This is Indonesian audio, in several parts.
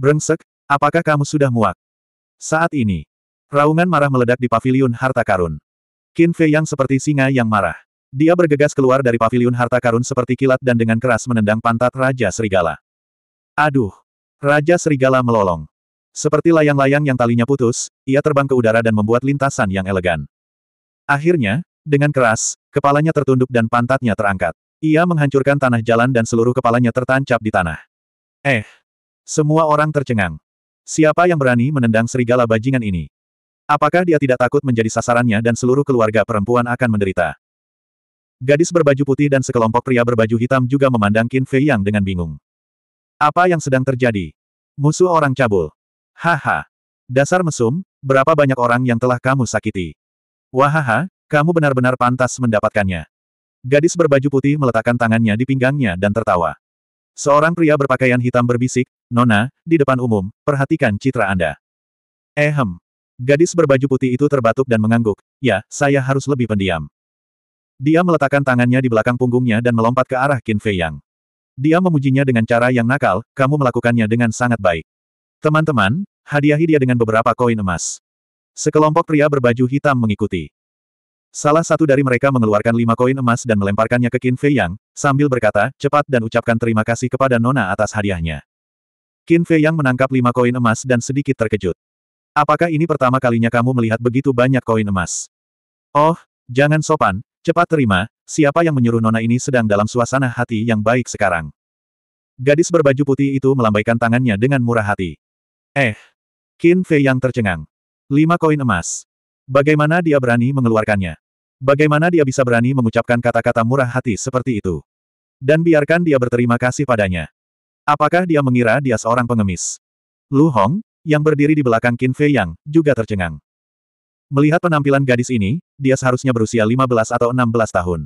Brengsek, apakah kamu sudah muak? Saat ini, raungan marah meledak di pavilion harta karun. Qin Fei yang seperti singa yang marah. Dia bergegas keluar dari pavilion harta karun seperti kilat dan dengan keras menendang pantat Raja Serigala. Aduh! Raja Serigala melolong. Seperti layang-layang yang talinya putus, ia terbang ke udara dan membuat lintasan yang elegan. Akhirnya, dengan keras, kepalanya tertunduk dan pantatnya terangkat. Ia menghancurkan tanah jalan dan seluruh kepalanya tertancap di tanah. Eh, semua orang tercengang. Siapa yang berani menendang serigala bajingan ini? Apakah dia tidak takut menjadi sasarannya dan seluruh keluarga perempuan akan menderita? Gadis berbaju putih dan sekelompok pria berbaju hitam juga memandang Qin Fei Yang dengan bingung. Apa yang sedang terjadi? Musuh orang cabul. Haha. Dasar mesum, berapa banyak orang yang telah kamu sakiti. Wahaha, kamu benar-benar pantas mendapatkannya. Gadis berbaju putih meletakkan tangannya di pinggangnya dan tertawa. Seorang pria berpakaian hitam berbisik, Nona, di depan umum, perhatikan citra Anda. Ehem. Eh, Gadis berbaju putih itu terbatuk dan mengangguk, ya, saya harus lebih pendiam. Dia meletakkan tangannya di belakang punggungnya dan melompat ke arah Qin Fei Yang. Dia memujinya dengan cara yang nakal, kamu melakukannya dengan sangat baik. Teman-teman, hadiahi dia dengan beberapa koin emas. Sekelompok pria berbaju hitam mengikuti. Salah satu dari mereka mengeluarkan lima koin emas dan melemparkannya ke Qin Fei Yang, sambil berkata, cepat dan ucapkan terima kasih kepada Nona atas hadiahnya. Qin Fei Yang menangkap lima koin emas dan sedikit terkejut. Apakah ini pertama kalinya kamu melihat begitu banyak koin emas? Oh, jangan sopan, cepat terima, siapa yang menyuruh Nona ini sedang dalam suasana hati yang baik sekarang. Gadis berbaju putih itu melambaikan tangannya dengan murah hati. Eh, Qin Fei Yang tercengang. Lima koin emas, Bagaimana dia berani mengeluarkannya? Bagaimana dia bisa berani mengucapkan kata-kata murah hati seperti itu? Dan biarkan dia berterima kasih padanya. Apakah dia mengira dia seorang pengemis? Lu Hong, yang berdiri di belakang Qin Fei Yang, juga tercengang. Melihat penampilan gadis ini, dia seharusnya berusia 15 atau 16 tahun.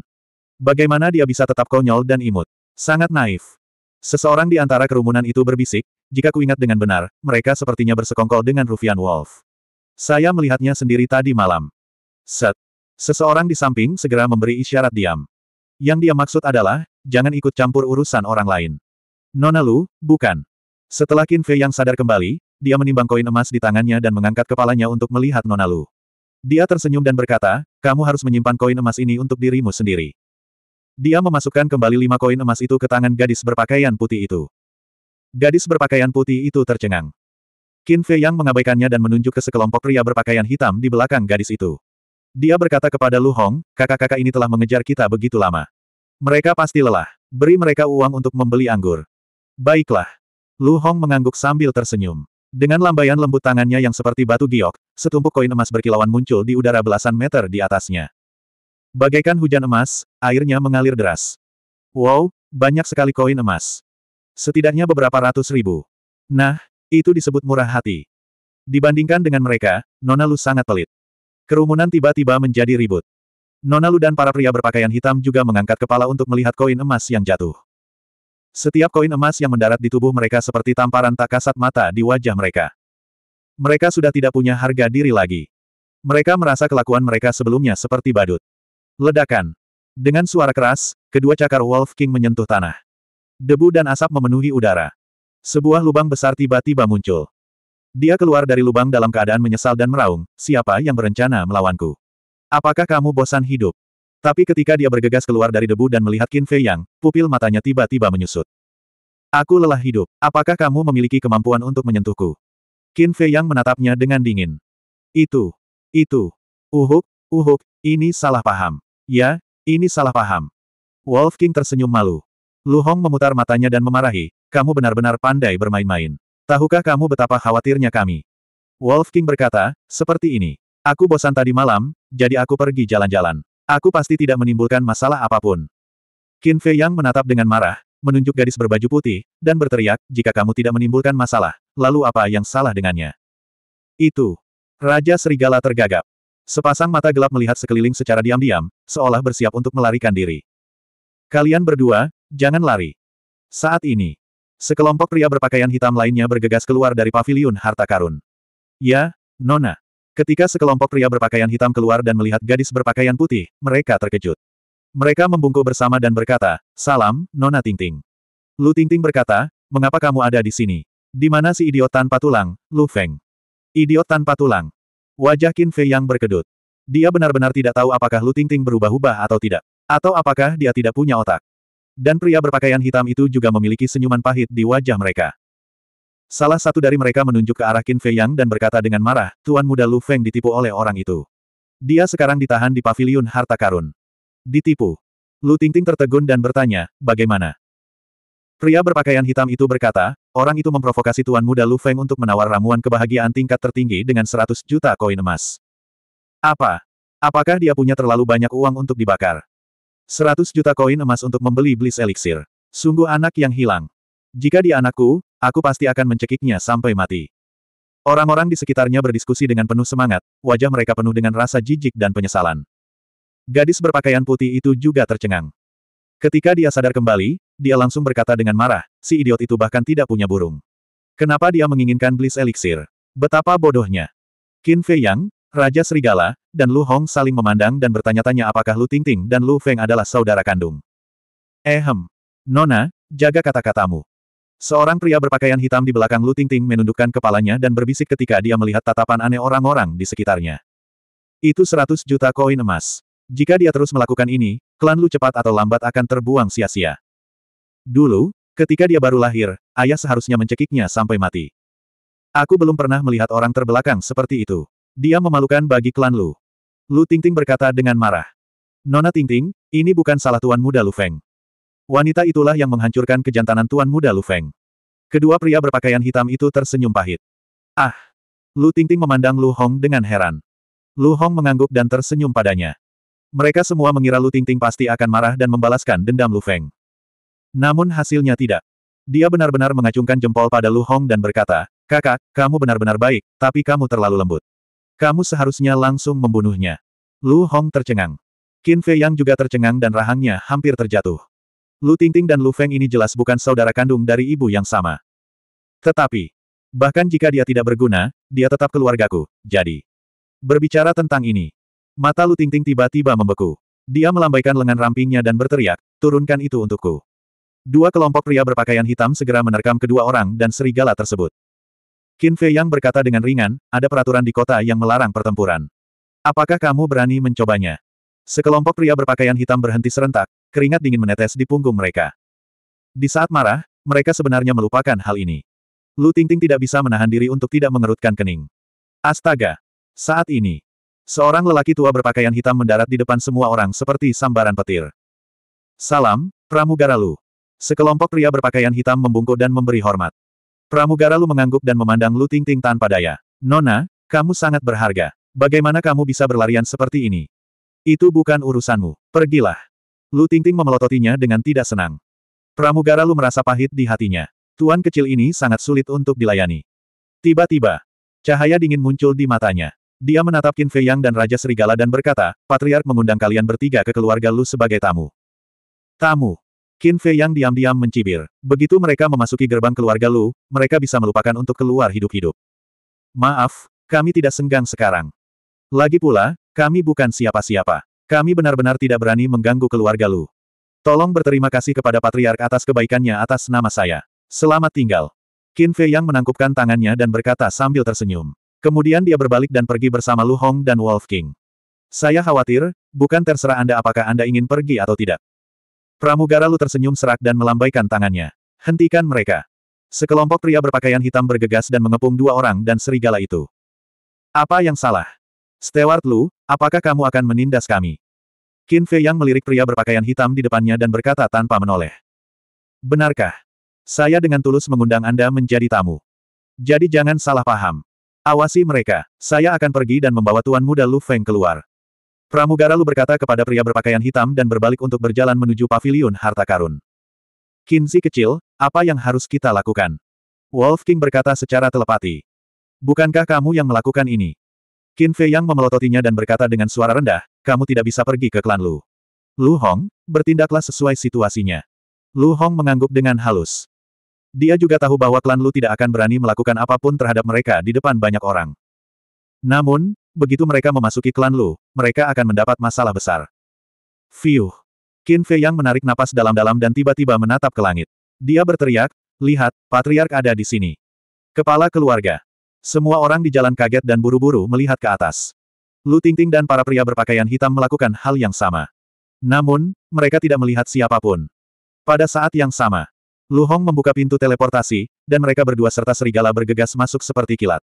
Bagaimana dia bisa tetap konyol dan imut? Sangat naif. Seseorang di antara kerumunan itu berbisik, jika kuingat dengan benar, mereka sepertinya bersekongkol dengan Rufian Wolf. Saya melihatnya sendiri tadi malam. Set. Seseorang di samping segera memberi isyarat diam. Yang dia maksud adalah, jangan ikut campur urusan orang lain. Nona Lu, bukan. Setelah Qin Fei yang sadar kembali, dia menimbang koin emas di tangannya dan mengangkat kepalanya untuk melihat Nona Lu. Dia tersenyum dan berkata, kamu harus menyimpan koin emas ini untuk dirimu sendiri. Dia memasukkan kembali lima koin emas itu ke tangan gadis berpakaian putih itu. Gadis berpakaian putih itu tercengang. Qin Fei Yang mengabaikannya dan menunjuk ke sekelompok pria berpakaian hitam di belakang gadis itu. Dia berkata kepada Lu Hong, kakak-kakak ini telah mengejar kita begitu lama. Mereka pasti lelah. Beri mereka uang untuk membeli anggur. Baiklah. Lu Hong mengangguk sambil tersenyum. Dengan lambaian lembut tangannya yang seperti batu giok, setumpuk koin emas berkilauan muncul di udara belasan meter di atasnya. Bagaikan hujan emas, airnya mengalir deras. Wow, banyak sekali koin emas. Setidaknya beberapa ratus ribu. Nah, itu disebut murah hati. Dibandingkan dengan mereka, Nona Lu sangat pelit. Kerumunan tiba-tiba menjadi ribut. Nona Lu dan para pria berpakaian hitam juga mengangkat kepala untuk melihat koin emas yang jatuh. Setiap koin emas yang mendarat di tubuh mereka seperti tamparan tak kasat mata di wajah mereka. Mereka sudah tidak punya harga diri lagi. Mereka merasa kelakuan mereka sebelumnya seperti badut. Ledakan. Dengan suara keras, kedua cakar Wolf King menyentuh tanah. Debu dan asap memenuhi udara. Sebuah lubang besar tiba-tiba muncul. Dia keluar dari lubang dalam keadaan menyesal dan meraung, siapa yang berencana melawanku? Apakah kamu bosan hidup? Tapi ketika dia bergegas keluar dari debu dan melihat Qin Fei Yang, pupil matanya tiba-tiba menyusut. Aku lelah hidup, apakah kamu memiliki kemampuan untuk menyentuhku? Qin Fei Yang menatapnya dengan dingin. Itu, itu, uhuk, uhuk, ini salah paham. Ya, ini salah paham. Wolf King tersenyum malu. Lu Hong memutar matanya dan memarahi, kamu benar-benar pandai bermain-main. Tahukah kamu betapa khawatirnya kami? Wolf King berkata, seperti ini. Aku bosan tadi malam, jadi aku pergi jalan-jalan. Aku pasti tidak menimbulkan masalah apapun. Qin Fei Yang menatap dengan marah, menunjuk gadis berbaju putih, dan berteriak, jika kamu tidak menimbulkan masalah, lalu apa yang salah dengannya? Itu. Raja Serigala tergagap. Sepasang mata gelap melihat sekeliling secara diam-diam, seolah bersiap untuk melarikan diri. Kalian berdua, Jangan lari. Saat ini, sekelompok pria berpakaian hitam lainnya bergegas keluar dari pavilion harta karun. Ya, Nona. Ketika sekelompok pria berpakaian hitam keluar dan melihat gadis berpakaian putih, mereka terkejut. Mereka membungkuk bersama dan berkata, Salam, Nona Ting Ting. Lu Ting berkata, mengapa kamu ada di sini? Di mana si idiot tanpa tulang, Lu Feng? Idiot tanpa tulang. Wajah Qin Fei yang berkedut. Dia benar-benar tidak tahu apakah Lu Ting Ting berubah-ubah atau tidak. Atau apakah dia tidak punya otak. Dan pria berpakaian hitam itu juga memiliki senyuman pahit di wajah mereka. Salah satu dari mereka menunjuk ke arah Qin Fei Yang dan berkata dengan marah, Tuan muda Lu Feng ditipu oleh orang itu. Dia sekarang ditahan di paviliun harta karun. Ditipu. Lu Tingting tertegun dan bertanya, bagaimana? Pria berpakaian hitam itu berkata, orang itu memprovokasi Tuan muda Lu Feng untuk menawar ramuan kebahagiaan tingkat tertinggi dengan 100 juta koin emas. Apa? Apakah dia punya terlalu banyak uang untuk dibakar? 100 juta koin emas untuk membeli Bliss Elixir. Sungguh anak yang hilang. Jika dia anakku, aku pasti akan mencekiknya sampai mati. Orang-orang di sekitarnya berdiskusi dengan penuh semangat, wajah mereka penuh dengan rasa jijik dan penyesalan. Gadis berpakaian putih itu juga tercengang. Ketika dia sadar kembali, dia langsung berkata dengan marah, si idiot itu bahkan tidak punya burung. Kenapa dia menginginkan Bliss Elixir? Betapa bodohnya. Qin Fei Yang, Raja Serigala, dan Lu Hong saling memandang dan bertanya-tanya apakah Lu Tingting dan Lu Feng adalah saudara kandung. Ehem. Eh, Nona, jaga kata-katamu. Seorang pria berpakaian hitam di belakang Lu Tingting menundukkan kepalanya dan berbisik ketika dia melihat tatapan aneh orang-orang di sekitarnya. Itu seratus juta koin emas. Jika dia terus melakukan ini, klan Lu cepat atau lambat akan terbuang sia-sia. Dulu, ketika dia baru lahir, ayah seharusnya mencekiknya sampai mati. Aku belum pernah melihat orang terbelakang seperti itu. Dia memalukan bagi klan Lu. Lu Tingting berkata dengan marah. Nona Tingting, ini bukan salah tuan muda Lu Feng. Wanita itulah yang menghancurkan kejantanan tuan muda Lu Feng. Kedua pria berpakaian hitam itu tersenyum pahit. Ah! Lu Tingting memandang Lu Hong dengan heran. Lu Hong mengangguk dan tersenyum padanya. Mereka semua mengira Lu Tingting pasti akan marah dan membalaskan dendam Lu Feng. Namun hasilnya tidak. Dia benar-benar mengacungkan jempol pada Lu Hong dan berkata, Kakak, kamu benar-benar baik, tapi kamu terlalu lembut. Kamu seharusnya langsung membunuhnya. Lu Hong tercengang. Qin Fei Yang juga tercengang dan rahangnya hampir terjatuh. Lu Tingting dan Lu Feng ini jelas bukan saudara kandung dari ibu yang sama. Tetapi, bahkan jika dia tidak berguna, dia tetap keluargaku, jadi. Berbicara tentang ini, mata Lu Tingting tiba-tiba membeku. Dia melambaikan lengan rampingnya dan berteriak, turunkan itu untukku. Dua kelompok pria berpakaian hitam segera menerkam kedua orang dan serigala tersebut. Qin Fei Yang berkata dengan ringan, ada peraturan di kota yang melarang pertempuran. Apakah kamu berani mencobanya? Sekelompok pria berpakaian hitam berhenti serentak, keringat dingin menetes di punggung mereka. Di saat marah, mereka sebenarnya melupakan hal ini. Lu Tingting tidak bisa menahan diri untuk tidak mengerutkan kening. Astaga! Saat ini, seorang lelaki tua berpakaian hitam mendarat di depan semua orang seperti sambaran petir. Salam, Pramugara Lu. Sekelompok pria berpakaian hitam membungkuk dan memberi hormat. Pramugara Lu mengangguk dan memandang Lu Ting tanpa daya. Nona, kamu sangat berharga. Bagaimana kamu bisa berlarian seperti ini? Itu bukan urusanmu. Pergilah. Lu Ting memelototinya dengan tidak senang. Pramugara Lu merasa pahit di hatinya. Tuan kecil ini sangat sulit untuk dilayani. Tiba-tiba, cahaya dingin muncul di matanya. Dia menatap Qin Fei Yang dan Raja Serigala dan berkata, Patriark mengundang kalian bertiga ke keluarga Lu sebagai tamu. Tamu. Qin Fei yang diam-diam mencibir. Begitu mereka memasuki gerbang keluarga Lu, mereka bisa melupakan untuk keluar hidup-hidup. Maaf, kami tidak senggang sekarang. Lagi pula, kami bukan siapa-siapa. Kami benar-benar tidak berani mengganggu keluarga Lu. Tolong berterima kasih kepada Patriark atas kebaikannya atas nama saya. Selamat tinggal. Qin Fei yang menangkupkan tangannya dan berkata sambil tersenyum. Kemudian dia berbalik dan pergi bersama Lu Hong dan Wolf King. Saya khawatir, bukan terserah Anda apakah Anda ingin pergi atau tidak. Pramugara Lu tersenyum serak dan melambaikan tangannya. Hentikan mereka. Sekelompok pria berpakaian hitam bergegas dan mengepung dua orang dan serigala itu. Apa yang salah? Stewart Lu, apakah kamu akan menindas kami? Qin Fei Yang melirik pria berpakaian hitam di depannya dan berkata tanpa menoleh. Benarkah? Saya dengan tulus mengundang Anda menjadi tamu. Jadi jangan salah paham. Awasi mereka, saya akan pergi dan membawa Tuan Muda Lu Feng keluar. Pramugara Lu berkata kepada pria berpakaian hitam dan berbalik untuk berjalan menuju paviliun harta karun. Kinzi kecil, apa yang harus kita lakukan? Wolf King berkata secara telepati. Bukankah kamu yang melakukan ini? Qin Fei Yang memelototinya dan berkata dengan suara rendah, kamu tidak bisa pergi ke klan Lu. Lu Hong, bertindaklah sesuai situasinya. Lu Hong mengangguk dengan halus. Dia juga tahu bahwa klan Lu tidak akan berani melakukan apapun terhadap mereka di depan banyak orang. Namun, begitu mereka memasuki klan Lu, mereka akan mendapat masalah besar. Fiuh! Qin Fei Yang menarik napas dalam-dalam dan tiba-tiba menatap ke langit. Dia berteriak, lihat, Patriark ada di sini. Kepala keluarga. Semua orang di jalan kaget dan buru-buru melihat ke atas. Lu Tingting dan para pria berpakaian hitam melakukan hal yang sama. Namun, mereka tidak melihat siapapun. Pada saat yang sama, Lu Hong membuka pintu teleportasi, dan mereka berdua serta serigala bergegas masuk seperti kilat.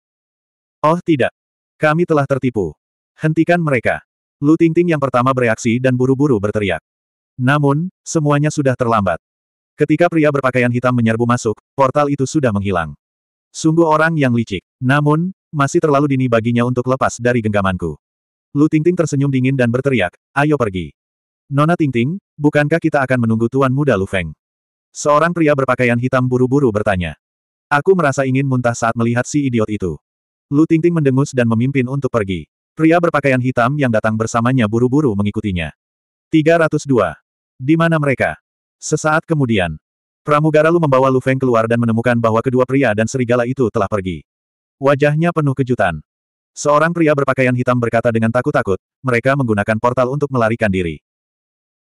Oh tidak, kami telah tertipu. Hentikan mereka. Lu Tingting yang pertama bereaksi dan buru-buru berteriak. Namun, semuanya sudah terlambat. Ketika pria berpakaian hitam menyerbu masuk, portal itu sudah menghilang. Sungguh orang yang licik. Namun, masih terlalu dini baginya untuk lepas dari genggamanku. Lu Tingting tersenyum dingin dan berteriak, ayo pergi. Nona Tingting, bukankah kita akan menunggu Tuan Muda Lu Feng? Seorang pria berpakaian hitam buru-buru bertanya. Aku merasa ingin muntah saat melihat si idiot itu. Lu Tingting mendengus dan memimpin untuk pergi. Pria berpakaian hitam yang datang bersamanya buru-buru mengikutinya. 302. Di mana mereka? Sesaat kemudian, Pramugara Lu membawa Lu Feng keluar dan menemukan bahwa kedua pria dan serigala itu telah pergi. Wajahnya penuh kejutan. Seorang pria berpakaian hitam berkata dengan takut-takut, mereka menggunakan portal untuk melarikan diri.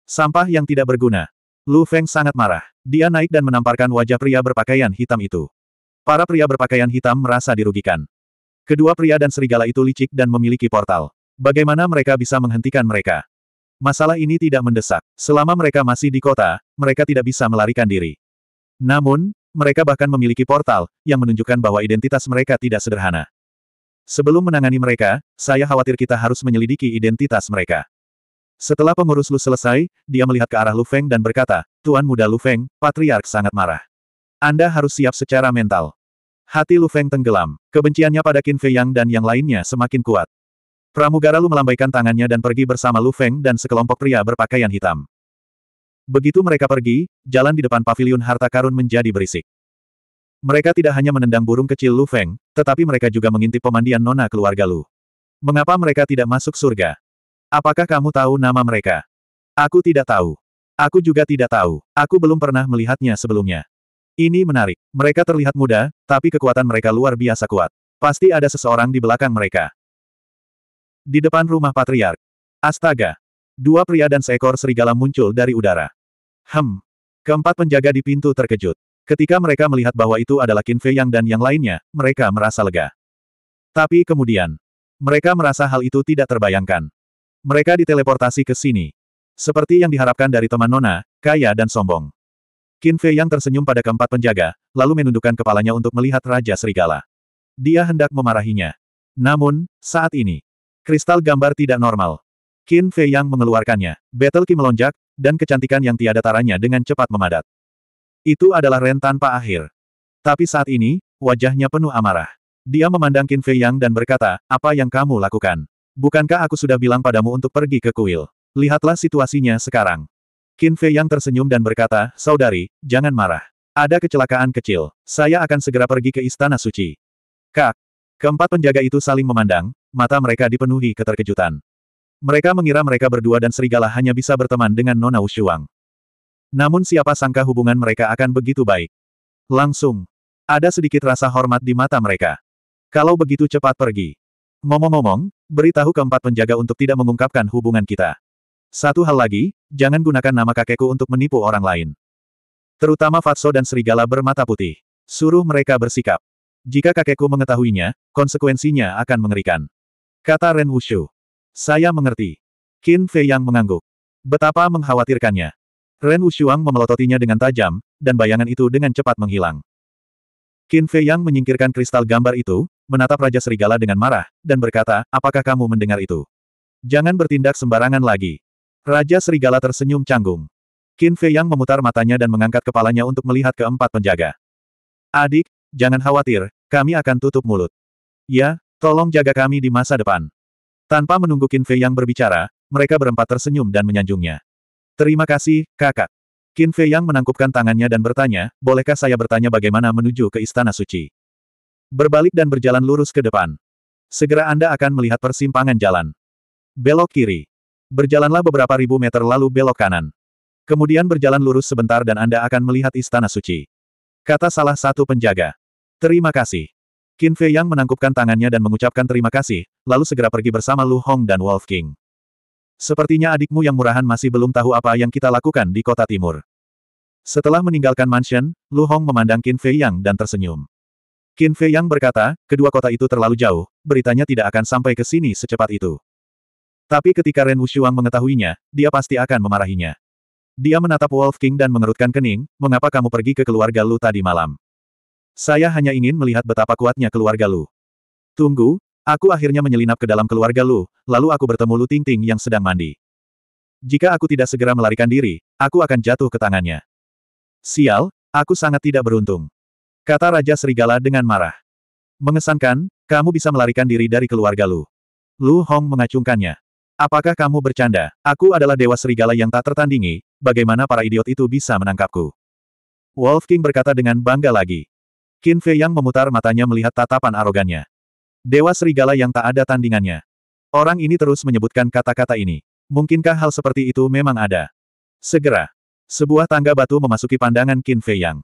Sampah yang tidak berguna. Lu Feng sangat marah. Dia naik dan menamparkan wajah pria berpakaian hitam itu. Para pria berpakaian hitam merasa dirugikan. Kedua pria dan serigala itu licik dan memiliki portal. Bagaimana mereka bisa menghentikan mereka? Masalah ini tidak mendesak. Selama mereka masih di kota, mereka tidak bisa melarikan diri. Namun, mereka bahkan memiliki portal, yang menunjukkan bahwa identitas mereka tidak sederhana. Sebelum menangani mereka, saya khawatir kita harus menyelidiki identitas mereka. Setelah pengurus Lu selesai, dia melihat ke arah Lu Feng dan berkata, Tuan muda Lu Feng, Patriark sangat marah. Anda harus siap secara mental. Hati Lu Feng tenggelam. Kebenciannya pada Qin Fei Yang dan yang lainnya semakin kuat. Pramugara Lu melambaikan tangannya dan pergi bersama Lu Feng dan sekelompok pria berpakaian hitam. Begitu mereka pergi, jalan di depan pavilion harta karun menjadi berisik. Mereka tidak hanya menendang burung kecil Lu Feng, tetapi mereka juga mengintip pemandian nona keluarga Lu. Mengapa mereka tidak masuk surga? Apakah kamu tahu nama mereka? Aku tidak tahu. Aku juga tidak tahu. Aku belum pernah melihatnya sebelumnya. Ini menarik. Mereka terlihat muda, tapi kekuatan mereka luar biasa kuat. Pasti ada seseorang di belakang mereka. Di depan rumah patriark. Astaga! Dua pria dan seekor serigala muncul dari udara. Hem! Keempat penjaga di pintu terkejut. Ketika mereka melihat bahwa itu adalah Qin Fei Yang dan yang lainnya, mereka merasa lega. Tapi kemudian, mereka merasa hal itu tidak terbayangkan. Mereka diteleportasi ke sini. Seperti yang diharapkan dari teman Nona, kaya dan sombong. Qin Fei yang tersenyum pada keempat penjaga, lalu menundukkan kepalanya untuk melihat Raja Serigala. Dia hendak memarahinya. Namun, saat ini, kristal gambar tidak normal. Qin Fei yang mengeluarkannya, battle Qi melonjak, dan kecantikan yang tiada taranya dengan cepat memadat. Itu adalah Ren tanpa akhir. Tapi saat ini, wajahnya penuh amarah. Dia memandang Qin Fei yang dan berkata, apa yang kamu lakukan? Bukankah aku sudah bilang padamu untuk pergi ke kuil? Lihatlah situasinya sekarang. Qin Fei yang tersenyum dan berkata, Saudari, jangan marah. Ada kecelakaan kecil. Saya akan segera pergi ke Istana Suci. Kak. Keempat penjaga itu saling memandang, mata mereka dipenuhi keterkejutan. Mereka mengira mereka berdua dan serigala hanya bisa berteman dengan Nona Wushuang. Namun siapa sangka hubungan mereka akan begitu baik. Langsung. Ada sedikit rasa hormat di mata mereka. Kalau begitu cepat pergi. Ngomong-ngomong, beritahu keempat penjaga untuk tidak mengungkapkan hubungan kita. Satu hal lagi, jangan gunakan nama kakekku untuk menipu orang lain. Terutama Fatso dan Serigala bermata putih. Suruh mereka bersikap. Jika kakekku mengetahuinya, konsekuensinya akan mengerikan. Kata Ren Wushu. Saya mengerti. Qin Fei yang mengangguk. Betapa mengkhawatirkannya. Ren Wushuang memelototinya dengan tajam, dan bayangan itu dengan cepat menghilang. Qin Fei yang menyingkirkan kristal gambar itu, menatap Raja Serigala dengan marah, dan berkata, apakah kamu mendengar itu? Jangan bertindak sembarangan lagi. Raja Serigala tersenyum canggung. Qin Fei Yang memutar matanya dan mengangkat kepalanya untuk melihat keempat penjaga. Adik, jangan khawatir, kami akan tutup mulut. Ya, tolong jaga kami di masa depan. Tanpa menunggu Qin Fei Yang berbicara, mereka berempat tersenyum dan menyanjungnya. Terima kasih, kakak. Qin Fei Yang menangkupkan tangannya dan bertanya, bolehkah saya bertanya bagaimana menuju ke Istana Suci? Berbalik dan berjalan lurus ke depan. Segera Anda akan melihat persimpangan jalan. Belok kiri. Berjalanlah beberapa ribu meter lalu belok kanan. Kemudian berjalan lurus sebentar dan Anda akan melihat istana suci. Kata salah satu penjaga. Terima kasih. Qin Fei Yang menangkupkan tangannya dan mengucapkan terima kasih, lalu segera pergi bersama Lu Hong dan Wolf King. Sepertinya adikmu yang murahan masih belum tahu apa yang kita lakukan di kota timur. Setelah meninggalkan mansion, Lu Hong memandang Qin Fei Yang dan tersenyum. Qin Fei Yang berkata, kedua kota itu terlalu jauh, beritanya tidak akan sampai ke sini secepat itu. Tapi ketika Ren Wushuang mengetahuinya, dia pasti akan memarahinya. Dia menatap Wolf King dan mengerutkan kening, mengapa kamu pergi ke keluarga Lu tadi malam? Saya hanya ingin melihat betapa kuatnya keluarga Lu. Tunggu, aku akhirnya menyelinap ke dalam keluarga Lu, lalu aku bertemu Lu Ting Ting yang sedang mandi. Jika aku tidak segera melarikan diri, aku akan jatuh ke tangannya. Sial, aku sangat tidak beruntung. Kata Raja Serigala dengan marah. Mengesankan, kamu bisa melarikan diri dari keluarga Lu. Lu Hong mengacungkannya. Apakah kamu bercanda? Aku adalah dewa serigala yang tak tertandingi, bagaimana para idiot itu bisa menangkapku? Wolf King berkata dengan bangga lagi. Qin Fei Yang memutar matanya melihat tatapan arogannya. Dewa serigala yang tak ada tandingannya. Orang ini terus menyebutkan kata-kata ini. Mungkinkah hal seperti itu memang ada? Segera. Sebuah tangga batu memasuki pandangan Qin Fei Yang.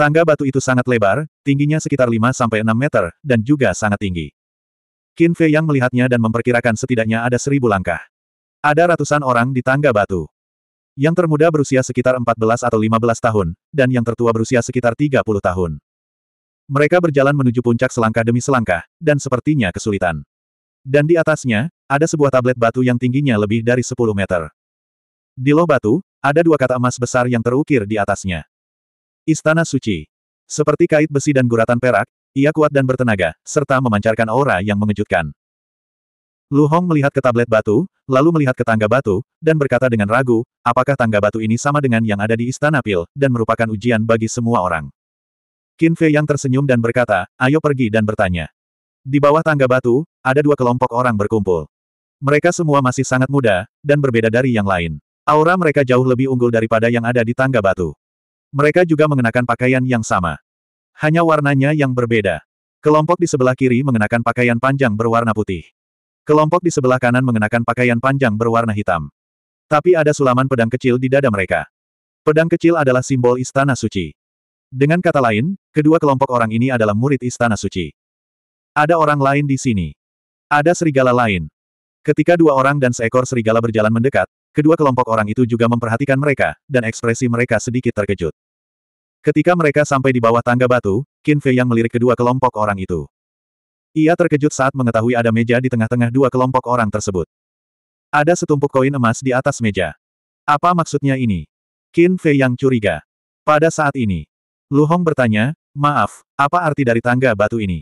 Tangga batu itu sangat lebar, tingginya sekitar 5-6 meter, dan juga sangat tinggi. Qin Fei yang melihatnya dan memperkirakan setidaknya ada seribu langkah. Ada ratusan orang di tangga batu. Yang termuda berusia sekitar 14 atau 15 tahun, dan yang tertua berusia sekitar 30 tahun. Mereka berjalan menuju puncak selangkah demi selangkah, dan sepertinya kesulitan. Dan di atasnya, ada sebuah tablet batu yang tingginya lebih dari 10 meter. Di loh batu, ada dua kata emas besar yang terukir di atasnya. Istana Suci. Seperti kait besi dan guratan perak, ia kuat dan bertenaga, serta memancarkan aura yang mengejutkan. Lu Hong melihat ke tablet batu, lalu melihat ke tangga batu, dan berkata dengan ragu, apakah tangga batu ini sama dengan yang ada di Istana Pil, dan merupakan ujian bagi semua orang. Qin Fei yang tersenyum dan berkata, ayo pergi dan bertanya. Di bawah tangga batu, ada dua kelompok orang berkumpul. Mereka semua masih sangat muda, dan berbeda dari yang lain. Aura mereka jauh lebih unggul daripada yang ada di tangga batu. Mereka juga mengenakan pakaian yang sama. Hanya warnanya yang berbeda. Kelompok di sebelah kiri mengenakan pakaian panjang berwarna putih. Kelompok di sebelah kanan mengenakan pakaian panjang berwarna hitam. Tapi ada sulaman pedang kecil di dada mereka. Pedang kecil adalah simbol istana suci. Dengan kata lain, kedua kelompok orang ini adalah murid istana suci. Ada orang lain di sini. Ada serigala lain. Ketika dua orang dan seekor serigala berjalan mendekat, kedua kelompok orang itu juga memperhatikan mereka, dan ekspresi mereka sedikit terkejut. Ketika mereka sampai di bawah tangga batu, Qin Fei yang melirik kedua kelompok orang itu. Ia terkejut saat mengetahui ada meja di tengah-tengah dua kelompok orang tersebut. Ada setumpuk koin emas di atas meja. Apa maksudnya ini? Qin Fei yang curiga. Pada saat ini, Lu Hong bertanya, maaf, apa arti dari tangga batu ini?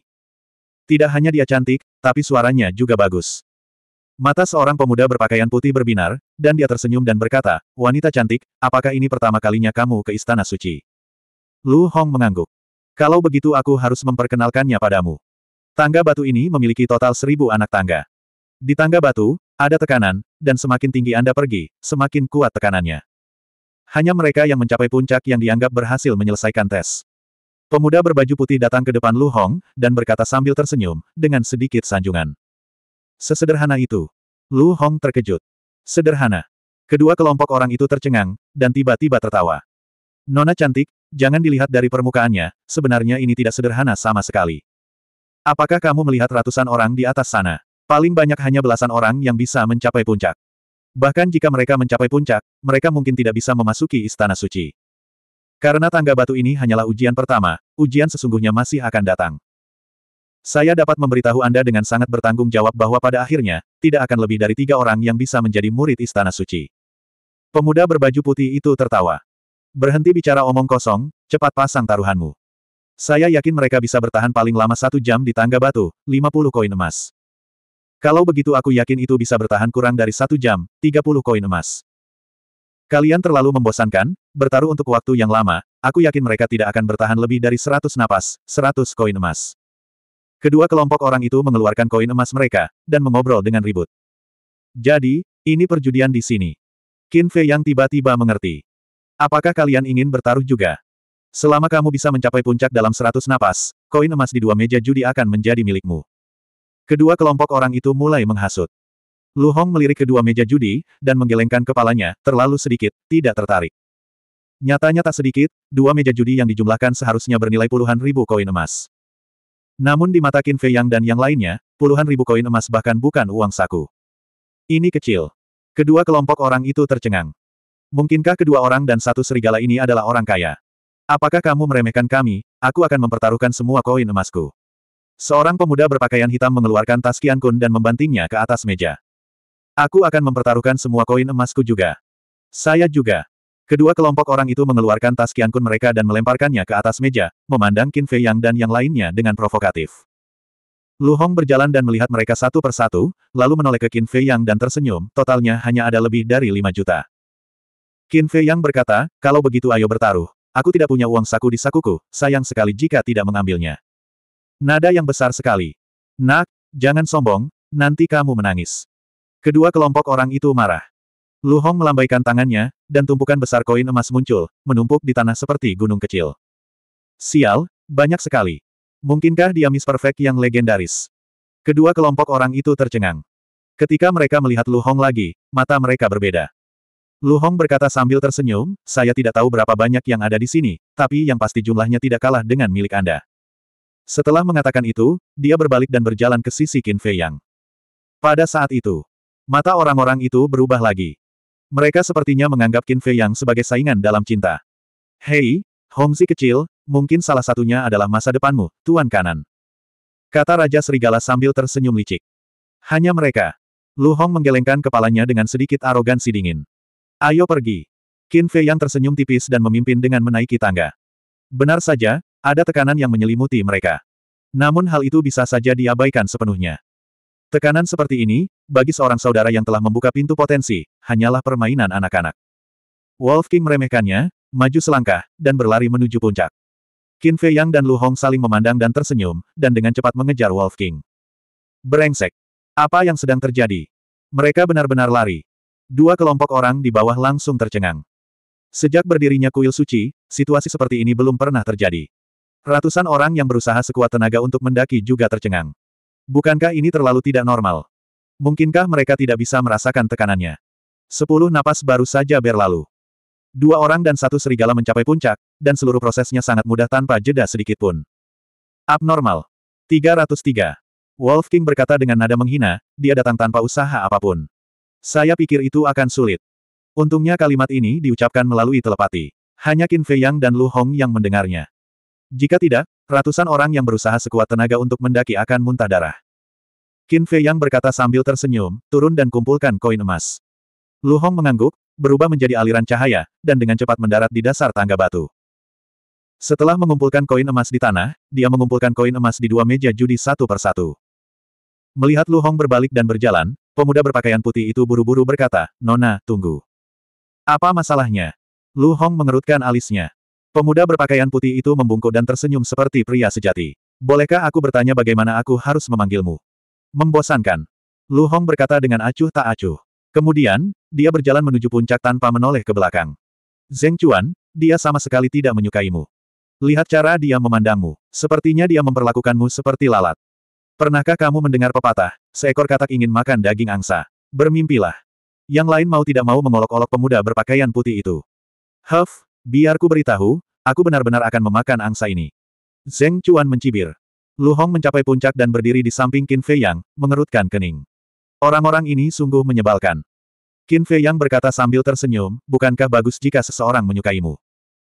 Tidak hanya dia cantik, tapi suaranya juga bagus. Mata seorang pemuda berpakaian putih berbinar, dan dia tersenyum dan berkata, Wanita cantik, apakah ini pertama kalinya kamu ke Istana Suci? Lu Hong mengangguk. Kalau begitu aku harus memperkenalkannya padamu. Tangga batu ini memiliki total seribu anak tangga. Di tangga batu, ada tekanan, dan semakin tinggi Anda pergi, semakin kuat tekanannya. Hanya mereka yang mencapai puncak yang dianggap berhasil menyelesaikan tes. Pemuda berbaju putih datang ke depan Lu Hong, dan berkata sambil tersenyum, dengan sedikit sanjungan. Sesederhana itu. Lu Hong terkejut. Sederhana. Kedua kelompok orang itu tercengang, dan tiba-tiba tertawa. Nona cantik, Jangan dilihat dari permukaannya, sebenarnya ini tidak sederhana sama sekali. Apakah kamu melihat ratusan orang di atas sana? Paling banyak hanya belasan orang yang bisa mencapai puncak. Bahkan jika mereka mencapai puncak, mereka mungkin tidak bisa memasuki istana suci. Karena tangga batu ini hanyalah ujian pertama, ujian sesungguhnya masih akan datang. Saya dapat memberitahu Anda dengan sangat bertanggung jawab bahwa pada akhirnya, tidak akan lebih dari tiga orang yang bisa menjadi murid istana suci. Pemuda berbaju putih itu tertawa. Berhenti bicara omong kosong, cepat pasang taruhanmu. Saya yakin mereka bisa bertahan paling lama satu jam di tangga batu, 50 koin emas. Kalau begitu aku yakin itu bisa bertahan kurang dari satu jam, 30 koin emas. Kalian terlalu membosankan, bertaruh untuk waktu yang lama, aku yakin mereka tidak akan bertahan lebih dari 100 napas, 100 koin emas. Kedua kelompok orang itu mengeluarkan koin emas mereka, dan mengobrol dengan ribut. Jadi, ini perjudian di sini. Qin Fei yang tiba-tiba mengerti. Apakah kalian ingin bertaruh juga? Selama kamu bisa mencapai puncak dalam seratus napas, koin emas di dua meja judi akan menjadi milikmu. Kedua kelompok orang itu mulai menghasut. Lu Hong melirik kedua meja judi, dan menggelengkan kepalanya, terlalu sedikit, tidak tertarik. Nyatanya tak sedikit, dua meja judi yang dijumlahkan seharusnya bernilai puluhan ribu koin emas. Namun di mata Qin Fei Yang dan yang lainnya, puluhan ribu koin emas bahkan bukan uang saku. Ini kecil. Kedua kelompok orang itu tercengang. Mungkinkah kedua orang dan satu serigala ini adalah orang kaya? Apakah kamu meremehkan kami? Aku akan mempertaruhkan semua koin emasku. Seorang pemuda berpakaian hitam mengeluarkan tas kian Kun dan membantingnya ke atas meja. Aku akan mempertaruhkan semua koin emasku juga. Saya juga. Kedua kelompok orang itu mengeluarkan tas kian Kun mereka dan melemparkannya ke atas meja, memandang Qin Fei Yang dan yang lainnya dengan provokatif. Lu Hong berjalan dan melihat mereka satu persatu, lalu menoleh ke Qin Fei Yang dan tersenyum, totalnya hanya ada lebih dari 5 juta. Qin Fei Yang berkata, kalau begitu ayo bertaruh. Aku tidak punya uang saku di sakuku, sayang sekali jika tidak mengambilnya. Nada yang besar sekali. Nak, jangan sombong, nanti kamu menangis. Kedua kelompok orang itu marah. Lu Hong melambaikan tangannya, dan tumpukan besar koin emas muncul, menumpuk di tanah seperti gunung kecil. Sial, banyak sekali. Mungkinkah dia Miss Perfect yang legendaris? Kedua kelompok orang itu tercengang. Ketika mereka melihat Lu Hong lagi, mata mereka berbeda. Lu Hong berkata sambil tersenyum, saya tidak tahu berapa banyak yang ada di sini, tapi yang pasti jumlahnya tidak kalah dengan milik Anda. Setelah mengatakan itu, dia berbalik dan berjalan ke sisi Qin Fei Yang. Pada saat itu, mata orang-orang itu berubah lagi. Mereka sepertinya menganggap Qin Fei Yang sebagai saingan dalam cinta. Hei, Hongzi kecil, mungkin salah satunya adalah masa depanmu, Tuan Kanan. Kata Raja Serigala sambil tersenyum licik. Hanya mereka. Lu Hong menggelengkan kepalanya dengan sedikit arogansi dingin. Ayo pergi. Qin Fei yang tersenyum tipis dan memimpin dengan menaiki tangga. Benar saja, ada tekanan yang menyelimuti mereka. Namun hal itu bisa saja diabaikan sepenuhnya. Tekanan seperti ini, bagi seorang saudara yang telah membuka pintu potensi, hanyalah permainan anak-anak. Wolf King meremehkannya, maju selangkah, dan berlari menuju puncak. Qin Fei Yang dan Lu Hong saling memandang dan tersenyum, dan dengan cepat mengejar Wolf King. Berengsek, Apa yang sedang terjadi? Mereka benar-benar lari. Dua kelompok orang di bawah langsung tercengang. Sejak berdirinya kuil suci, situasi seperti ini belum pernah terjadi. Ratusan orang yang berusaha sekuat tenaga untuk mendaki juga tercengang. Bukankah ini terlalu tidak normal? Mungkinkah mereka tidak bisa merasakan tekanannya? Sepuluh napas baru saja berlalu. Dua orang dan satu serigala mencapai puncak, dan seluruh prosesnya sangat mudah tanpa jeda sedikit pun. Abnormal. 303. Wolf King berkata dengan nada menghina, dia datang tanpa usaha apapun. Saya pikir itu akan sulit. Untungnya kalimat ini diucapkan melalui telepati. Hanya Qin Fei Yang dan Lu Hong yang mendengarnya. Jika tidak, ratusan orang yang berusaha sekuat tenaga untuk mendaki akan muntah darah. Qin Fei Yang berkata sambil tersenyum, turun dan kumpulkan koin emas. Lu Hong mengangguk, berubah menjadi aliran cahaya, dan dengan cepat mendarat di dasar tangga batu. Setelah mengumpulkan koin emas di tanah, dia mengumpulkan koin emas di dua meja judi satu persatu. Melihat Lu Hong berbalik dan berjalan, Pemuda berpakaian putih itu buru-buru berkata, Nona, tunggu. Apa masalahnya? Lu Hong mengerutkan alisnya. Pemuda berpakaian putih itu membungkuk dan tersenyum seperti pria sejati. Bolehkah aku bertanya bagaimana aku harus memanggilmu? Membosankan. Lu Hong berkata dengan acuh tak acuh. Kemudian, dia berjalan menuju puncak tanpa menoleh ke belakang. Zeng Chuan, dia sama sekali tidak menyukaimu. Lihat cara dia memandangmu, sepertinya dia memperlakukanmu seperti lalat. Pernahkah kamu mendengar pepatah, seekor katak ingin makan daging angsa? Bermimpilah. Yang lain mau tidak mau mengolok-olok pemuda berpakaian putih itu. Huff, biarku beritahu, aku benar-benar akan memakan angsa ini. Zeng Chuan mencibir. Lu Hong mencapai puncak dan berdiri di samping Qin Fei Yang, mengerutkan kening. Orang-orang ini sungguh menyebalkan. Qin Fei Yang berkata sambil tersenyum, bukankah bagus jika seseorang menyukaimu?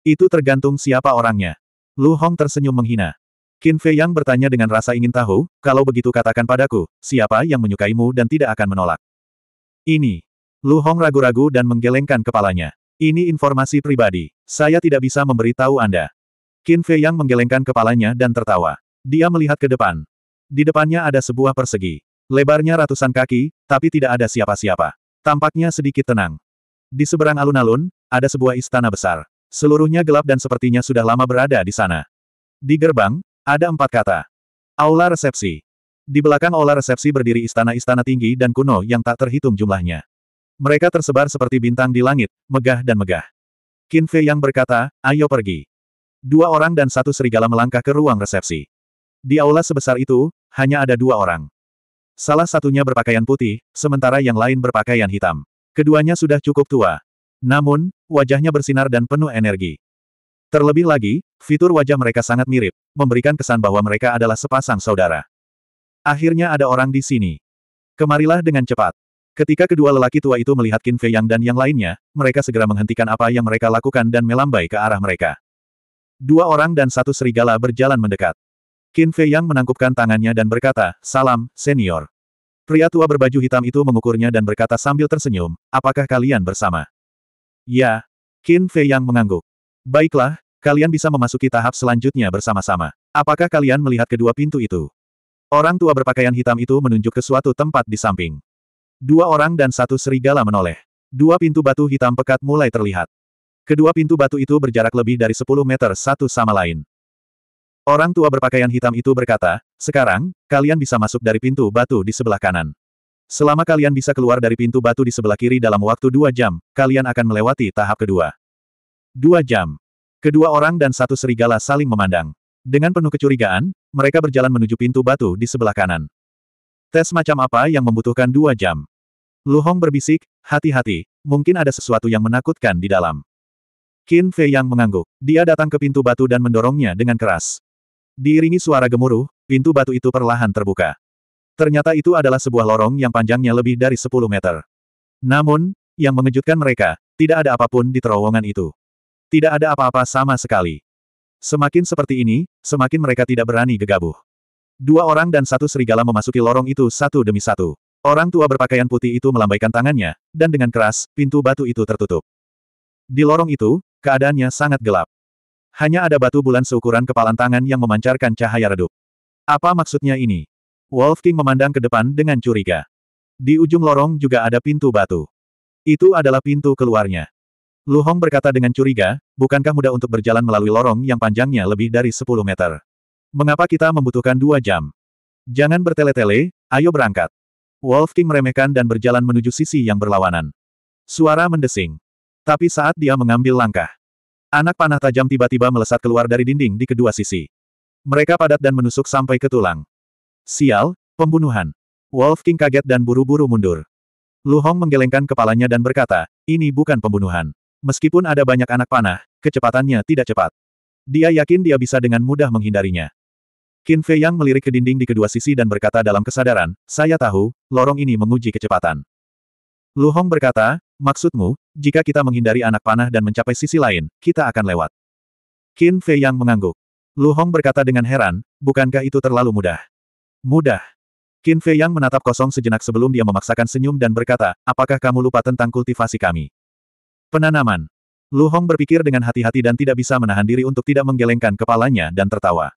Itu tergantung siapa orangnya. Lu Hong tersenyum menghina. Qin Fei Yang bertanya dengan rasa ingin tahu, kalau begitu katakan padaku, siapa yang menyukaimu dan tidak akan menolak. Ini. Lu Hong ragu-ragu dan menggelengkan kepalanya. Ini informasi pribadi. Saya tidak bisa memberitahu Anda. Qin Fei Yang menggelengkan kepalanya dan tertawa. Dia melihat ke depan. Di depannya ada sebuah persegi. Lebarnya ratusan kaki, tapi tidak ada siapa-siapa. Tampaknya sedikit tenang. Di seberang alun-alun, ada sebuah istana besar. Seluruhnya gelap dan sepertinya sudah lama berada di sana. Di gerbang, ada empat kata. Aula resepsi. Di belakang aula resepsi berdiri istana-istana tinggi dan kuno yang tak terhitung jumlahnya. Mereka tersebar seperti bintang di langit, megah dan megah. Qin Fei yang berkata, ayo pergi. Dua orang dan satu serigala melangkah ke ruang resepsi. Di aula sebesar itu, hanya ada dua orang. Salah satunya berpakaian putih, sementara yang lain berpakaian hitam. Keduanya sudah cukup tua. Namun, wajahnya bersinar dan penuh energi. Terlebih lagi, fitur wajah mereka sangat mirip, memberikan kesan bahwa mereka adalah sepasang saudara. Akhirnya ada orang di sini. Kemarilah dengan cepat. Ketika kedua lelaki tua itu melihat Qin Fei Yang dan yang lainnya, mereka segera menghentikan apa yang mereka lakukan dan melambai ke arah mereka. Dua orang dan satu serigala berjalan mendekat. Qin Fei Yang menangkupkan tangannya dan berkata, Salam, senior. Pria tua berbaju hitam itu mengukurnya dan berkata sambil tersenyum, apakah kalian bersama? Ya. Qin Fei Yang mengangguk. Baiklah, Kalian bisa memasuki tahap selanjutnya bersama-sama. Apakah kalian melihat kedua pintu itu? Orang tua berpakaian hitam itu menunjuk ke suatu tempat di samping. Dua orang dan satu serigala menoleh. Dua pintu batu hitam pekat mulai terlihat. Kedua pintu batu itu berjarak lebih dari 10 meter satu sama lain. Orang tua berpakaian hitam itu berkata, sekarang, kalian bisa masuk dari pintu batu di sebelah kanan. Selama kalian bisa keluar dari pintu batu di sebelah kiri dalam waktu dua jam, kalian akan melewati tahap kedua. Dua jam. Kedua orang dan satu serigala saling memandang. Dengan penuh kecurigaan, mereka berjalan menuju pintu batu di sebelah kanan. Tes macam apa yang membutuhkan dua jam? Luhong berbisik, hati-hati, mungkin ada sesuatu yang menakutkan di dalam. Qin Fei yang mengangguk. Dia datang ke pintu batu dan mendorongnya dengan keras. Diiringi suara gemuruh, pintu batu itu perlahan terbuka. Ternyata itu adalah sebuah lorong yang panjangnya lebih dari 10 meter. Namun, yang mengejutkan mereka, tidak ada apapun di terowongan itu. Tidak ada apa-apa sama sekali. Semakin seperti ini, semakin mereka tidak berani gegabah. Dua orang dan satu serigala memasuki lorong itu satu demi satu. Orang tua berpakaian putih itu melambaikan tangannya, dan dengan keras, pintu batu itu tertutup. Di lorong itu, keadaannya sangat gelap. Hanya ada batu bulan seukuran kepalan tangan yang memancarkan cahaya redup. Apa maksudnya ini? Wolf King memandang ke depan dengan curiga. Di ujung lorong juga ada pintu batu. Itu adalah pintu keluarnya. Lu Hong berkata dengan curiga, bukankah mudah untuk berjalan melalui lorong yang panjangnya lebih dari 10 meter? Mengapa kita membutuhkan dua jam? Jangan bertele-tele, ayo berangkat. Wolf King meremehkan dan berjalan menuju sisi yang berlawanan. Suara mendesing. Tapi saat dia mengambil langkah, anak panah tajam tiba-tiba melesat keluar dari dinding di kedua sisi. Mereka padat dan menusuk sampai ke tulang. Sial, pembunuhan. Wolf King kaget dan buru-buru mundur. Lu Hong menggelengkan kepalanya dan berkata, ini bukan pembunuhan. Meskipun ada banyak anak panah, kecepatannya tidak cepat. Dia yakin dia bisa dengan mudah menghindarinya. Qin Fei Yang melirik ke dinding di kedua sisi dan berkata dalam kesadaran, saya tahu, lorong ini menguji kecepatan. Lu Hong berkata, maksudmu, jika kita menghindari anak panah dan mencapai sisi lain, kita akan lewat. Qin Fei Yang mengangguk. Lu Hong berkata dengan heran, bukankah itu terlalu mudah? Mudah. Qin Fei Yang menatap kosong sejenak sebelum dia memaksakan senyum dan berkata, apakah kamu lupa tentang kultivasi kami? Penanaman. Lu Hong berpikir dengan hati-hati dan tidak bisa menahan diri untuk tidak menggelengkan kepalanya dan tertawa.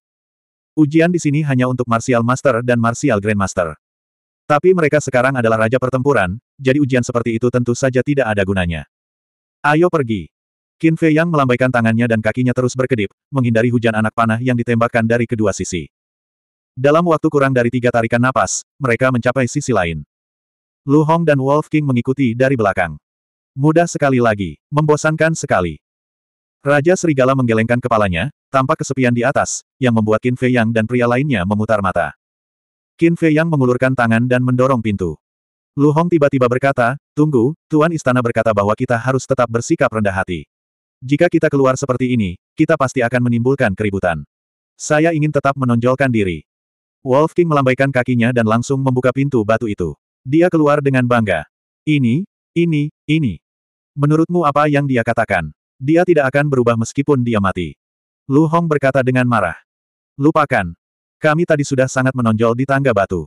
Ujian di sini hanya untuk Martial Master dan Martial Grandmaster. Tapi mereka sekarang adalah raja pertempuran, jadi ujian seperti itu tentu saja tidak ada gunanya. Ayo pergi. Qin Fei Yang melambaikan tangannya dan kakinya terus berkedip, menghindari hujan anak panah yang ditembakkan dari kedua sisi. Dalam waktu kurang dari tiga tarikan napas, mereka mencapai sisi lain. Lu Hong dan Wolf King mengikuti dari belakang. Mudah sekali lagi, membosankan sekali. Raja Serigala menggelengkan kepalanya, tampak kesepian di atas, yang membuat Qin Fei Yang dan pria lainnya memutar mata. Qin Fei Yang mengulurkan tangan dan mendorong pintu. Lu Hong tiba-tiba berkata, tunggu, Tuan Istana berkata bahwa kita harus tetap bersikap rendah hati. Jika kita keluar seperti ini, kita pasti akan menimbulkan keributan. Saya ingin tetap menonjolkan diri. Wolf King melambaikan kakinya dan langsung membuka pintu batu itu. Dia keluar dengan bangga. Ini, ini, ini. Menurutmu apa yang dia katakan? Dia tidak akan berubah meskipun dia mati. Lu Hong berkata dengan marah. Lupakan. Kami tadi sudah sangat menonjol di tangga batu.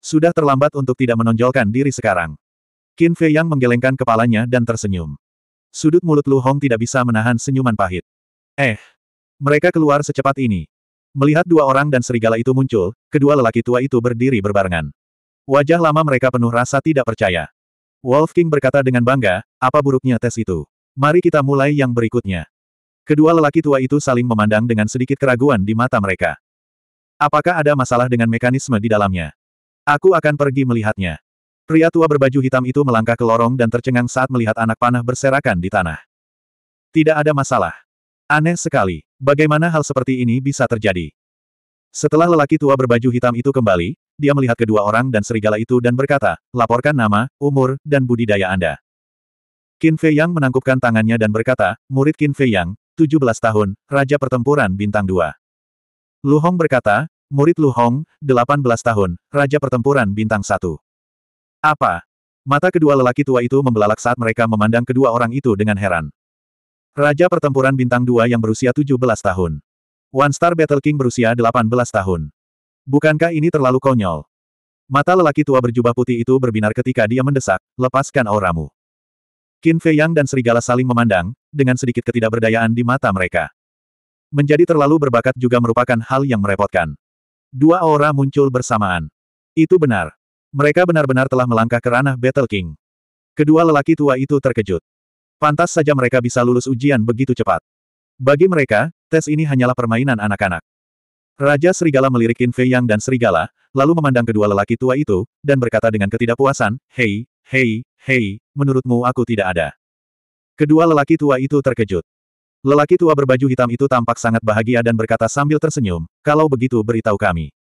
Sudah terlambat untuk tidak menonjolkan diri sekarang. Qin Fei yang menggelengkan kepalanya dan tersenyum. Sudut mulut Lu Hong tidak bisa menahan senyuman pahit. Eh. Mereka keluar secepat ini. Melihat dua orang dan serigala itu muncul, kedua lelaki tua itu berdiri berbarengan. Wajah lama mereka penuh rasa tidak percaya. Wolf King berkata dengan bangga, apa buruknya tes itu. Mari kita mulai yang berikutnya. Kedua lelaki tua itu saling memandang dengan sedikit keraguan di mata mereka. Apakah ada masalah dengan mekanisme di dalamnya? Aku akan pergi melihatnya. Pria tua berbaju hitam itu melangkah ke lorong dan tercengang saat melihat anak panah berserakan di tanah. Tidak ada masalah. Aneh sekali, bagaimana hal seperti ini bisa terjadi? Setelah lelaki tua berbaju hitam itu kembali, dia melihat kedua orang dan serigala itu dan berkata, laporkan nama, umur, dan budidaya Anda. Qin Fei Yang menangkupkan tangannya dan berkata, murid Qin Fei Yang, 17 tahun, Raja Pertempuran Bintang 2. Lu Hong berkata, murid Lu Hong, 18 tahun, Raja Pertempuran Bintang 1. Apa? Mata kedua lelaki tua itu membelalak saat mereka memandang kedua orang itu dengan heran. Raja Pertempuran Bintang 2 yang berusia 17 tahun. One Star Battle King berusia 18 tahun. Bukankah ini terlalu konyol? Mata lelaki tua berjubah putih itu berbinar ketika dia mendesak, lepaskan auramu. Qin Fei Yang dan Serigala saling memandang, dengan sedikit ketidakberdayaan di mata mereka. Menjadi terlalu berbakat juga merupakan hal yang merepotkan. Dua aura muncul bersamaan. Itu benar. Mereka benar-benar telah melangkah ke ranah Battle King. Kedua lelaki tua itu terkejut. Pantas saja mereka bisa lulus ujian begitu cepat. Bagi mereka, tes ini hanyalah permainan anak-anak. Raja Serigala melirik Qin Fei Yang dan Serigala, lalu memandang kedua lelaki tua itu, dan berkata dengan ketidakpuasan, Hei, hei, hei, menurutmu aku tidak ada. Kedua lelaki tua itu terkejut. Lelaki tua berbaju hitam itu tampak sangat bahagia dan berkata sambil tersenyum, kalau begitu beritahu kami.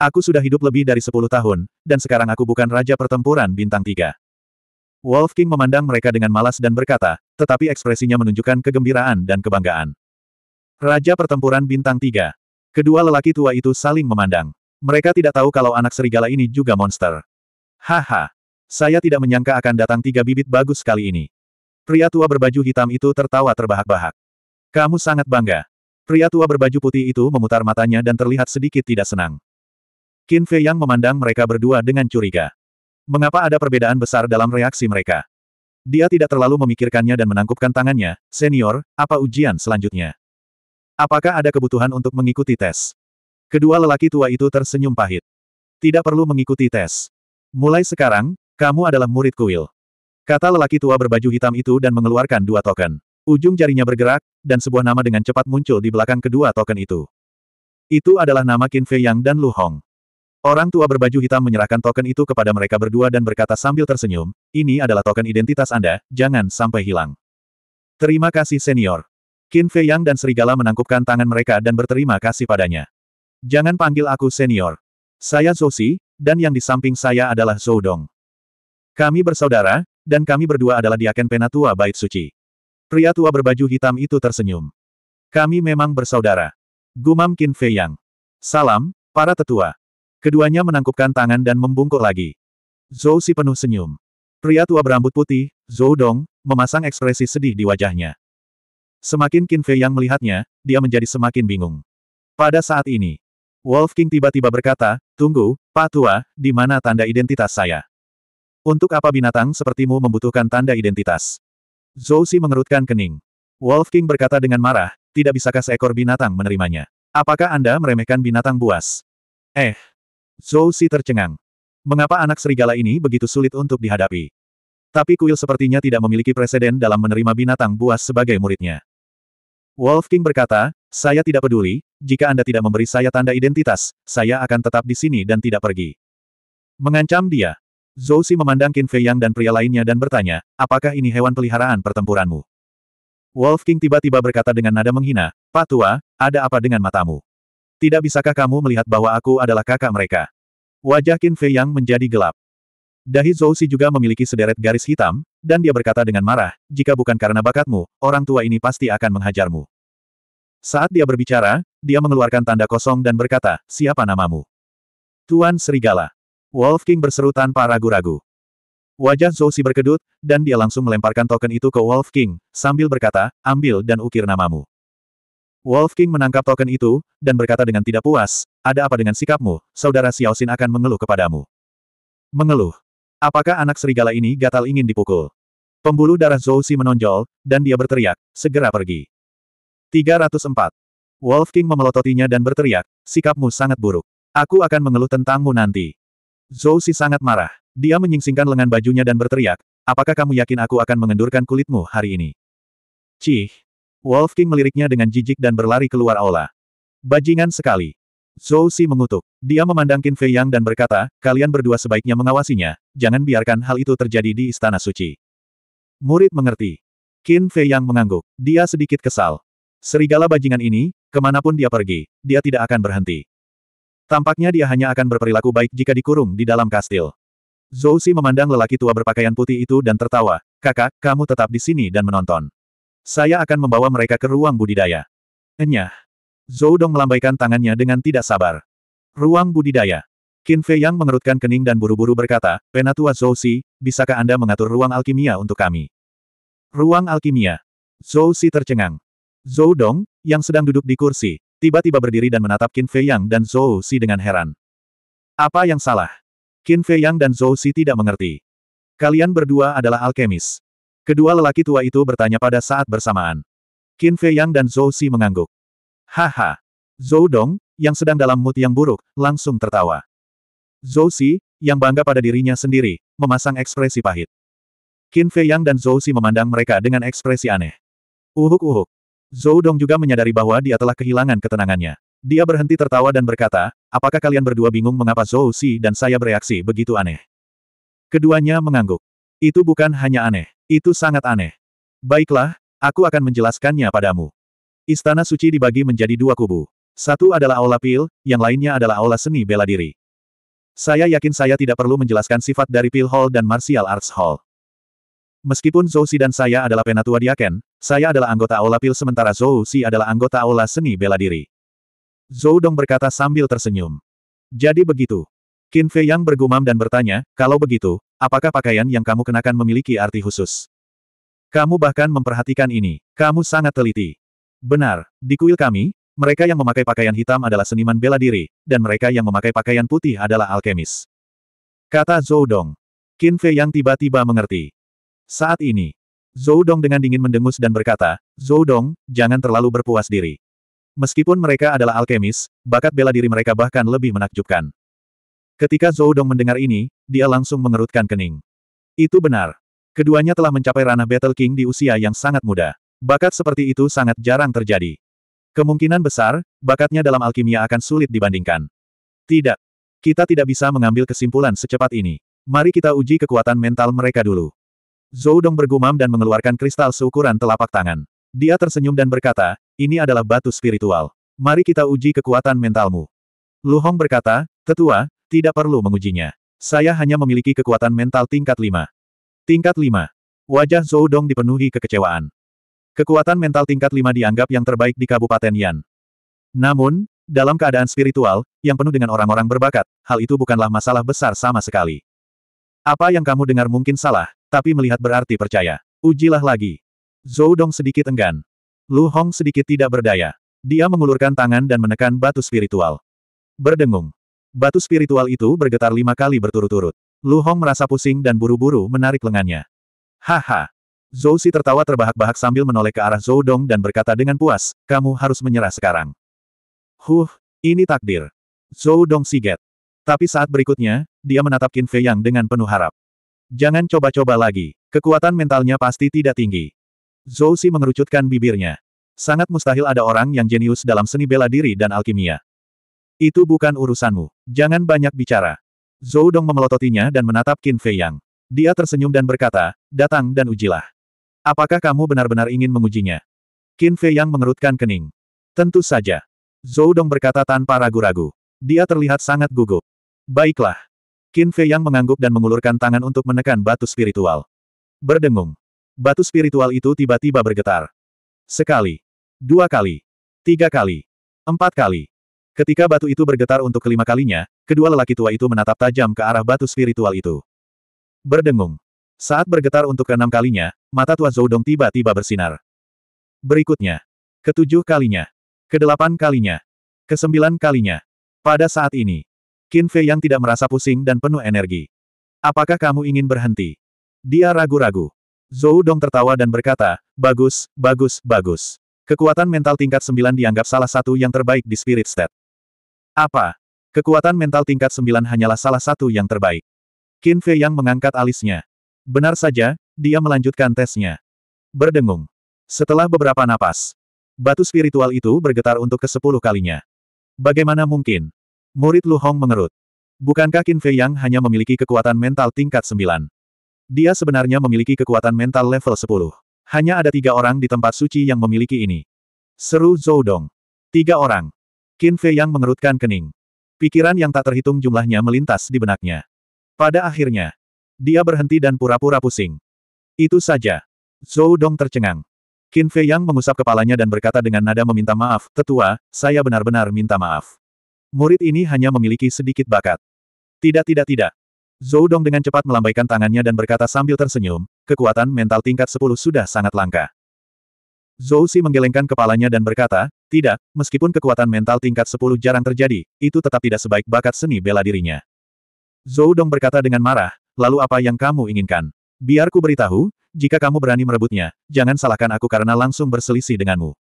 Aku sudah hidup lebih dari sepuluh tahun, dan sekarang aku bukan raja pertempuran bintang tiga. Wolf King memandang mereka dengan malas dan berkata, tetapi ekspresinya menunjukkan kegembiraan dan kebanggaan. Raja pertempuran bintang tiga. Kedua lelaki tua itu saling memandang. Mereka tidak tahu kalau anak serigala ini juga monster. Haha. Saya tidak menyangka akan datang tiga bibit bagus kali ini. Pria tua berbaju hitam itu tertawa terbahak-bahak. Kamu sangat bangga. Pria tua berbaju putih itu memutar matanya dan terlihat sedikit tidak senang. Qin Fei Yang memandang mereka berdua dengan curiga. Mengapa ada perbedaan besar dalam reaksi mereka? Dia tidak terlalu memikirkannya dan menangkupkan tangannya, senior, apa ujian selanjutnya? Apakah ada kebutuhan untuk mengikuti tes? Kedua lelaki tua itu tersenyum pahit. Tidak perlu mengikuti tes. Mulai sekarang, kamu adalah murid kuil. Kata lelaki tua berbaju hitam itu dan mengeluarkan dua token. Ujung jarinya bergerak, dan sebuah nama dengan cepat muncul di belakang kedua token itu. Itu adalah nama Qin Fei Yang dan Lu Hong. Orang tua berbaju hitam menyerahkan token itu kepada mereka berdua dan berkata sambil tersenyum, ini adalah token identitas Anda, jangan sampai hilang. Terima kasih senior. Qin Fei Yang dan Serigala menangkupkan tangan mereka dan berterima kasih padanya. Jangan panggil aku senior. Saya Zhou Xi, dan yang di samping saya adalah Zhou Dong. Kami bersaudara, dan kami berdua adalah diaken penatua bait suci. Pria tua berbaju hitam itu tersenyum. Kami memang bersaudara. Gumam Qin Fei Yang. Salam, para tetua. Keduanya menangkupkan tangan dan membungkuk lagi. Zhou Xi penuh senyum. Pria tua berambut putih, Zhou Dong, memasang ekspresi sedih di wajahnya. Semakin Qin Fei yang melihatnya, dia menjadi semakin bingung. Pada saat ini, Wolf King tiba-tiba berkata, Tunggu, Pak Tua, di mana tanda identitas saya? Untuk apa binatang sepertimu membutuhkan tanda identitas? Zhou Xi mengerutkan kening. Wolf King berkata dengan marah, tidak bisakah seekor binatang menerimanya? Apakah Anda meremehkan binatang buas? Eh. Zhou Xi tercengang. Mengapa anak serigala ini begitu sulit untuk dihadapi? Tapi kuil sepertinya tidak memiliki preseden dalam menerima binatang buas sebagai muridnya. Wolf King berkata, saya tidak peduli, jika Anda tidak memberi saya tanda identitas, saya akan tetap di sini dan tidak pergi. Mengancam dia. Zhou Xi memandang Qin Fei Yang dan pria lainnya dan bertanya, apakah ini hewan peliharaan pertempuranmu? Wolf King tiba-tiba berkata dengan nada menghina, Pak Tua, ada apa dengan matamu? Tidak bisakah kamu melihat bahwa aku adalah kakak mereka? Wajah Qin Fei Yang menjadi gelap. Dahi Xi juga memiliki sederet garis hitam, dan dia berkata dengan marah, jika bukan karena bakatmu, orang tua ini pasti akan menghajarmu. Saat dia berbicara, dia mengeluarkan tanda kosong dan berkata, siapa namamu? Tuan Serigala. Wolf King berseru tanpa ragu-ragu. Wajah Xi berkedut, dan dia langsung melemparkan token itu ke Wolf King, sambil berkata, ambil dan ukir namamu. Wolf King menangkap token itu, dan berkata dengan tidak puas, ada apa dengan sikapmu, saudara Xiao Xin akan mengeluh kepadamu. Mengeluh. Apakah anak serigala ini gatal ingin dipukul? Pembuluh darah Zhou Xi menonjol, dan dia berteriak, segera pergi. 304. Wolf King memelototinya dan berteriak, sikapmu sangat buruk. Aku akan mengeluh tentangmu nanti. Zhou Xi sangat marah. Dia menyingsingkan lengan bajunya dan berteriak, apakah kamu yakin aku akan mengendurkan kulitmu hari ini? Cih. Wolf King meliriknya dengan jijik dan berlari keluar aula. Bajingan sekali. Zhou Xi mengutuk. Dia memandang Qin Fei Yang dan berkata, kalian berdua sebaiknya mengawasinya, jangan biarkan hal itu terjadi di Istana Suci. Murid mengerti. Qin Fei yang mengangguk. Dia sedikit kesal. Serigala bajingan ini, kemanapun dia pergi, dia tidak akan berhenti. Tampaknya dia hanya akan berperilaku baik jika dikurung di dalam kastil. Zhou Xi memandang lelaki tua berpakaian putih itu dan tertawa, kakak, kamu tetap di sini dan menonton. Saya akan membawa mereka ke ruang budidaya. Enyah. Zhou Dong melambaikan tangannya dengan tidak sabar. Ruang budidaya. Qin Fei Yang mengerutkan kening dan buru-buru berkata, Penatua Zhou Xi, bisakah Anda mengatur ruang alkimia untuk kami? Ruang alkimia. Zhou Xi tercengang. Zhou Dong, yang sedang duduk di kursi, tiba-tiba berdiri dan menatap Qin Fei Yang dan Zhou Xi dengan heran. Apa yang salah? Qin Fei Yang dan Zhou Xi tidak mengerti. Kalian berdua adalah alkemis. Kedua lelaki tua itu bertanya pada saat bersamaan. Qin Fei Yang dan Zhou Xi mengangguk. Haha. Zhou Dong, yang sedang dalam mood yang buruk, langsung tertawa. Zhou Xi, yang bangga pada dirinya sendiri, memasang ekspresi pahit. Qin Fei Yang dan Zhou Xi memandang mereka dengan ekspresi aneh. Uhuk-uhuk. Zhou Dong juga menyadari bahwa dia telah kehilangan ketenangannya. Dia berhenti tertawa dan berkata, apakah kalian berdua bingung mengapa Zhou Xi dan saya bereaksi begitu aneh? Keduanya mengangguk. Itu bukan hanya aneh, itu sangat aneh. Baiklah, aku akan menjelaskannya padamu. Istana suci dibagi menjadi dua kubu. Satu adalah aula pil, yang lainnya adalah aula seni bela diri. Saya yakin saya tidak perlu menjelaskan sifat dari Pil Hall dan Martial Arts Hall. Meskipun Zhou Xi dan saya adalah penatua diaken, saya adalah anggota Aula Pil sementara Zhou Xi adalah anggota Aula Seni Bela Diri. Zhou Dong berkata sambil tersenyum. Jadi begitu. Qin Fei Yang bergumam dan bertanya, kalau begitu, apakah pakaian yang kamu kenakan memiliki arti khusus? Kamu bahkan memperhatikan ini. Kamu sangat teliti. Benar, di kuil kami, mereka yang memakai pakaian hitam adalah seniman bela diri, dan mereka yang memakai pakaian putih adalah alkemis. Kata Zhou Dong. Qin Fei yang tiba-tiba mengerti. Saat ini, Zhou Dong dengan dingin mendengus dan berkata, Zhou Dong, jangan terlalu berpuas diri. Meskipun mereka adalah alkemis, bakat bela diri mereka bahkan lebih menakjubkan. Ketika Zhou Dong mendengar ini, dia langsung mengerutkan kening. Itu benar. Keduanya telah mencapai ranah Battle King di usia yang sangat muda. Bakat seperti itu sangat jarang terjadi. Kemungkinan besar, bakatnya dalam alkimia akan sulit dibandingkan. Tidak. Kita tidak bisa mengambil kesimpulan secepat ini. Mari kita uji kekuatan mental mereka dulu. Zhou Dong bergumam dan mengeluarkan kristal seukuran telapak tangan. Dia tersenyum dan berkata, ini adalah batu spiritual. Mari kita uji kekuatan mentalmu. Lu Hong berkata, tetua, tidak perlu mengujinya. Saya hanya memiliki kekuatan mental tingkat 5. Tingkat 5. Wajah Zhou Dong dipenuhi kekecewaan. Kekuatan mental tingkat 5 dianggap yang terbaik di Kabupaten Yan. Namun, dalam keadaan spiritual, yang penuh dengan orang-orang berbakat, hal itu bukanlah masalah besar sama sekali. Apa yang kamu dengar mungkin salah, tapi melihat berarti percaya. Ujilah lagi. Zhou Dong sedikit enggan. Lu Hong sedikit tidak berdaya. Dia mengulurkan tangan dan menekan batu spiritual. Berdengung. Batu spiritual itu bergetar lima kali berturut-turut. Lu Hong merasa pusing dan buru-buru menarik lengannya. Haha, Zhou Si tertawa terbahak-bahak sambil menoleh ke arah Zhou Dong dan berkata dengan puas, kamu harus menyerah sekarang. Huh, ini takdir. Zhou Dong siget. Tapi saat berikutnya, dia menatap Qin Fei Yang dengan penuh harap. Jangan coba-coba lagi, kekuatan mentalnya pasti tidak tinggi. Zhou Si mengerucutkan bibirnya. Sangat mustahil ada orang yang jenius dalam seni bela diri dan alkimia. Itu bukan urusanmu. Jangan banyak bicara. Zhou Dong memelototinya dan menatap Qin Fei Yang. Dia tersenyum dan berkata, datang dan ujilah. Apakah kamu benar-benar ingin mengujinya? Qin Fei Yang mengerutkan kening. Tentu saja. Zhou Dong berkata tanpa ragu-ragu. Dia terlihat sangat gugup. Baiklah. Qin Fei Yang mengangguk dan mengulurkan tangan untuk menekan batu spiritual. Berdengung. Batu spiritual itu tiba-tiba bergetar. Sekali. Dua kali. Tiga kali. Empat kali. Ketika batu itu bergetar untuk kelima kalinya, kedua lelaki tua itu menatap tajam ke arah batu spiritual itu. Berdengung. Saat bergetar untuk keenam kalinya, mata Tua Zoudong tiba-tiba bersinar. Berikutnya. Ketujuh kalinya. Kedelapan kalinya. Kesembilan kalinya. Pada saat ini, Qin Fei yang tidak merasa pusing dan penuh energi. Apakah kamu ingin berhenti? Dia ragu-ragu. Zhou Dong tertawa dan berkata, bagus, bagus, bagus. Kekuatan mental tingkat sembilan dianggap salah satu yang terbaik di Spirit State. Apa? Kekuatan mental tingkat sembilan hanyalah salah satu yang terbaik. Qin Fei yang mengangkat alisnya. Benar saja, dia melanjutkan tesnya. Berdengung. Setelah beberapa napas, batu spiritual itu bergetar untuk ke kesepuluh kalinya. Bagaimana mungkin? Murid Lu Hong mengerut. Bukankah Qin Fei Yang hanya memiliki kekuatan mental tingkat sembilan? Dia sebenarnya memiliki kekuatan mental level sepuluh. Hanya ada tiga orang di tempat suci yang memiliki ini. Seru Zhou Dong. Tiga orang. Qin Fei Yang mengerutkan kening. Pikiran yang tak terhitung jumlahnya melintas di benaknya. Pada akhirnya, dia berhenti dan pura-pura pusing. Itu saja. Zhou Dong tercengang. Qin Fei Yang mengusap kepalanya dan berkata dengan nada meminta maaf, Tetua, saya benar-benar minta maaf. Murid ini hanya memiliki sedikit bakat. Tidak tidak tidak. Zhou Dong dengan cepat melambaikan tangannya dan berkata sambil tersenyum, kekuatan mental tingkat 10 sudah sangat langka. Zhou Si menggelengkan kepalanya dan berkata, tidak, meskipun kekuatan mental tingkat 10 jarang terjadi, itu tetap tidak sebaik bakat seni bela dirinya. Zhou Dong berkata dengan marah, Lalu apa yang kamu inginkan? Biar ku beritahu, jika kamu berani merebutnya, jangan salahkan aku karena langsung berselisih denganmu.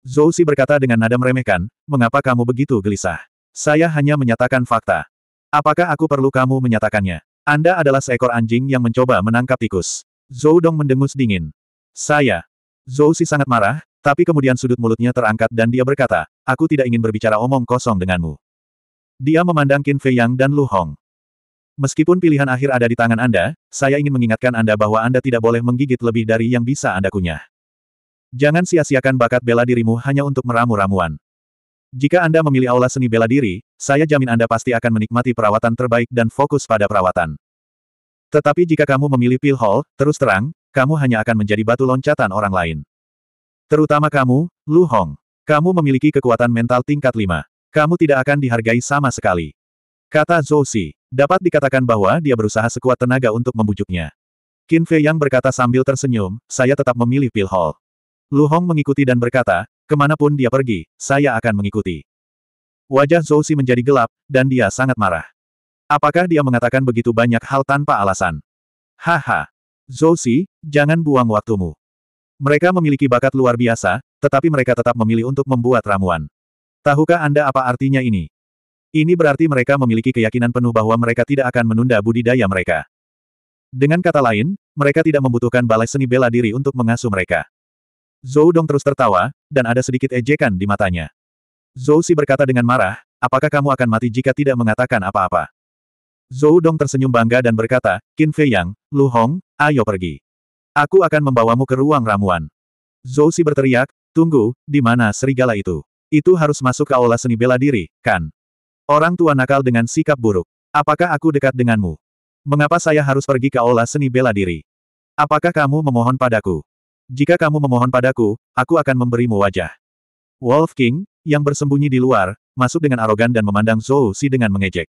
Zhou Xi berkata dengan nada meremehkan, mengapa kamu begitu gelisah? Saya hanya menyatakan fakta. Apakah aku perlu kamu menyatakannya? Anda adalah seekor anjing yang mencoba menangkap tikus. Zhou Dong mendengus dingin. Saya. Zhou Xi sangat marah, tapi kemudian sudut mulutnya terangkat dan dia berkata, aku tidak ingin berbicara omong kosong denganmu. Dia memandang Qin Fei Yang dan Lu Hong. Meskipun pilihan akhir ada di tangan Anda, saya ingin mengingatkan Anda bahwa Anda tidak boleh menggigit lebih dari yang bisa Anda kunyah. Jangan sia-siakan bakat bela dirimu hanya untuk meramu-ramuan. Jika Anda memilih aula seni bela diri, saya jamin Anda pasti akan menikmati perawatan terbaik dan fokus pada perawatan. Tetapi jika kamu memilih pil hall, terus terang, kamu hanya akan menjadi batu loncatan orang lain. Terutama kamu, Lu Hong. Kamu memiliki kekuatan mental tingkat 5. Kamu tidak akan dihargai sama sekali. Kata Zhou Xi. Dapat dikatakan bahwa dia berusaha sekuat tenaga untuk membujuknya. Qin Fei Yang berkata sambil tersenyum, saya tetap memilih Pil Hall. Lu Hong mengikuti dan berkata, kemanapun dia pergi, saya akan mengikuti. Wajah Zhou Xi menjadi gelap, dan dia sangat marah. Apakah dia mengatakan begitu banyak hal tanpa alasan? Haha. Zhou Xi, jangan buang waktumu. Mereka memiliki bakat luar biasa, tetapi mereka tetap memilih untuk membuat ramuan. Tahukah Anda apa artinya ini? Ini berarti mereka memiliki keyakinan penuh bahwa mereka tidak akan menunda budidaya mereka. Dengan kata lain, mereka tidak membutuhkan balai seni bela diri untuk mengasuh mereka. Zhou Dong terus tertawa, dan ada sedikit ejekan di matanya. Zhou Si berkata dengan marah, apakah kamu akan mati jika tidak mengatakan apa-apa? Zhou Dong tersenyum bangga dan berkata, Qin Fei Yang, Lu Hong, ayo pergi. Aku akan membawamu ke ruang ramuan. Zhou Si berteriak, tunggu, di mana serigala itu? Itu harus masuk ke aula seni bela diri, kan? Orang tua nakal dengan sikap buruk. Apakah aku dekat denganmu? Mengapa saya harus pergi ke aula seni bela diri? Apakah kamu memohon padaku? Jika kamu memohon padaku, aku akan memberimu wajah. Wolf King, yang bersembunyi di luar, masuk dengan arogan dan memandang Zhou Si dengan mengejek.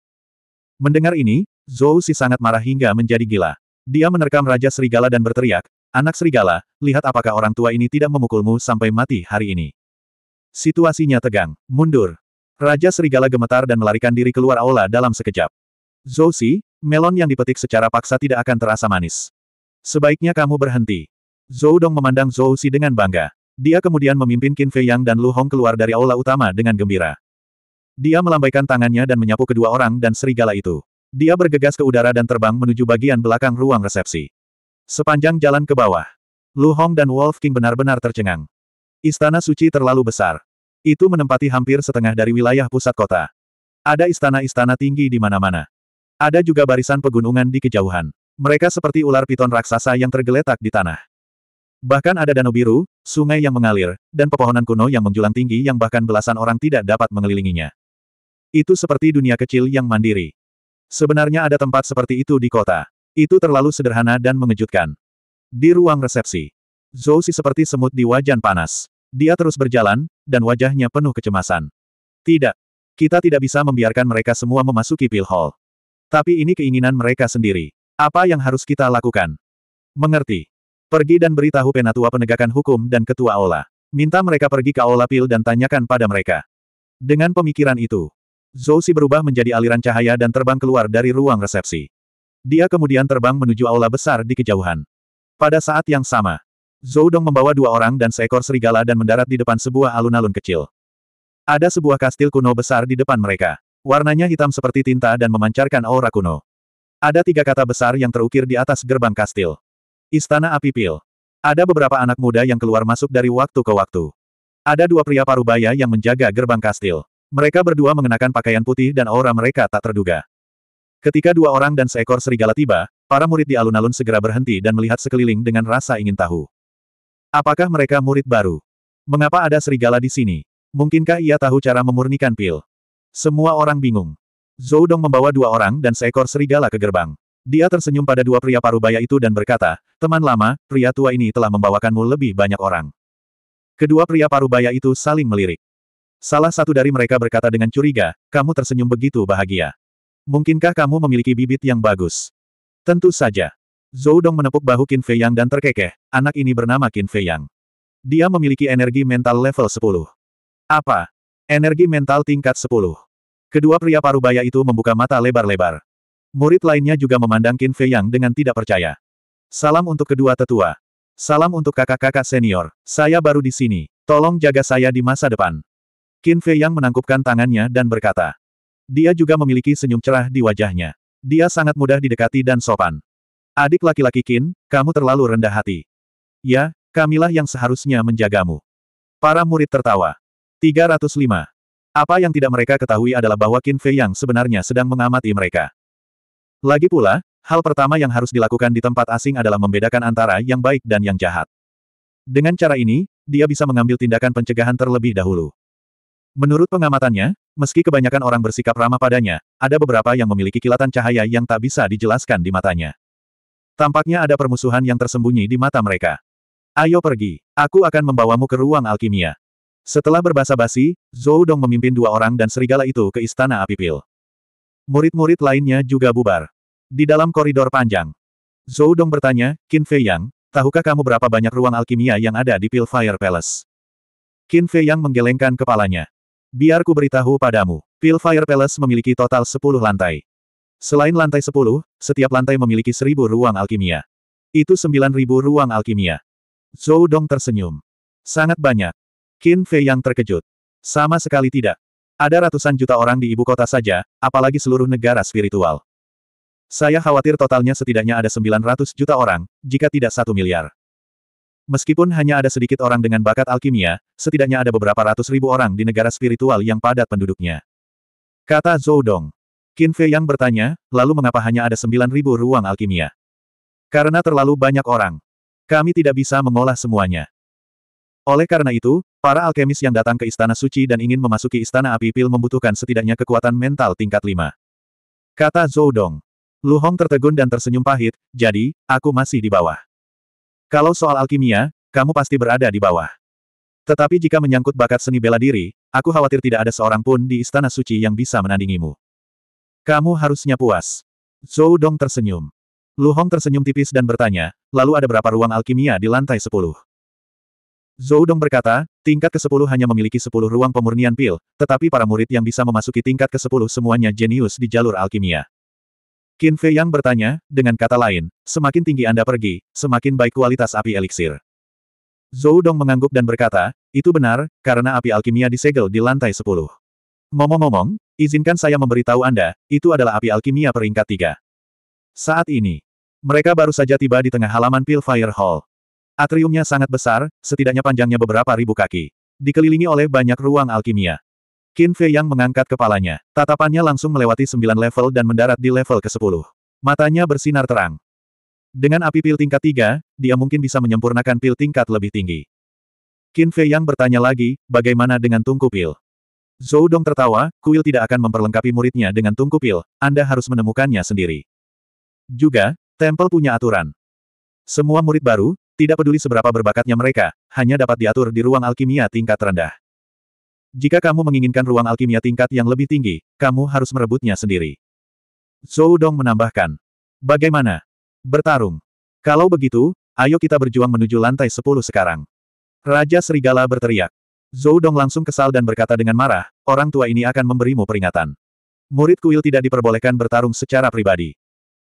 Mendengar ini, Zhou Si sangat marah hingga menjadi gila. Dia menerkam Raja Serigala dan berteriak, Anak Serigala, lihat apakah orang tua ini tidak memukulmu sampai mati hari ini. Situasinya tegang, mundur, Raja Serigala gemetar dan melarikan diri keluar aula dalam sekejap. Xi, melon yang dipetik secara paksa tidak akan terasa manis. Sebaiknya kamu berhenti. Zhou Dong memandang Zhou Xi dengan bangga. Dia kemudian memimpin Qin Fei Yang dan Lu Hong keluar dari aula utama dengan gembira. Dia melambaikan tangannya dan menyapu kedua orang dan serigala itu. Dia bergegas ke udara dan terbang menuju bagian belakang ruang resepsi. Sepanjang jalan ke bawah, Lu Hong dan Wolf King benar-benar tercengang. Istana suci terlalu besar. Itu menempati hampir setengah dari wilayah pusat kota. Ada istana-istana tinggi di mana-mana. Ada juga barisan pegunungan di kejauhan. Mereka seperti ular piton raksasa yang tergeletak di tanah. Bahkan ada danau biru, sungai yang mengalir, dan pepohonan kuno yang menjulang tinggi yang bahkan belasan orang tidak dapat mengelilinginya. Itu seperti dunia kecil yang mandiri. Sebenarnya ada tempat seperti itu di kota. Itu terlalu sederhana dan mengejutkan. Di ruang resepsi, Zhou Si seperti semut di wajan panas. Dia terus berjalan, dan wajahnya penuh kecemasan. Tidak. Kita tidak bisa membiarkan mereka semua memasuki Pil Hall. Tapi ini keinginan mereka sendiri. Apa yang harus kita lakukan? Mengerti. Pergi dan beritahu penatua penegakan hukum dan ketua Aula. Minta mereka pergi ke Aula Pil dan tanyakan pada mereka. Dengan pemikiran itu, Zosi berubah menjadi aliran cahaya dan terbang keluar dari ruang resepsi. Dia kemudian terbang menuju aula besar di kejauhan. Pada saat yang sama, Zhou Dong membawa dua orang dan seekor serigala dan mendarat di depan sebuah alun-alun kecil. Ada sebuah kastil kuno besar di depan mereka. Warnanya hitam seperti tinta dan memancarkan aura kuno. Ada tiga kata besar yang terukir di atas gerbang kastil. Istana Api Pil. Ada beberapa anak muda yang keluar masuk dari waktu ke waktu. Ada dua pria parubaya yang menjaga gerbang kastil. Mereka berdua mengenakan pakaian putih dan aura mereka tak terduga. Ketika dua orang dan seekor serigala tiba, para murid di alun-alun segera berhenti dan melihat sekeliling dengan rasa ingin tahu. Apakah mereka murid baru? Mengapa ada serigala di sini? Mungkinkah ia tahu cara memurnikan pil? Semua orang bingung. Zhou Dong membawa dua orang dan seekor serigala ke gerbang. Dia tersenyum pada dua pria parubaya itu dan berkata, teman lama, pria tua ini telah membawakanmu lebih banyak orang. Kedua pria parubaya itu saling melirik. Salah satu dari mereka berkata dengan curiga, kamu tersenyum begitu bahagia. Mungkinkah kamu memiliki bibit yang bagus? Tentu saja. Zhou Dong menepuk bahu Qin Fei Yang dan terkekeh, anak ini bernama Qin Fei Yang. Dia memiliki energi mental level 10. Apa? Energi mental tingkat 10. Kedua pria parubaya itu membuka mata lebar-lebar. Murid lainnya juga memandang Qin Fei Yang dengan tidak percaya. Salam untuk kedua tetua. Salam untuk kakak-kakak senior. Saya baru di sini. Tolong jaga saya di masa depan. Qin Fei Yang menangkupkan tangannya dan berkata. Dia juga memiliki senyum cerah di wajahnya. Dia sangat mudah didekati dan sopan. Adik laki-laki Kin, kamu terlalu rendah hati. Ya, kamilah yang seharusnya menjagamu. Para murid tertawa. 305. Apa yang tidak mereka ketahui adalah bahwa Qin Fei yang sebenarnya sedang mengamati mereka. Lagi pula, hal pertama yang harus dilakukan di tempat asing adalah membedakan antara yang baik dan yang jahat. Dengan cara ini, dia bisa mengambil tindakan pencegahan terlebih dahulu. Menurut pengamatannya, meski kebanyakan orang bersikap ramah padanya, ada beberapa yang memiliki kilatan cahaya yang tak bisa dijelaskan di matanya. Tampaknya ada permusuhan yang tersembunyi di mata mereka. Ayo pergi, aku akan membawamu ke ruang alkimia. Setelah berbahasa basi, Zhou Dong memimpin dua orang dan serigala itu ke istana api pil. Murid-murid lainnya juga bubar. Di dalam koridor panjang, Zhou Dong bertanya, Qin Fei Yang, tahukah kamu berapa banyak ruang alkimia yang ada di Pil Fire Palace? Qin Fei Yang menggelengkan kepalanya. Biar ku beritahu padamu, Pil Fire Palace memiliki total 10 lantai. Selain lantai 10, setiap lantai memiliki seribu ruang alkimia. Itu sembilan ribu ruang alkimia. Zhou Dong tersenyum. Sangat banyak. Qin Fei yang terkejut. Sama sekali tidak. Ada ratusan juta orang di ibu kota saja, apalagi seluruh negara spiritual. Saya khawatir totalnya setidaknya ada 900 juta orang, jika tidak satu miliar. Meskipun hanya ada sedikit orang dengan bakat alkimia, setidaknya ada beberapa ratus ribu orang di negara spiritual yang padat penduduknya. Kata Zhou Dong. Qin Fei yang bertanya, lalu mengapa hanya ada 9.000 ruang alkimia? Karena terlalu banyak orang. Kami tidak bisa mengolah semuanya. Oleh karena itu, para alkemis yang datang ke Istana Suci dan ingin memasuki Istana Api Pil membutuhkan setidaknya kekuatan mental tingkat 5. Kata Zhou Dong. Lu Hong tertegun dan tersenyum pahit, jadi, aku masih di bawah. Kalau soal alkimia, kamu pasti berada di bawah. Tetapi jika menyangkut bakat seni bela diri, aku khawatir tidak ada seorang pun di Istana Suci yang bisa menandingimu. Kamu harusnya puas. Zhou Dong tersenyum. Lu Hong tersenyum tipis dan bertanya, lalu ada berapa ruang alkimia di lantai sepuluh? Zhou Dong berkata, tingkat ke-10 hanya memiliki 10 ruang pemurnian pil, tetapi para murid yang bisa memasuki tingkat ke-10 semuanya jenius di jalur alkimia. Qin Fei Yang bertanya, dengan kata lain, semakin tinggi Anda pergi, semakin baik kualitas api eliksir. Zhou Dong mengangguk dan berkata, itu benar, karena api alkimia disegel di lantai 10. ngomong momong Izinkan saya memberitahu Anda, itu adalah api alkimia peringkat tiga. Saat ini, mereka baru saja tiba di tengah halaman Pilfire Hall. Atriumnya sangat besar, setidaknya panjangnya beberapa ribu kaki. Dikelilingi oleh banyak ruang alkimia. Qin Fei yang mengangkat kepalanya. Tatapannya langsung melewati sembilan level dan mendarat di level ke-10. Matanya bersinar terang. Dengan api pil tingkat tiga, dia mungkin bisa menyempurnakan pil tingkat lebih tinggi. Qin Fei yang bertanya lagi, bagaimana dengan tungku pil? Zhou Dong tertawa, kuil tidak akan memperlengkapi muridnya dengan tungku pil, Anda harus menemukannya sendiri. Juga, tempel punya aturan. Semua murid baru, tidak peduli seberapa berbakatnya mereka, hanya dapat diatur di ruang alkimia tingkat rendah. Jika kamu menginginkan ruang alkimia tingkat yang lebih tinggi, kamu harus merebutnya sendiri. Zhou Dong menambahkan. Bagaimana? Bertarung. Kalau begitu, ayo kita berjuang menuju lantai 10 sekarang. Raja Serigala berteriak. Zou Dong langsung kesal dan berkata dengan marah, orang tua ini akan memberimu peringatan. Murid kuil tidak diperbolehkan bertarung secara pribadi.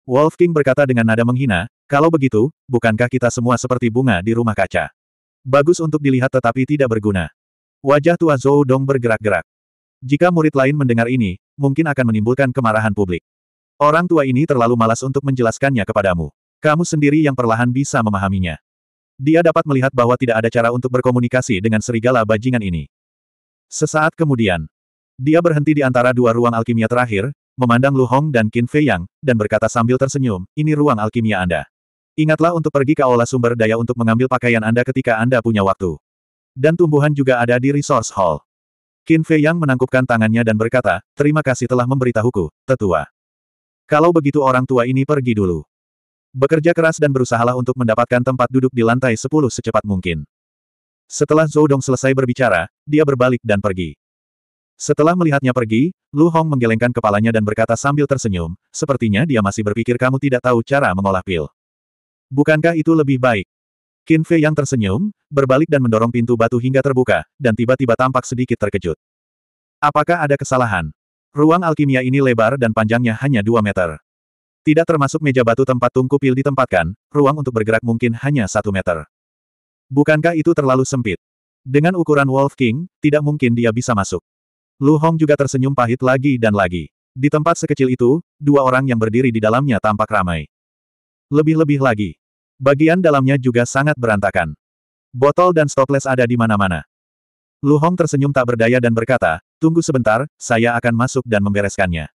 Wolf King berkata dengan nada menghina, kalau begitu, bukankah kita semua seperti bunga di rumah kaca? Bagus untuk dilihat tetapi tidak berguna. Wajah tua Zhou Dong bergerak-gerak. Jika murid lain mendengar ini, mungkin akan menimbulkan kemarahan publik. Orang tua ini terlalu malas untuk menjelaskannya kepadamu. Kamu sendiri yang perlahan bisa memahaminya. Dia dapat melihat bahwa tidak ada cara untuk berkomunikasi dengan serigala bajingan ini. Sesaat kemudian, dia berhenti di antara dua ruang alkimia terakhir, memandang Lu Hong dan Qin Fei Yang, dan berkata sambil tersenyum, ini ruang alkimia Anda. Ingatlah untuk pergi ke aula sumber daya untuk mengambil pakaian Anda ketika Anda punya waktu. Dan tumbuhan juga ada di resource hall. Qin Fei Yang menangkupkan tangannya dan berkata, terima kasih telah memberitahuku, tetua. Kalau begitu orang tua ini pergi dulu. Bekerja keras dan berusahalah untuk mendapatkan tempat duduk di lantai 10 secepat mungkin. Setelah Zhou Dong selesai berbicara, dia berbalik dan pergi. Setelah melihatnya pergi, Lu Hong menggelengkan kepalanya dan berkata sambil tersenyum, sepertinya dia masih berpikir kamu tidak tahu cara mengolah pil. Bukankah itu lebih baik? Qin Fei yang tersenyum, berbalik dan mendorong pintu batu hingga terbuka, dan tiba-tiba tampak sedikit terkejut. Apakah ada kesalahan? Ruang alkimia ini lebar dan panjangnya hanya 2 meter. Tidak termasuk meja batu tempat tungku pil ditempatkan, ruang untuk bergerak mungkin hanya satu meter. Bukankah itu terlalu sempit? Dengan ukuran Wolf King, tidak mungkin dia bisa masuk. Lu Hong juga tersenyum pahit lagi dan lagi. Di tempat sekecil itu, dua orang yang berdiri di dalamnya tampak ramai. Lebih-lebih lagi. Bagian dalamnya juga sangat berantakan. Botol dan stopless ada di mana-mana. Lu Hong tersenyum tak berdaya dan berkata, tunggu sebentar, saya akan masuk dan membereskannya.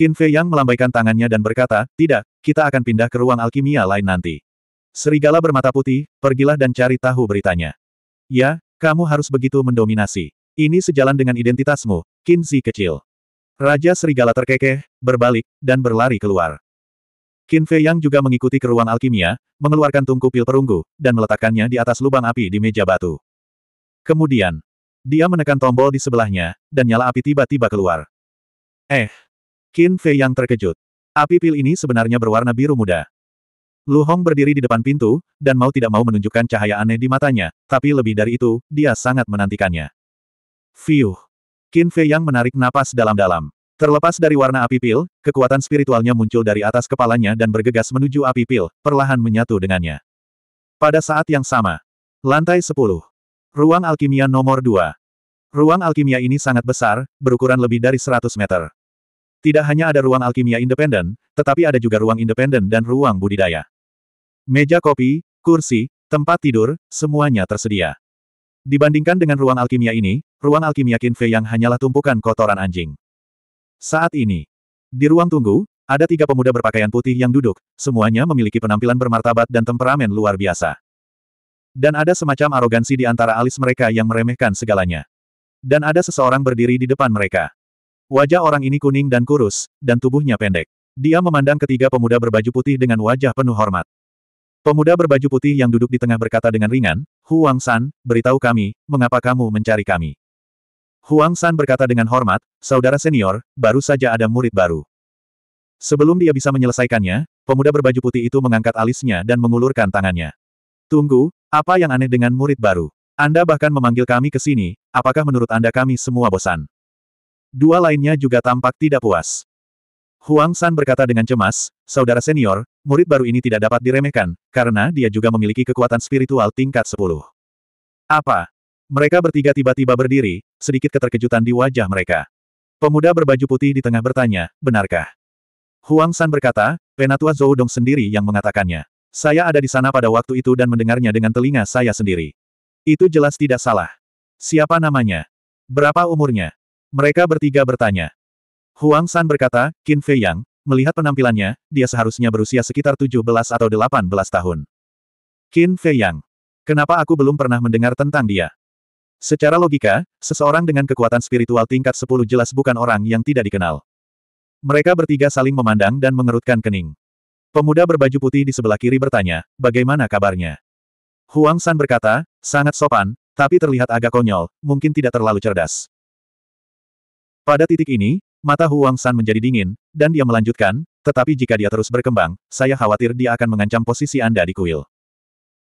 Qin Fei Yang melambaikan tangannya dan berkata, tidak, kita akan pindah ke ruang alkimia lain nanti. Serigala bermata putih, pergilah dan cari tahu beritanya. Ya, kamu harus begitu mendominasi. Ini sejalan dengan identitasmu, Qin Zi kecil. Raja Serigala terkekeh, berbalik, dan berlari keluar. Qin Fei Yang juga mengikuti ke ruang alkimia, mengeluarkan tungku pil perunggu, dan meletakkannya di atas lubang api di meja batu. Kemudian, dia menekan tombol di sebelahnya, dan nyala api tiba-tiba keluar. Eh, Qin Fei yang terkejut. Api pil ini sebenarnya berwarna biru muda. Lu Hong berdiri di depan pintu, dan mau tidak mau menunjukkan cahaya aneh di matanya, tapi lebih dari itu, dia sangat menantikannya. Fiuh! Qin Fei yang menarik napas dalam-dalam. Terlepas dari warna api pil, kekuatan spiritualnya muncul dari atas kepalanya dan bergegas menuju api pil, perlahan menyatu dengannya. Pada saat yang sama, lantai 10, ruang alkimia nomor 2. Ruang alkimia ini sangat besar, berukuran lebih dari 100 meter. Tidak hanya ada ruang alkimia independen, tetapi ada juga ruang independen dan ruang budidaya. Meja kopi, kursi, tempat tidur, semuanya tersedia. Dibandingkan dengan ruang alkimia ini, ruang alkimia Kinfe yang hanyalah tumpukan kotoran anjing. Saat ini, di ruang tunggu, ada tiga pemuda berpakaian putih yang duduk, semuanya memiliki penampilan bermartabat dan temperamen luar biasa. Dan ada semacam arogansi di antara alis mereka yang meremehkan segalanya. Dan ada seseorang berdiri di depan mereka. Wajah orang ini kuning dan kurus, dan tubuhnya pendek. Dia memandang ketiga pemuda berbaju putih dengan wajah penuh hormat. Pemuda berbaju putih yang duduk di tengah berkata dengan ringan, Huang San, beritahu kami, mengapa kamu mencari kami? Huang San berkata dengan hormat, saudara senior, baru saja ada murid baru. Sebelum dia bisa menyelesaikannya, pemuda berbaju putih itu mengangkat alisnya dan mengulurkan tangannya. Tunggu, apa yang aneh dengan murid baru? Anda bahkan memanggil kami ke sini, apakah menurut Anda kami semua bosan? Dua lainnya juga tampak tidak puas. Huang San berkata dengan cemas, saudara senior, murid baru ini tidak dapat diremehkan, karena dia juga memiliki kekuatan spiritual tingkat 10. Apa? Mereka bertiga tiba-tiba berdiri, sedikit keterkejutan di wajah mereka. Pemuda berbaju putih di tengah bertanya, benarkah? Huang San berkata, Penatua Zhou Dong sendiri yang mengatakannya. Saya ada di sana pada waktu itu dan mendengarnya dengan telinga saya sendiri. Itu jelas tidak salah. Siapa namanya? Berapa umurnya? Mereka bertiga bertanya. Huang San berkata, Qin Fei Yang, melihat penampilannya, dia seharusnya berusia sekitar 17 atau 18 tahun. Qin Fei Yang. Kenapa aku belum pernah mendengar tentang dia? Secara logika, seseorang dengan kekuatan spiritual tingkat 10 jelas bukan orang yang tidak dikenal. Mereka bertiga saling memandang dan mengerutkan kening. Pemuda berbaju putih di sebelah kiri bertanya, bagaimana kabarnya? Huang San berkata, sangat sopan, tapi terlihat agak konyol, mungkin tidak terlalu cerdas. Pada titik ini, mata Huang San menjadi dingin, dan dia melanjutkan, tetapi jika dia terus berkembang, saya khawatir dia akan mengancam posisi Anda di kuil.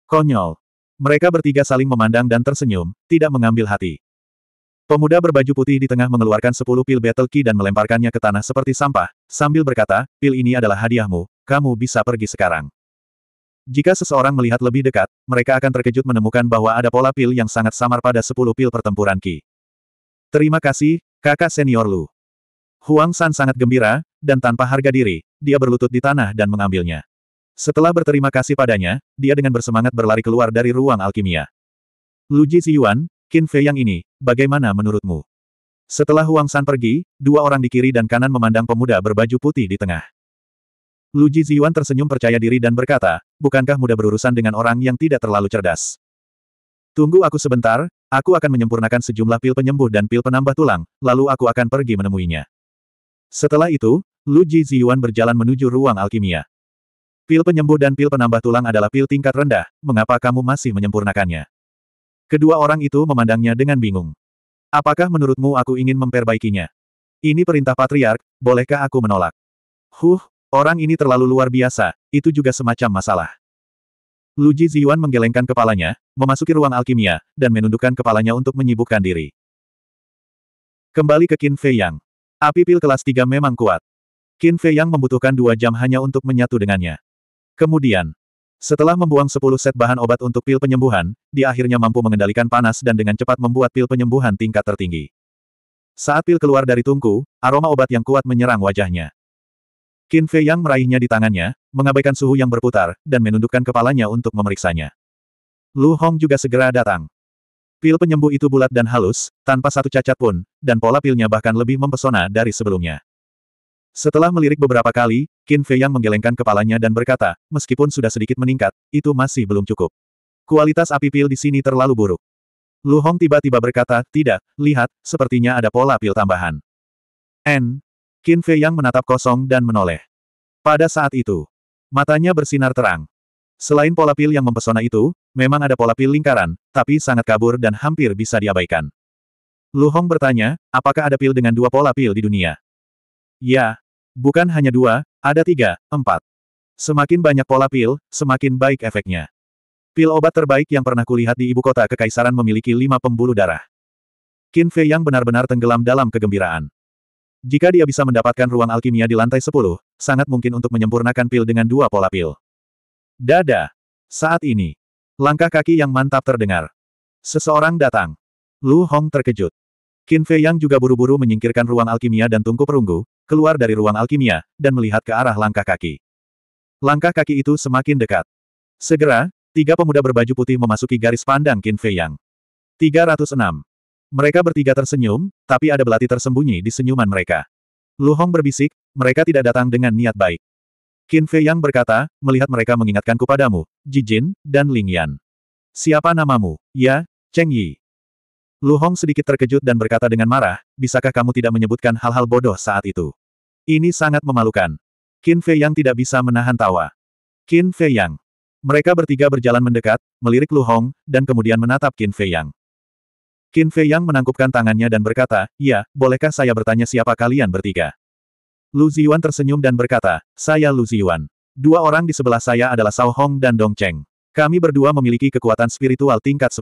Konyol. Mereka bertiga saling memandang dan tersenyum, tidak mengambil hati. Pemuda berbaju putih di tengah mengeluarkan sepuluh pil battle key dan melemparkannya ke tanah seperti sampah, sambil berkata, pil ini adalah hadiahmu, kamu bisa pergi sekarang. Jika seseorang melihat lebih dekat, mereka akan terkejut menemukan bahwa ada pola pil yang sangat samar pada sepuluh pil pertempuran Ki. Terima kasih, kakak senior Lu. Huang San sangat gembira, dan tanpa harga diri, dia berlutut di tanah dan mengambilnya. Setelah berterima kasih padanya, dia dengan bersemangat berlari keluar dari ruang alkimia. Lu Ji Ziyuan, Qin Fei yang ini, bagaimana menurutmu? Setelah Huang San pergi, dua orang di kiri dan kanan memandang pemuda berbaju putih di tengah. Lu Ji Ziyuan tersenyum percaya diri dan berkata, bukankah muda berurusan dengan orang yang tidak terlalu cerdas? Tunggu aku sebentar, Aku akan menyempurnakan sejumlah pil penyembuh dan pil penambah tulang, lalu aku akan pergi menemuinya. Setelah itu, Lu Ji Ziyuan berjalan menuju ruang alkimia. Pil penyembuh dan pil penambah tulang adalah pil tingkat rendah, mengapa kamu masih menyempurnakannya? Kedua orang itu memandangnya dengan bingung. Apakah menurutmu aku ingin memperbaikinya? Ini perintah patriark, bolehkah aku menolak? Huh, orang ini terlalu luar biasa, itu juga semacam masalah. Lu Ji Ziyuan menggelengkan kepalanya, memasuki ruang alkimia, dan menundukkan kepalanya untuk menyibukkan diri. Kembali ke Qin Fei Yang. Api pil kelas 3 memang kuat. Qin Fei Yang membutuhkan dua jam hanya untuk menyatu dengannya. Kemudian, setelah membuang 10 set bahan obat untuk pil penyembuhan, dia akhirnya mampu mengendalikan panas dan dengan cepat membuat pil penyembuhan tingkat tertinggi. Saat pil keluar dari tungku, aroma obat yang kuat menyerang wajahnya. Qin Fei Yang meraihnya di tangannya, mengabaikan suhu yang berputar, dan menundukkan kepalanya untuk memeriksanya. Lu Hong juga segera datang. Pil penyembuh itu bulat dan halus, tanpa satu cacat pun, dan pola pilnya bahkan lebih mempesona dari sebelumnya. Setelah melirik beberapa kali, Qin Fei Yang menggelengkan kepalanya dan berkata, meskipun sudah sedikit meningkat, itu masih belum cukup. Kualitas api pil di sini terlalu buruk. Lu Hong tiba-tiba berkata, tidak, lihat, sepertinya ada pola pil tambahan. N, Qin Fei yang menatap kosong dan menoleh. Pada saat itu, matanya bersinar terang. Selain pola pil yang mempesona itu, memang ada pola pil lingkaran, tapi sangat kabur dan hampir bisa diabaikan. Lu Hong bertanya, apakah ada pil dengan dua pola pil di dunia? Ya, bukan hanya dua, ada tiga, empat. Semakin banyak pola pil, semakin baik efeknya. Pil obat terbaik yang pernah kulihat di ibu kota kekaisaran memiliki lima pembuluh darah. Qin Fei yang benar-benar tenggelam dalam kegembiraan. Jika dia bisa mendapatkan ruang alkimia di lantai 10, sangat mungkin untuk menyempurnakan pil dengan dua pola pil. Dada. Saat ini. Langkah kaki yang mantap terdengar. Seseorang datang. Lu Hong terkejut. Qin Fei Yang juga buru-buru menyingkirkan ruang alkimia dan tungku perunggu, keluar dari ruang alkimia, dan melihat ke arah langkah kaki. Langkah kaki itu semakin dekat. Segera, tiga pemuda berbaju putih memasuki garis pandang Qin Fei Yang. 306. Mereka bertiga tersenyum, tapi ada belati tersembunyi di senyuman mereka. Lu Hong berbisik, mereka tidak datang dengan niat baik. Qin Fei Yang berkata, melihat mereka mengingatkanku padamu, Jijin, dan Ling Yan. Siapa namamu? Ya, Cheng Yi. Lu Hong sedikit terkejut dan berkata dengan marah, bisakah kamu tidak menyebutkan hal-hal bodoh saat itu? Ini sangat memalukan. Qin Fei Yang tidak bisa menahan tawa. Qin Fei Yang. Mereka bertiga berjalan mendekat, melirik Lu Hong, dan kemudian menatap Qin Fei Yang. Qin Fei Yang menangkupkan tangannya dan berkata, Ya, bolehkah saya bertanya siapa kalian bertiga? Lu Ziyuan tersenyum dan berkata, Saya Lu Ziyuan. Dua orang di sebelah saya adalah Sao Hong dan Dong Cheng. Kami berdua memiliki kekuatan spiritual tingkat 10.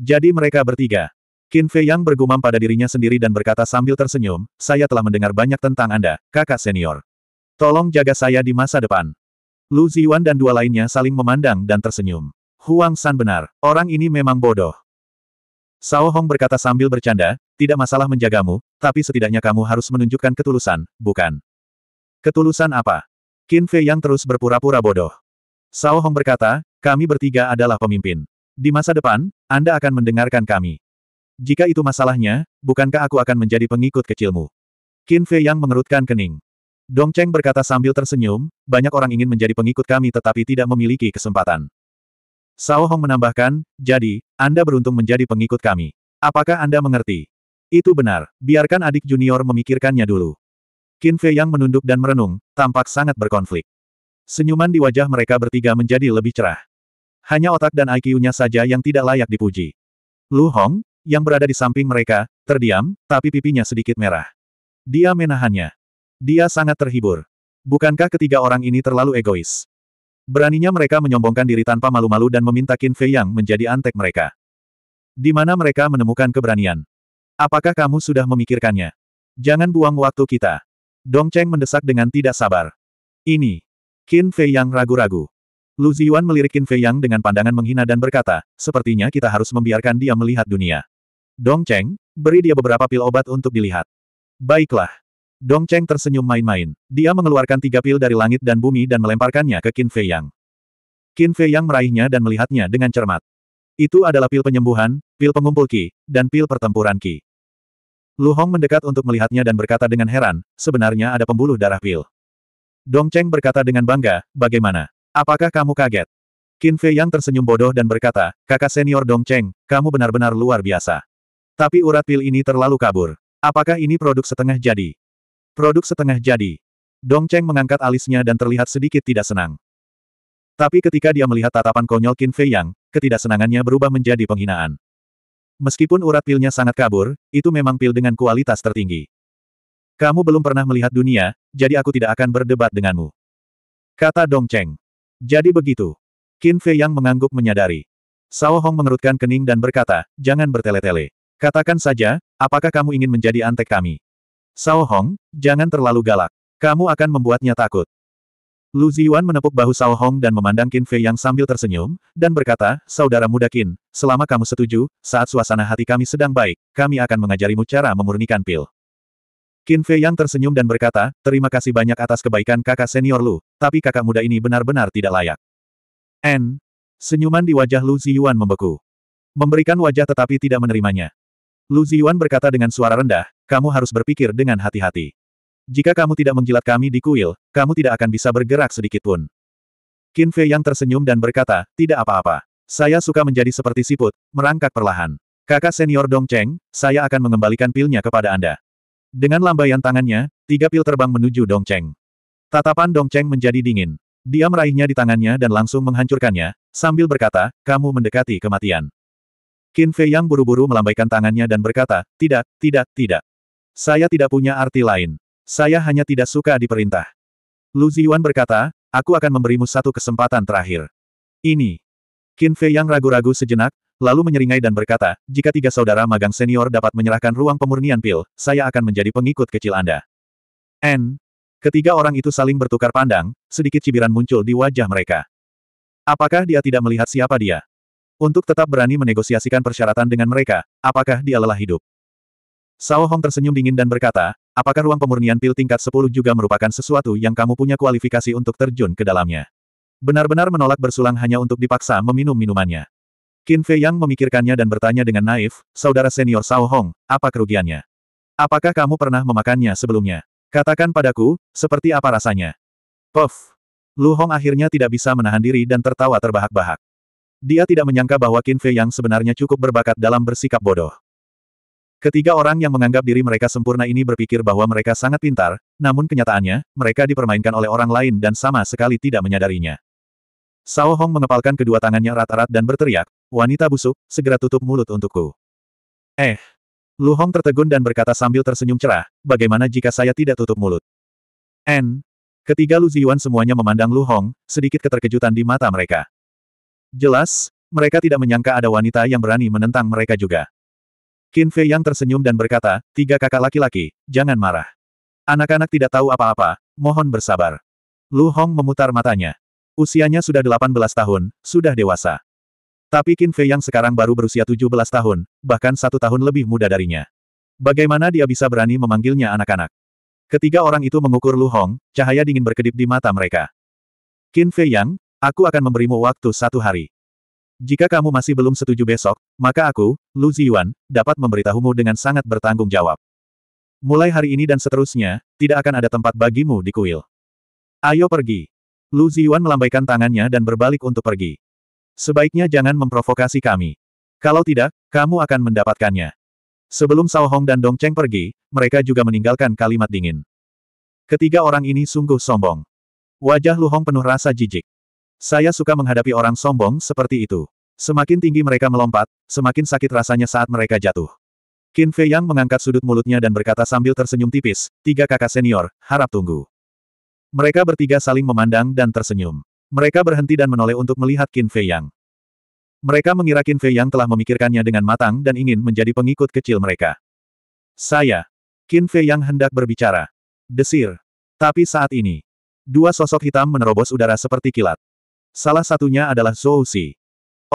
Jadi mereka bertiga. Qin Fei Yang bergumam pada dirinya sendiri dan berkata sambil tersenyum, saya telah mendengar banyak tentang Anda, kakak senior. Tolong jaga saya di masa depan. Lu Ziyuan dan dua lainnya saling memandang dan tersenyum. Huang San benar, orang ini memang bodoh. Sao Hong berkata sambil bercanda, tidak masalah menjagamu, tapi setidaknya kamu harus menunjukkan ketulusan, bukan? Ketulusan apa? Qin Fei yang terus berpura-pura bodoh. Sao Hong berkata, kami bertiga adalah pemimpin. Di masa depan, Anda akan mendengarkan kami. Jika itu masalahnya, bukankah aku akan menjadi pengikut kecilmu? Qin Fei yang mengerutkan kening. Dong Cheng berkata sambil tersenyum, banyak orang ingin menjadi pengikut kami tetapi tidak memiliki kesempatan. Sao Hong menambahkan, jadi, Anda beruntung menjadi pengikut kami. Apakah Anda mengerti? Itu benar, biarkan adik junior memikirkannya dulu. Qin Fei yang menunduk dan merenung, tampak sangat berkonflik. Senyuman di wajah mereka bertiga menjadi lebih cerah. Hanya otak dan IQ-nya saja yang tidak layak dipuji. Lu Hong, yang berada di samping mereka, terdiam, tapi pipinya sedikit merah. Dia menahannya. Dia sangat terhibur. Bukankah ketiga orang ini terlalu egois? Beraninya mereka menyombongkan diri tanpa malu-malu dan meminta Qin Fei Yang menjadi antek mereka. Di mana mereka menemukan keberanian? Apakah kamu sudah memikirkannya? Jangan buang waktu kita. Dong Cheng mendesak dengan tidak sabar. Ini. Qin Fei Yang ragu-ragu. Lu Ziyuan melirik Qin Fei Yang dengan pandangan menghina dan berkata, sepertinya kita harus membiarkan dia melihat dunia. Dong Cheng, beri dia beberapa pil obat untuk dilihat. Baiklah. Dong Cheng tersenyum main-main. Dia mengeluarkan tiga pil dari langit dan bumi dan melemparkannya ke Qin Fei Yang. Qin Fei Yang meraihnya dan melihatnya dengan cermat. Itu adalah pil penyembuhan, pil pengumpul Qi, dan pil pertempuran Qi. Lu Hong mendekat untuk melihatnya dan berkata dengan heran, sebenarnya ada pembuluh darah pil. Dong Cheng berkata dengan bangga, bagaimana? Apakah kamu kaget? Qin Fei Yang tersenyum bodoh dan berkata, kakak senior Dong Cheng, kamu benar-benar luar biasa. Tapi urat pil ini terlalu kabur. Apakah ini produk setengah jadi? Produk setengah jadi. Dong Cheng mengangkat alisnya dan terlihat sedikit tidak senang. Tapi ketika dia melihat tatapan konyol Qin Fei Yang, ketidaksenangannya berubah menjadi penghinaan. Meskipun urat pilnya sangat kabur, itu memang pil dengan kualitas tertinggi. Kamu belum pernah melihat dunia, jadi aku tidak akan berdebat denganmu. Kata Dong Cheng. Jadi begitu. Qin Fei Yang mengangguk menyadari. Sao Hong mengerutkan kening dan berkata, jangan bertele-tele. Katakan saja, apakah kamu ingin menjadi antek kami? Sao Hong, jangan terlalu galak. Kamu akan membuatnya takut. Lu Ziyuan menepuk bahu Sao Hong dan memandang Qin Fei yang sambil tersenyum, dan berkata, Saudara muda Qin, selama kamu setuju, saat suasana hati kami sedang baik, kami akan mengajarimu cara memurnikan pil. Qin Fei yang tersenyum dan berkata, Terima kasih banyak atas kebaikan kakak senior Lu, tapi kakak muda ini benar-benar tidak layak. N. Senyuman di wajah Lu Ziyuan membeku. Memberikan wajah tetapi tidak menerimanya. Lu Ziyuan berkata dengan suara rendah, kamu harus berpikir dengan hati-hati. Jika kamu tidak menjilat kami di kuil, kamu tidak akan bisa bergerak sedikitpun. Qin Fei yang tersenyum dan berkata, tidak apa-apa. Saya suka menjadi seperti siput, merangkak perlahan. Kakak senior Dong Cheng, saya akan mengembalikan pilnya kepada Anda. Dengan lambaian tangannya, tiga pil terbang menuju Dong Cheng. Tatapan Dong Cheng menjadi dingin. Dia meraihnya di tangannya dan langsung menghancurkannya, sambil berkata, kamu mendekati kematian. Qin Fei Yang buru-buru melambaikan tangannya dan berkata, tidak, tidak, tidak. Saya tidak punya arti lain. Saya hanya tidak suka diperintah. Lu Ziyuan berkata, aku akan memberimu satu kesempatan terakhir. Ini. Qin Fei Yang ragu-ragu sejenak, lalu menyeringai dan berkata, jika tiga saudara magang senior dapat menyerahkan ruang pemurnian pil, saya akan menjadi pengikut kecil Anda. N. Ketiga orang itu saling bertukar pandang, sedikit cibiran muncul di wajah mereka. Apakah dia tidak melihat siapa dia? Untuk tetap berani menegosiasikan persyaratan dengan mereka, apakah dia lelah hidup? Sao Hong tersenyum dingin dan berkata, apakah ruang pemurnian pil tingkat 10 juga merupakan sesuatu yang kamu punya kualifikasi untuk terjun ke dalamnya? Benar-benar menolak bersulang hanya untuk dipaksa meminum minumannya. Qin Fei Yang memikirkannya dan bertanya dengan naif, saudara senior Sao Hong, apa kerugiannya? Apakah kamu pernah memakannya sebelumnya? Katakan padaku, seperti apa rasanya? Puff! Lu Hong akhirnya tidak bisa menahan diri dan tertawa terbahak-bahak. Dia tidak menyangka bahwa Qin Fei yang sebenarnya cukup berbakat dalam bersikap bodoh. Ketiga orang yang menganggap diri mereka sempurna ini berpikir bahwa mereka sangat pintar, namun kenyataannya, mereka dipermainkan oleh orang lain dan sama sekali tidak menyadarinya. Sao Hong mengepalkan kedua tangannya rata-rata dan berteriak, wanita busuk, segera tutup mulut untukku. Eh! Lu Hong tertegun dan berkata sambil tersenyum cerah, bagaimana jika saya tidak tutup mulut? N. Ketiga Lu Ziyuan semuanya memandang Lu Hong, sedikit keterkejutan di mata mereka. Jelas, mereka tidak menyangka ada wanita yang berani menentang mereka juga. Qin Fei yang tersenyum dan berkata, tiga kakak laki-laki, jangan marah. Anak-anak tidak tahu apa-apa, mohon bersabar. Lu Hong memutar matanya. Usianya sudah 18 tahun, sudah dewasa. Tapi Qin Fei yang sekarang baru berusia 17 tahun, bahkan satu tahun lebih muda darinya. Bagaimana dia bisa berani memanggilnya anak-anak? Ketiga orang itu mengukur Lu Hong, cahaya dingin berkedip di mata mereka. Qin Fei Yang, Aku akan memberimu waktu satu hari. Jika kamu masih belum setuju besok, maka aku, Lu Ziyuan, dapat memberitahumu dengan sangat bertanggung jawab. Mulai hari ini dan seterusnya, tidak akan ada tempat bagimu di kuil. Ayo pergi. Lu Ziyuan melambaikan tangannya dan berbalik untuk pergi. Sebaiknya jangan memprovokasi kami. Kalau tidak, kamu akan mendapatkannya. Sebelum Sao Hong dan Dong Cheng pergi, mereka juga meninggalkan kalimat dingin. Ketiga orang ini sungguh sombong. Wajah Lu Hong penuh rasa jijik. Saya suka menghadapi orang sombong seperti itu. Semakin tinggi mereka melompat, semakin sakit rasanya saat mereka jatuh. Qin Fei Yang mengangkat sudut mulutnya dan berkata sambil tersenyum tipis, tiga kakak senior, harap tunggu. Mereka bertiga saling memandang dan tersenyum. Mereka berhenti dan menoleh untuk melihat Qin Fei Yang. Mereka mengira Qin Fei Yang telah memikirkannya dengan matang dan ingin menjadi pengikut kecil mereka. Saya. Qin Fei Yang hendak berbicara. Desir. Tapi saat ini. Dua sosok hitam menerobos udara seperti kilat. Salah satunya adalah Zhou Xi.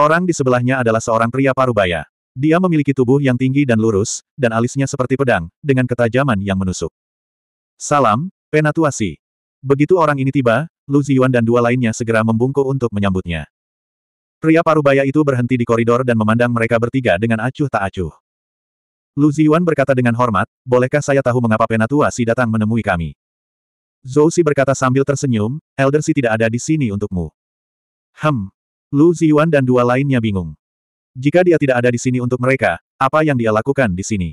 Orang di sebelahnya adalah seorang pria parubaya. Dia memiliki tubuh yang tinggi dan lurus, dan alisnya seperti pedang, dengan ketajaman yang menusuk. Salam, Penatuasi. Begitu orang ini tiba, Lu Ziyuan dan dua lainnya segera membungkuk untuk menyambutnya. Pria parubaya itu berhenti di koridor dan memandang mereka bertiga dengan acuh tak acuh. Lu Ziyuan berkata dengan hormat, bolehkah saya tahu mengapa Penatuasi datang menemui kami? Zhou Xi berkata sambil tersenyum, Elder Xi tidak ada di sini untukmu. Hem. Lu Ziyuan dan dua lainnya bingung. Jika dia tidak ada di sini untuk mereka, apa yang dia lakukan di sini?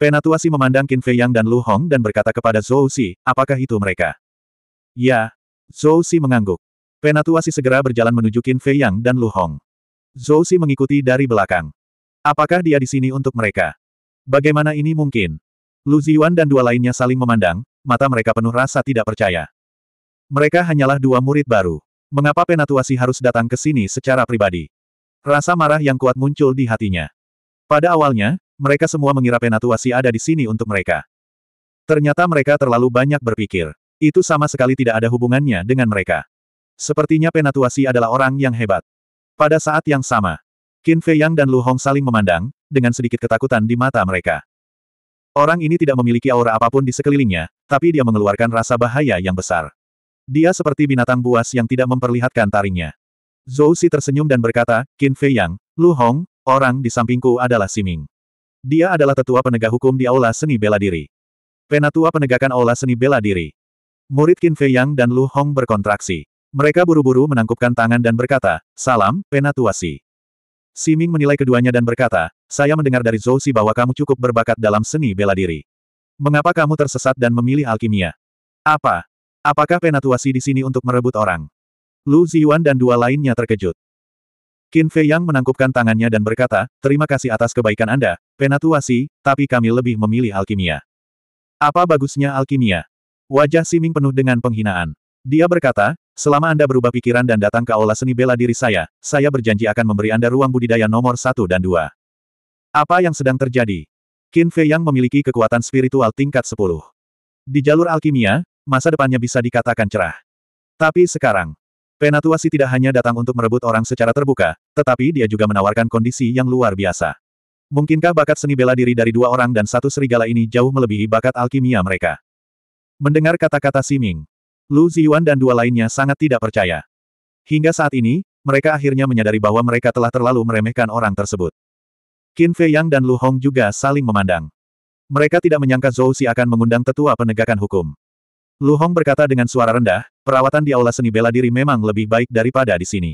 Penatua Si memandang Qin Fei Yang dan Lu Hong dan berkata kepada Zhou Si, apakah itu mereka? Ya. Zhou Si mengangguk. Penatua Si segera berjalan menuju Qin Fei Yang dan Lu Hong. Zhou Si mengikuti dari belakang. Apakah dia di sini untuk mereka? Bagaimana ini mungkin? Lu Ziyuan dan dua lainnya saling memandang, mata mereka penuh rasa tidak percaya. Mereka hanyalah dua murid baru. Mengapa Penatuasi harus datang ke sini secara pribadi? Rasa marah yang kuat muncul di hatinya. Pada awalnya, mereka semua mengira Penatuasi ada di sini untuk mereka. Ternyata mereka terlalu banyak berpikir. Itu sama sekali tidak ada hubungannya dengan mereka. Sepertinya Penatuasi adalah orang yang hebat. Pada saat yang sama, Qin Fei Yang dan Lu Hong saling memandang, dengan sedikit ketakutan di mata mereka. Orang ini tidak memiliki aura apapun di sekelilingnya, tapi dia mengeluarkan rasa bahaya yang besar. Dia seperti binatang buas yang tidak memperlihatkan taringnya. Zhou Si tersenyum dan berkata, Qin Fei Yang, Lu Hong, orang di sampingku adalah Siming. Dia adalah tetua penegak hukum di Aula Seni Bela Diri. Penatua penegakan Aula Seni Bela Diri. Murid Qin Fei Yang dan Lu Hong berkontraksi. Mereka buru-buru menangkupkan tangan dan berkata, Salam, Penatua si. Siming menilai keduanya dan berkata, Saya mendengar dari Zhou Si bahwa kamu cukup berbakat dalam seni bela diri. Mengapa kamu tersesat dan memilih alkimia? Apa? Apakah Penatuasi di sini untuk merebut orang? Lu Ziyuan dan dua lainnya terkejut. Qin Fei Yang menangkupkan tangannya dan berkata, terima kasih atas kebaikan Anda, Penatuasi, tapi kami lebih memilih alkimia. Apa bagusnya alkimia? Wajah Siming penuh dengan penghinaan. Dia berkata, selama Anda berubah pikiran dan datang ke aula seni bela diri saya, saya berjanji akan memberi Anda ruang budidaya nomor satu dan dua. Apa yang sedang terjadi? Qin Fei Yang memiliki kekuatan spiritual tingkat 10. Di jalur alkimia, masa depannya bisa dikatakan cerah. Tapi sekarang, Penatuasi tidak hanya datang untuk merebut orang secara terbuka, tetapi dia juga menawarkan kondisi yang luar biasa. Mungkinkah bakat seni bela diri dari dua orang dan satu serigala ini jauh melebihi bakat alkimia mereka? Mendengar kata-kata Siming, Lu Ziyuan dan dua lainnya sangat tidak percaya. Hingga saat ini, mereka akhirnya menyadari bahwa mereka telah terlalu meremehkan orang tersebut. Qin Fei Yang dan Lu Hong juga saling memandang. Mereka tidak menyangka Zhou Xi akan mengundang tetua penegakan hukum. Lu Hong berkata dengan suara rendah, perawatan di aula seni bela diri memang lebih baik daripada di sini.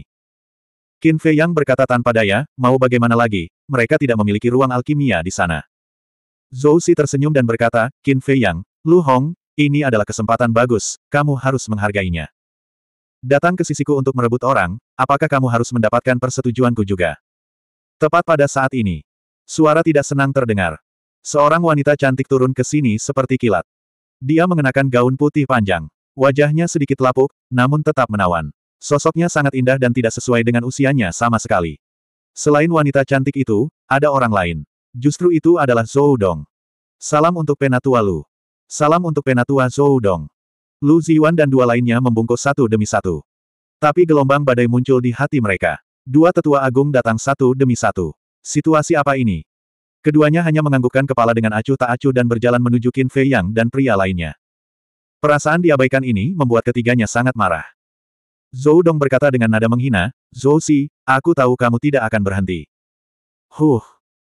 Qin Fei Yang berkata tanpa daya, mau bagaimana lagi, mereka tidak memiliki ruang alkimia di sana. Zhou Xi tersenyum dan berkata, Qin Fei Yang, Lu Hong, ini adalah kesempatan bagus, kamu harus menghargainya. Datang ke sisiku untuk merebut orang, apakah kamu harus mendapatkan persetujuanku juga? Tepat pada saat ini. Suara tidak senang terdengar. Seorang wanita cantik turun ke sini seperti kilat. Dia mengenakan gaun putih panjang. Wajahnya sedikit lapuk, namun tetap menawan. Sosoknya sangat indah dan tidak sesuai dengan usianya sama sekali. Selain wanita cantik itu, ada orang lain. Justru itu adalah Zhou Dong. Salam untuk Penatua Lu. Salam untuk Penatua Zhou Dong. Lu Ziwan dan dua lainnya membungkus satu demi satu. Tapi gelombang badai muncul di hati mereka. Dua tetua agung datang satu demi satu. Situasi apa ini? Keduanya hanya menganggukkan kepala dengan acuh tak acuh dan berjalan menuju Qin Fei Yang dan pria lainnya. Perasaan diabaikan ini membuat ketiganya sangat marah. Zhou Dong berkata dengan nada menghina, Zhou Si, aku tahu kamu tidak akan berhenti. Huh.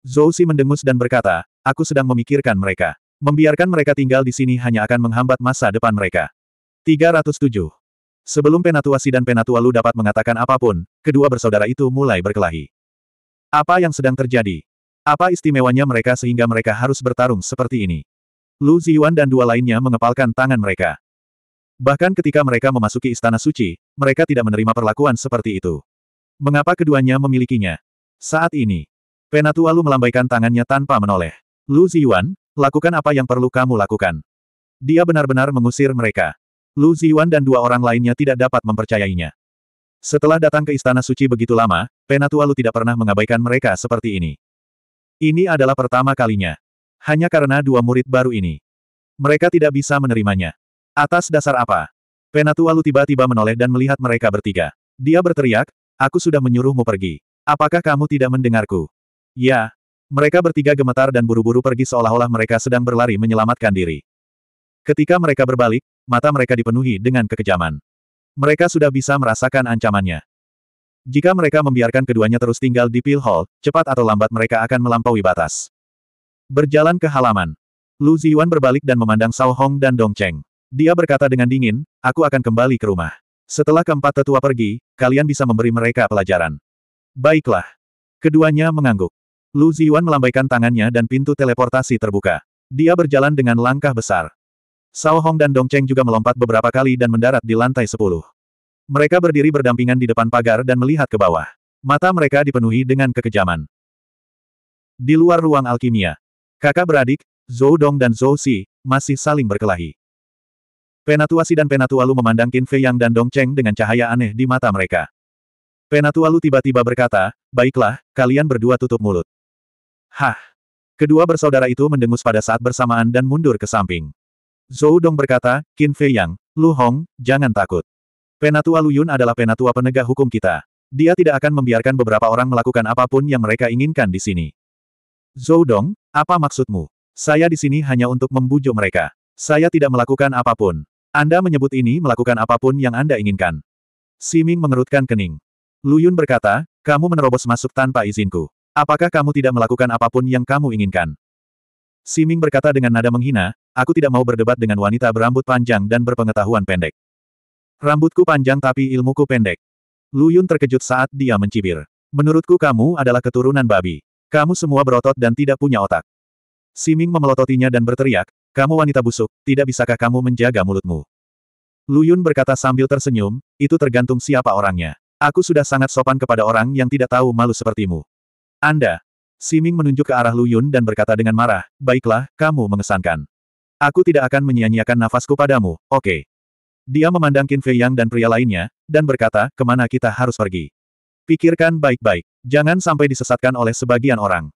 Zhou Si mendengus dan berkata, aku sedang memikirkan mereka. Membiarkan mereka tinggal di sini hanya akan menghambat masa depan mereka. 307. Sebelum penatuasi dan Penatua Lu dapat mengatakan apapun, kedua bersaudara itu mulai berkelahi. Apa yang sedang terjadi? Apa istimewanya mereka sehingga mereka harus bertarung seperti ini? Lu Ziyuan dan dua lainnya mengepalkan tangan mereka. Bahkan ketika mereka memasuki istana suci, mereka tidak menerima perlakuan seperti itu. Mengapa keduanya memilikinya? Saat ini, Penatua Lu melambaikan tangannya tanpa menoleh. Lu Ziyuan, lakukan apa yang perlu kamu lakukan. Dia benar-benar mengusir mereka. Lu Ziyuan dan dua orang lainnya tidak dapat mempercayainya. Setelah datang ke Istana Suci begitu lama, Penatua Lu tidak pernah mengabaikan mereka seperti ini. Ini adalah pertama kalinya. Hanya karena dua murid baru ini. Mereka tidak bisa menerimanya. Atas dasar apa? Penatua Lu tiba-tiba menoleh dan melihat mereka bertiga. Dia berteriak, aku sudah menyuruhmu pergi. Apakah kamu tidak mendengarku? Ya. Mereka bertiga gemetar dan buru-buru pergi seolah-olah mereka sedang berlari menyelamatkan diri. Ketika mereka berbalik, mata mereka dipenuhi dengan kekejaman. Mereka sudah bisa merasakan ancamannya. Jika mereka membiarkan keduanya terus tinggal di Pil Hall, cepat atau lambat mereka akan melampaui batas. Berjalan ke halaman. Lu Ziyuan berbalik dan memandang Sao Hong dan Dong Cheng. Dia berkata dengan dingin, aku akan kembali ke rumah. Setelah keempat tetua pergi, kalian bisa memberi mereka pelajaran. Baiklah. Keduanya mengangguk. Lu Ziyuan melambaikan tangannya dan pintu teleportasi terbuka. Dia berjalan dengan langkah besar. Sao Hong dan Dong Cheng juga melompat beberapa kali dan mendarat di lantai sepuluh. Mereka berdiri berdampingan di depan pagar dan melihat ke bawah. Mata mereka dipenuhi dengan kekejaman. Di luar ruang alkimia, kakak beradik, Zhou Dong dan Zhou Xi, masih saling berkelahi. Penatuasi dan Penatualu memandang Qin Fei Yang dan Dong Cheng dengan cahaya aneh di mata mereka. Penatualu tiba-tiba berkata, baiklah, kalian berdua tutup mulut. Hah! Kedua bersaudara itu mendengus pada saat bersamaan dan mundur ke samping. Zhou Dong berkata, Qin Fei Yang, Lu Hong, jangan takut. Penatua Luyun adalah penatua penegak hukum kita. Dia tidak akan membiarkan beberapa orang melakukan apapun yang mereka inginkan di sini. Zhou Dong, apa maksudmu? Saya di sini hanya untuk membujuk mereka. Saya tidak melakukan apapun. Anda menyebut ini melakukan apapun yang Anda inginkan. Siming mengerutkan kening. Luyun berkata, kamu menerobos masuk tanpa izinku. Apakah kamu tidak melakukan apapun yang kamu inginkan? Siming berkata dengan nada menghina, aku tidak mau berdebat dengan wanita berambut panjang dan berpengetahuan pendek. Rambutku panjang tapi ilmuku pendek. Lu Yun terkejut saat dia mencibir. Menurutku kamu adalah keturunan babi. Kamu semua berotot dan tidak punya otak. Siming memelototinya dan berteriak, kamu wanita busuk, tidak bisakah kamu menjaga mulutmu? Lu Yun berkata sambil tersenyum, itu tergantung siapa orangnya. Aku sudah sangat sopan kepada orang yang tidak tahu malu sepertimu. Anda. Siming menunjuk ke arah Lu Yun dan berkata dengan marah, baiklah, kamu mengesankan. Aku tidak akan menyia-nyiakan nafasku padamu, oke. Okay. Dia memandang Qin Fei Yang dan pria lainnya, dan berkata, kemana kita harus pergi. Pikirkan baik-baik. Jangan sampai disesatkan oleh sebagian orang.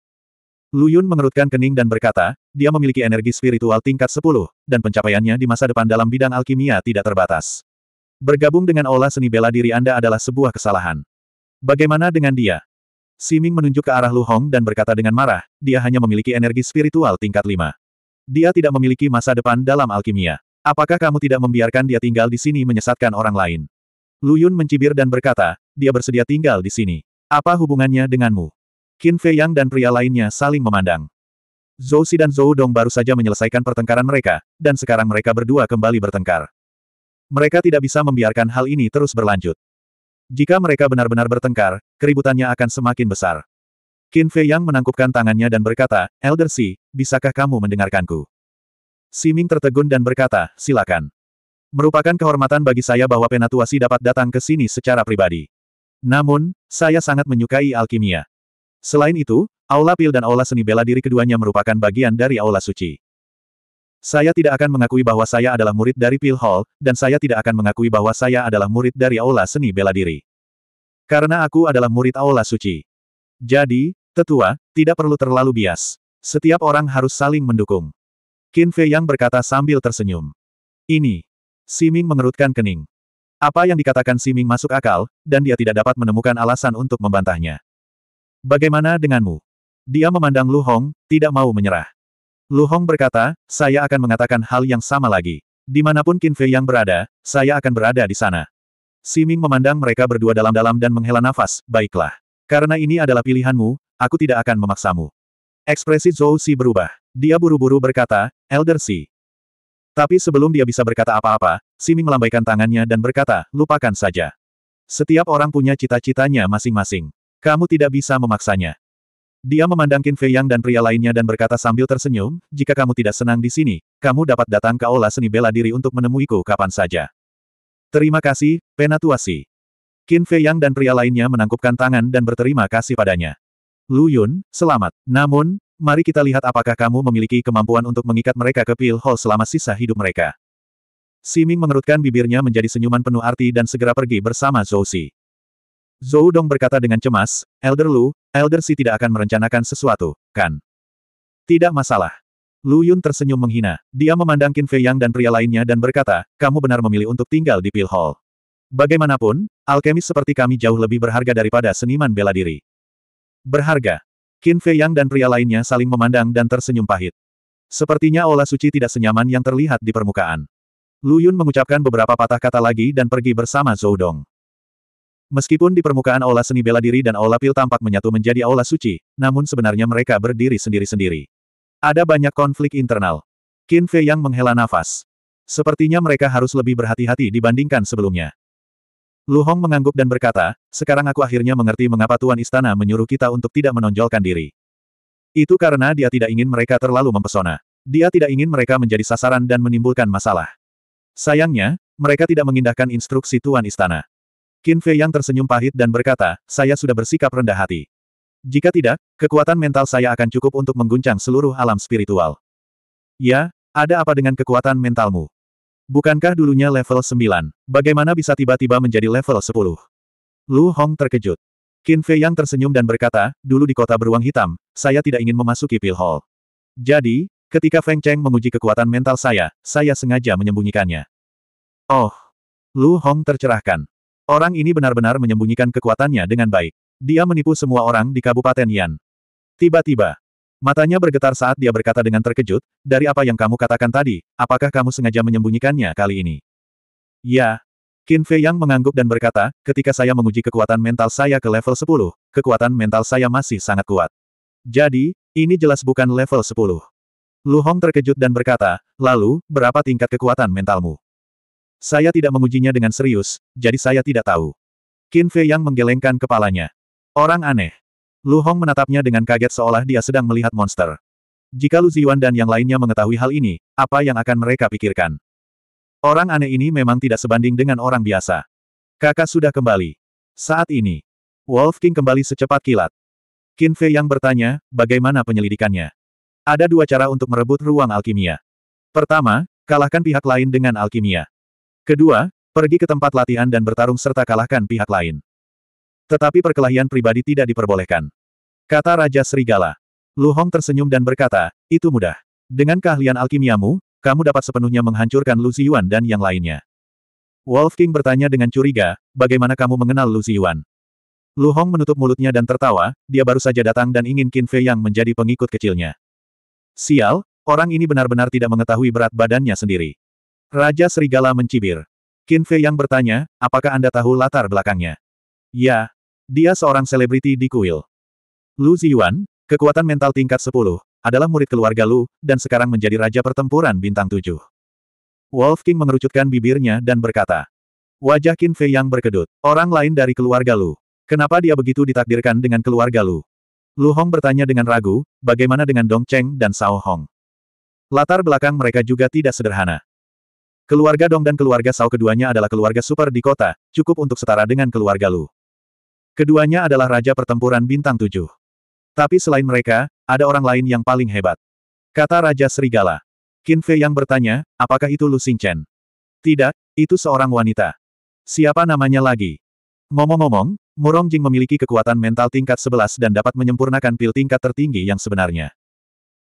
Lu Yun mengerutkan kening dan berkata, dia memiliki energi spiritual tingkat 10, dan pencapaiannya di masa depan dalam bidang alkimia tidak terbatas. Bergabung dengan olah seni bela diri Anda adalah sebuah kesalahan. Bagaimana dengan dia? Siming menunjuk ke arah Lu Hong dan berkata dengan marah, dia hanya memiliki energi spiritual tingkat 5. Dia tidak memiliki masa depan dalam alkimia. Apakah kamu tidak membiarkan dia tinggal di sini menyesatkan orang lain? Lu Yun mencibir dan berkata, dia bersedia tinggal di sini. Apa hubungannya denganmu? Qin Fei Yang dan pria lainnya saling memandang. Zhou Si dan Zhou Dong baru saja menyelesaikan pertengkaran mereka, dan sekarang mereka berdua kembali bertengkar. Mereka tidak bisa membiarkan hal ini terus berlanjut. Jika mereka benar-benar bertengkar, keributannya akan semakin besar. Qin Fei Yang menangkupkan tangannya dan berkata, Elder Si, bisakah kamu mendengarkanku? Siming tertegun dan berkata, silakan. Merupakan kehormatan bagi saya bahwa Penatuasi dapat datang ke sini secara pribadi. Namun, saya sangat menyukai alkimia. Selain itu, Aula Pil dan Aula Seni Bela Diri keduanya merupakan bagian dari Aula Suci. Saya tidak akan mengakui bahwa saya adalah murid dari Pil Hall, dan saya tidak akan mengakui bahwa saya adalah murid dari Aula Seni Bela Diri. Karena aku adalah murid Aula Suci. Jadi, tetua, tidak perlu terlalu bias. Setiap orang harus saling mendukung. Qin Fei Yang berkata sambil tersenyum. Ini. Siming mengerutkan kening. Apa yang dikatakan Siming masuk akal, dan dia tidak dapat menemukan alasan untuk membantahnya. Bagaimana denganmu? Dia memandang Lu Hong, tidak mau menyerah. Lu Hong berkata, saya akan mengatakan hal yang sama lagi. Dimanapun Qin Fei Yang berada, saya akan berada di sana. Siming memandang mereka berdua dalam-dalam dan menghela nafas, baiklah. Karena ini adalah pilihanmu, aku tidak akan memaksamu. Ekspresi Zhou Xi berubah. Dia buru-buru berkata, Elder Si. Tapi sebelum dia bisa berkata apa-apa, Siming melambaikan tangannya dan berkata, lupakan saja. Setiap orang punya cita-citanya masing-masing. Kamu tidak bisa memaksanya. Dia memandang Qin Fei Yang dan pria lainnya dan berkata sambil tersenyum, jika kamu tidak senang di sini, kamu dapat datang ke aula seni bela diri untuk menemuiku kapan saja. Terima kasih, Penatuasi. Qin Fei Yang dan pria lainnya menangkupkan tangan dan berterima kasih padanya. Lu Yun, selamat. Namun, mari kita lihat apakah kamu memiliki kemampuan untuk mengikat mereka ke Pil Hall selama sisa hidup mereka. Siming mengerutkan bibirnya menjadi senyuman penuh arti dan segera pergi bersama Zhou Xi. Zhou Dong berkata dengan cemas, Elder Lu, Elder Xi tidak akan merencanakan sesuatu, kan? Tidak masalah. Lu Yun tersenyum menghina. Dia memandang Qin Fei Yang dan pria lainnya dan berkata, kamu benar memilih untuk tinggal di Pil Hall. Bagaimanapun, alkemis seperti kami jauh lebih berharga daripada seniman bela diri. Berharga. Qin Fei Yang dan pria lainnya saling memandang dan tersenyum pahit. Sepertinya Ola Suci tidak senyaman yang terlihat di permukaan. Lu Yun mengucapkan beberapa patah kata lagi dan pergi bersama Zhou Dong. Meskipun di permukaan olah Seni Bela Diri dan olah Pil tampak menyatu menjadi olah Suci, namun sebenarnya mereka berdiri sendiri-sendiri. Ada banyak konflik internal. Qin Fei Yang menghela nafas. Sepertinya mereka harus lebih berhati-hati dibandingkan sebelumnya. Lu Hong mengangguk dan berkata, sekarang aku akhirnya mengerti mengapa Tuan Istana menyuruh kita untuk tidak menonjolkan diri. Itu karena dia tidak ingin mereka terlalu mempesona. Dia tidak ingin mereka menjadi sasaran dan menimbulkan masalah. Sayangnya, mereka tidak mengindahkan instruksi Tuan Istana. Qin Fei yang tersenyum pahit dan berkata, saya sudah bersikap rendah hati. Jika tidak, kekuatan mental saya akan cukup untuk mengguncang seluruh alam spiritual. Ya, ada apa dengan kekuatan mentalmu? Bukankah dulunya level 9? Bagaimana bisa tiba-tiba menjadi level 10? Lu Hong terkejut. Qin Fei yang tersenyum dan berkata, dulu di kota beruang hitam, saya tidak ingin memasuki Pil Hall. Jadi, ketika Feng Cheng menguji kekuatan mental saya, saya sengaja menyembunyikannya. Oh! Lu Hong tercerahkan. Orang ini benar-benar menyembunyikan kekuatannya dengan baik. Dia menipu semua orang di Kabupaten Yan. Tiba-tiba, Matanya bergetar saat dia berkata dengan terkejut, dari apa yang kamu katakan tadi, apakah kamu sengaja menyembunyikannya kali ini? Ya. Qin Fei Yang mengangguk dan berkata, ketika saya menguji kekuatan mental saya ke level 10, kekuatan mental saya masih sangat kuat. Jadi, ini jelas bukan level 10. Lu Hong terkejut dan berkata, lalu, berapa tingkat kekuatan mentalmu? Saya tidak mengujinya dengan serius, jadi saya tidak tahu. Qin Fei Yang menggelengkan kepalanya. Orang aneh. Lu Hong menatapnya dengan kaget seolah dia sedang melihat monster. Jika Lu Ziyuan dan yang lainnya mengetahui hal ini, apa yang akan mereka pikirkan? Orang aneh ini memang tidak sebanding dengan orang biasa. Kakak sudah kembali. Saat ini, Wolf King kembali secepat kilat. Qin Fei yang bertanya, bagaimana penyelidikannya? Ada dua cara untuk merebut ruang alkimia. Pertama, kalahkan pihak lain dengan alkimia. Kedua, pergi ke tempat latihan dan bertarung serta kalahkan pihak lain. Tetapi perkelahian pribadi tidak diperbolehkan. Kata Raja Serigala. Lu Hong tersenyum dan berkata, itu mudah. Dengan keahlian alkimiamu, kamu dapat sepenuhnya menghancurkan Lu Ziyuan dan yang lainnya. Wolf King bertanya dengan curiga, bagaimana kamu mengenal Lu Ziyuan? Lu Hong menutup mulutnya dan tertawa, dia baru saja datang dan ingin Qin Fei yang menjadi pengikut kecilnya. Sial, orang ini benar-benar tidak mengetahui berat badannya sendiri. Raja Serigala mencibir. Qin Fei yang bertanya, apakah Anda tahu latar belakangnya? Ya, dia seorang selebriti di kuil. Lu Ziyuan, kekuatan mental tingkat 10, adalah murid keluarga Lu, dan sekarang menjadi raja pertempuran bintang 7. Wolf King mengerucutkan bibirnya dan berkata. Wajah Qin Fei yang berkedut. Orang lain dari keluarga Lu. Kenapa dia begitu ditakdirkan dengan keluarga Lu? Lu Hong bertanya dengan ragu, bagaimana dengan Dong Cheng dan Sao Hong? Latar belakang mereka juga tidak sederhana. Keluarga Dong dan keluarga Sao keduanya adalah keluarga super di kota, cukup untuk setara dengan keluarga Lu. Keduanya adalah raja pertempuran bintang tujuh. Tapi selain mereka, ada orang lain yang paling hebat. Kata Raja Serigala. Qin Fei yang bertanya, apakah itu Lu Xingchen? Tidak, itu seorang wanita. Siapa namanya lagi? Ngomong-ngomong, Murong Jing memiliki kekuatan mental tingkat 11 dan dapat menyempurnakan pil tingkat tertinggi yang sebenarnya.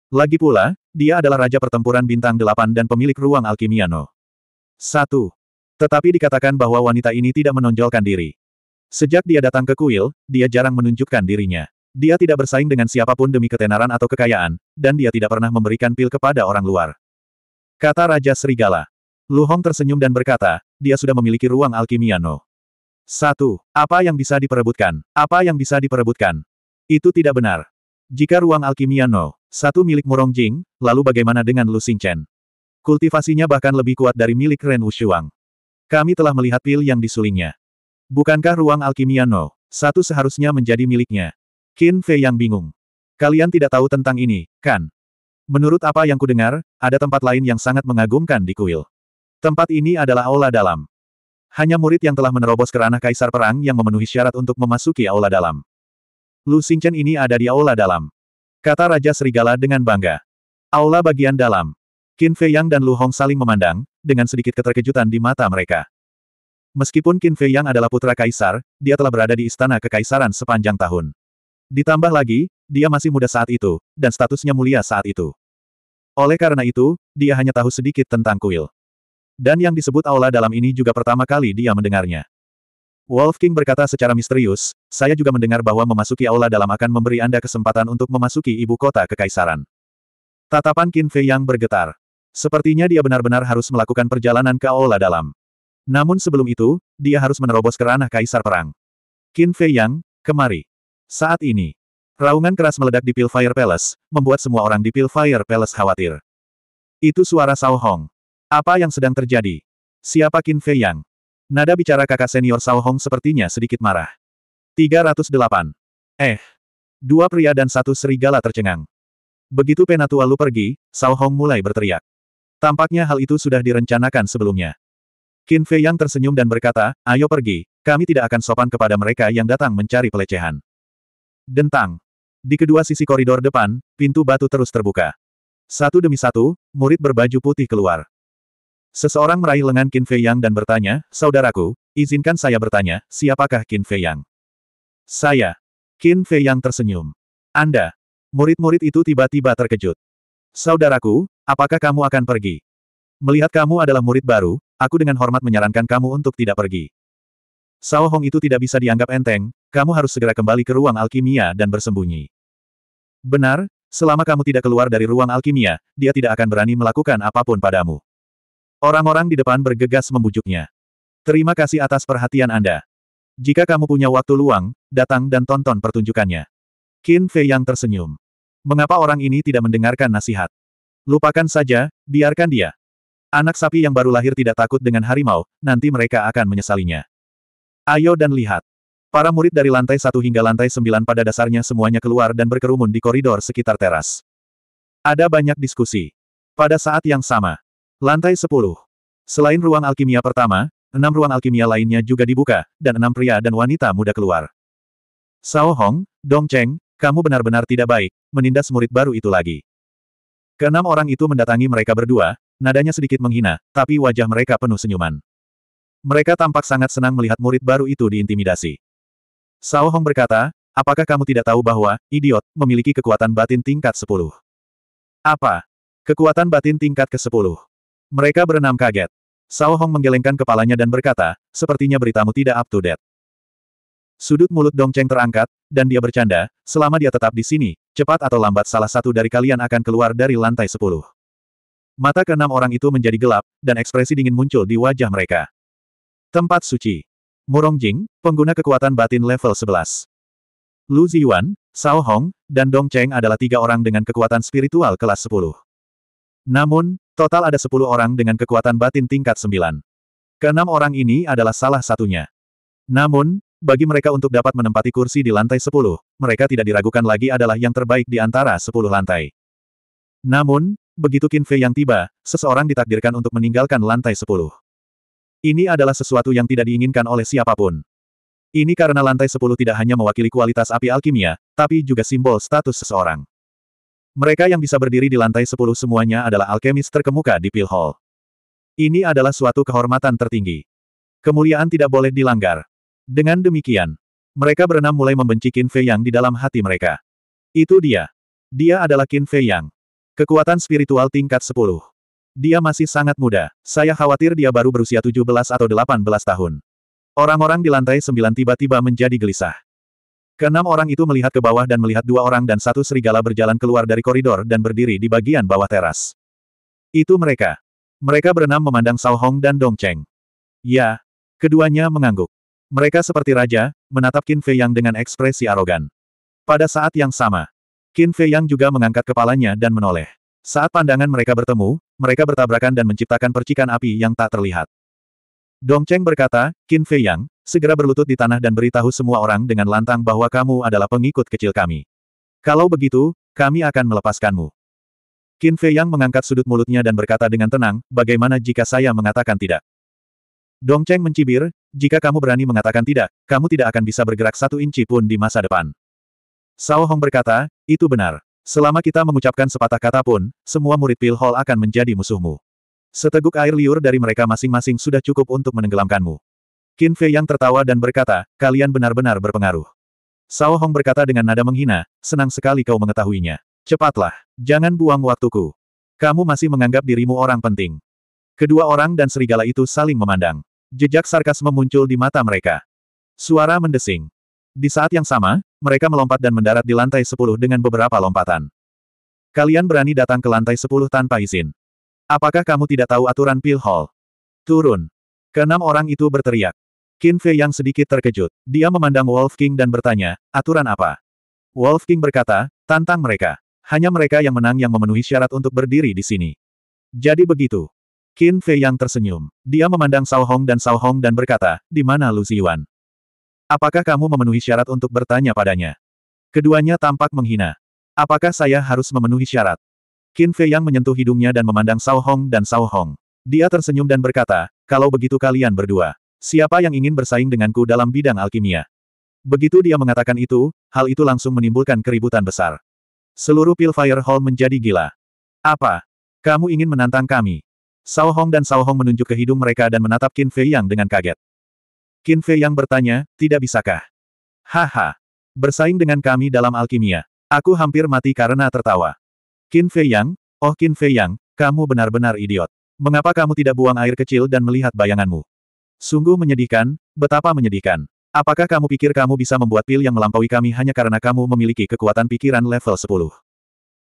Lagi pula, dia adalah Raja Pertempuran Bintang 8 dan pemilik ruang Alkimiano. Satu. Tetapi dikatakan bahwa wanita ini tidak menonjolkan diri. Sejak dia datang ke kuil, dia jarang menunjukkan dirinya. Dia tidak bersaing dengan siapapun demi ketenaran atau kekayaan, dan dia tidak pernah memberikan pil kepada orang luar. Kata Raja Serigala. Lu Hong tersenyum dan berkata, dia sudah memiliki ruang alkimiano. Satu, apa yang bisa diperebutkan? Apa yang bisa diperebutkan? Itu tidak benar. Jika ruang alkimiano, satu milik Murong Jing, lalu bagaimana dengan Lu Xingchen? Kultivasinya bahkan lebih kuat dari milik Ren Wushuang. Kami telah melihat pil yang disulingnya. Bukankah ruang alkimia No. Satu seharusnya menjadi miliknya? Qin Fei yang bingung. Kalian tidak tahu tentang ini, kan? Menurut apa yang kudengar, ada tempat lain yang sangat mengagumkan di kuil. Tempat ini adalah aula dalam. Hanya murid yang telah menerobos ke ranah kaisar perang yang memenuhi syarat untuk memasuki aula dalam. Lu Xingchen ini ada di aula dalam. Kata Raja Serigala dengan bangga. Aula bagian dalam. Qin Fei Yang dan Lu Hong saling memandang, dengan sedikit keterkejutan di mata mereka. Meskipun Qin Fei Yang adalah putra kaisar, dia telah berada di istana kekaisaran sepanjang tahun. Ditambah lagi, dia masih muda saat itu, dan statusnya mulia saat itu. Oleh karena itu, dia hanya tahu sedikit tentang kuil. Dan yang disebut aula dalam ini juga pertama kali dia mendengarnya. Wolf King berkata secara misterius, saya juga mendengar bahwa memasuki aula dalam akan memberi Anda kesempatan untuk memasuki ibu kota kekaisaran. Tatapan Qin Fei Yang bergetar. Sepertinya dia benar-benar harus melakukan perjalanan ke aula dalam. Namun sebelum itu, dia harus menerobos ke ranah kaisar perang. Qin Fei Yang, kemari. Saat ini, raungan keras meledak di Pilfire Palace, membuat semua orang di Pilfire Palace khawatir. Itu suara Sao Hong. Apa yang sedang terjadi? Siapa Qin Fei Yang? Nada bicara kakak senior Sao Hong sepertinya sedikit marah. 308. Eh. Dua pria dan satu serigala tercengang. Begitu Penatua Lu pergi, Sao Hong mulai berteriak. Tampaknya hal itu sudah direncanakan sebelumnya. Qin Fei Yang tersenyum dan berkata, ayo pergi, kami tidak akan sopan kepada mereka yang datang mencari pelecehan. Dentang. Di kedua sisi koridor depan, pintu batu terus terbuka. Satu demi satu, murid berbaju putih keluar. Seseorang meraih lengan Qin Fei Yang dan bertanya, Saudaraku, izinkan saya bertanya, siapakah Qin Fei Yang? Saya. Qin Fei Yang tersenyum. Anda. Murid-murid itu tiba-tiba terkejut. Saudaraku, apakah kamu akan pergi? Melihat kamu adalah murid baru, Aku dengan hormat menyarankan kamu untuk tidak pergi. Sao Hong itu tidak bisa dianggap enteng, kamu harus segera kembali ke ruang alkimia dan bersembunyi. Benar, selama kamu tidak keluar dari ruang alkimia, dia tidak akan berani melakukan apapun padamu. Orang-orang di depan bergegas membujuknya. Terima kasih atas perhatian Anda. Jika kamu punya waktu luang, datang dan tonton pertunjukannya. Qin Fei yang tersenyum. Mengapa orang ini tidak mendengarkan nasihat? Lupakan saja, biarkan dia. Anak sapi yang baru lahir tidak takut dengan harimau, nanti mereka akan menyesalinya. Ayo dan lihat. Para murid dari lantai 1 hingga lantai 9 pada dasarnya semuanya keluar dan berkerumun di koridor sekitar teras. Ada banyak diskusi. Pada saat yang sama. Lantai 10. Selain ruang alkimia pertama, enam ruang alkimia lainnya juga dibuka, dan enam pria dan wanita muda keluar. Sao Hong, Dong Cheng, kamu benar-benar tidak baik, menindas murid baru itu lagi. Keenam orang itu mendatangi mereka berdua, Nadanya sedikit menghina, tapi wajah mereka penuh senyuman. Mereka tampak sangat senang melihat murid baru itu diintimidasi. Sao Hong berkata, apakah kamu tidak tahu bahwa, idiot, memiliki kekuatan batin tingkat 10? Apa? Kekuatan batin tingkat ke-10. Mereka berenam kaget. Sao Hong menggelengkan kepalanya dan berkata, sepertinya beritamu tidak up to date. Sudut mulut Dong Cheng terangkat, dan dia bercanda, selama dia tetap di sini, cepat atau lambat salah satu dari kalian akan keluar dari lantai sepuluh. Mata keenam orang itu menjadi gelap, dan ekspresi dingin muncul di wajah mereka. Tempat suci. Murong Jing, pengguna kekuatan batin level 11. Lu Ziyuan, Sao Hong, dan Dong Cheng adalah tiga orang dengan kekuatan spiritual kelas 10. Namun, total ada 10 orang dengan kekuatan batin tingkat 9. Keenam orang ini adalah salah satunya. Namun, bagi mereka untuk dapat menempati kursi di lantai 10, mereka tidak diragukan lagi adalah yang terbaik di antara 10 lantai. Namun, Begitu Qin Fei yang tiba, seseorang ditakdirkan untuk meninggalkan lantai sepuluh. Ini adalah sesuatu yang tidak diinginkan oleh siapapun. Ini karena lantai sepuluh tidak hanya mewakili kualitas api alkimia, tapi juga simbol status seseorang. Mereka yang bisa berdiri di lantai sepuluh semuanya adalah alkemis terkemuka di Pil Hall. Ini adalah suatu kehormatan tertinggi. Kemuliaan tidak boleh dilanggar. Dengan demikian, mereka berenam mulai membenci Qin Fei Yang di dalam hati mereka. Itu dia. Dia adalah Qin Fei Yang. Kekuatan spiritual tingkat 10. Dia masih sangat muda. Saya khawatir dia baru berusia 17 atau 18 tahun. Orang-orang di lantai 9 tiba-tiba menjadi gelisah. Keenam orang itu melihat ke bawah dan melihat dua orang dan satu serigala berjalan keluar dari koridor dan berdiri di bagian bawah teras. Itu mereka. Mereka berenam memandang Sao Hong dan Dong Cheng. Ya. Keduanya mengangguk. Mereka seperti raja, menatap Qin Fei Yang dengan ekspresi arogan. Pada saat yang sama, Qin Fei Yang juga mengangkat kepalanya dan menoleh. Saat pandangan mereka bertemu, mereka bertabrakan dan menciptakan percikan api yang tak terlihat. Dong Cheng berkata, Qin Fei Yang, segera berlutut di tanah dan beritahu semua orang dengan lantang bahwa kamu adalah pengikut kecil kami. Kalau begitu, kami akan melepaskanmu. Qin Fei Yang mengangkat sudut mulutnya dan berkata dengan tenang, bagaimana jika saya mengatakan tidak? Dong Cheng mencibir, jika kamu berani mengatakan tidak, kamu tidak akan bisa bergerak satu inci pun di masa depan. Sao Hong berkata, itu benar. Selama kita mengucapkan sepatah kata pun, semua murid Pil Hall akan menjadi musuhmu. Seteguk air liur dari mereka masing-masing sudah cukup untuk menenggelamkanmu. Qin Fei yang tertawa dan berkata, kalian benar-benar berpengaruh. Sao Hong berkata dengan nada menghina, senang sekali kau mengetahuinya. Cepatlah, jangan buang waktuku. Kamu masih menganggap dirimu orang penting. Kedua orang dan serigala itu saling memandang. Jejak sarkas muncul di mata mereka. Suara mendesing. Di saat yang sama, mereka melompat dan mendarat di lantai sepuluh dengan beberapa lompatan. Kalian berani datang ke lantai sepuluh tanpa izin. Apakah kamu tidak tahu aturan Pil Hall? Turun. Kenam orang itu berteriak. Qin Fei yang sedikit terkejut. Dia memandang Wolf King dan bertanya, aturan apa? Wolf King berkata, tantang mereka. Hanya mereka yang menang yang memenuhi syarat untuk berdiri di sini. Jadi begitu. Qin Fei yang tersenyum. Dia memandang Sao Hong dan Sao Hong dan berkata, di mana Lu Ziyuan? Apakah kamu memenuhi syarat untuk bertanya padanya? Keduanya tampak menghina. Apakah saya harus memenuhi syarat? Qin Fei Yang menyentuh hidungnya dan memandang Sao Hong dan Sao Hong. Dia tersenyum dan berkata, kalau begitu kalian berdua. Siapa yang ingin bersaing denganku dalam bidang alkimia? Begitu dia mengatakan itu, hal itu langsung menimbulkan keributan besar. Seluruh Pilfire Hall menjadi gila. Apa? Kamu ingin menantang kami? Sao Hong dan Sao Hong menunjuk ke hidung mereka dan menatap Qin Fei Yang dengan kaget. Qin Fei yang bertanya, tidak bisakah? Haha. Bersaing dengan kami dalam alkimia. Aku hampir mati karena tertawa. Qin Fei Yang, oh Qin Fei Yang, kamu benar-benar idiot. Mengapa kamu tidak buang air kecil dan melihat bayanganmu? Sungguh menyedihkan, betapa menyedihkan. Apakah kamu pikir kamu bisa membuat pil yang melampaui kami hanya karena kamu memiliki kekuatan pikiran level 10?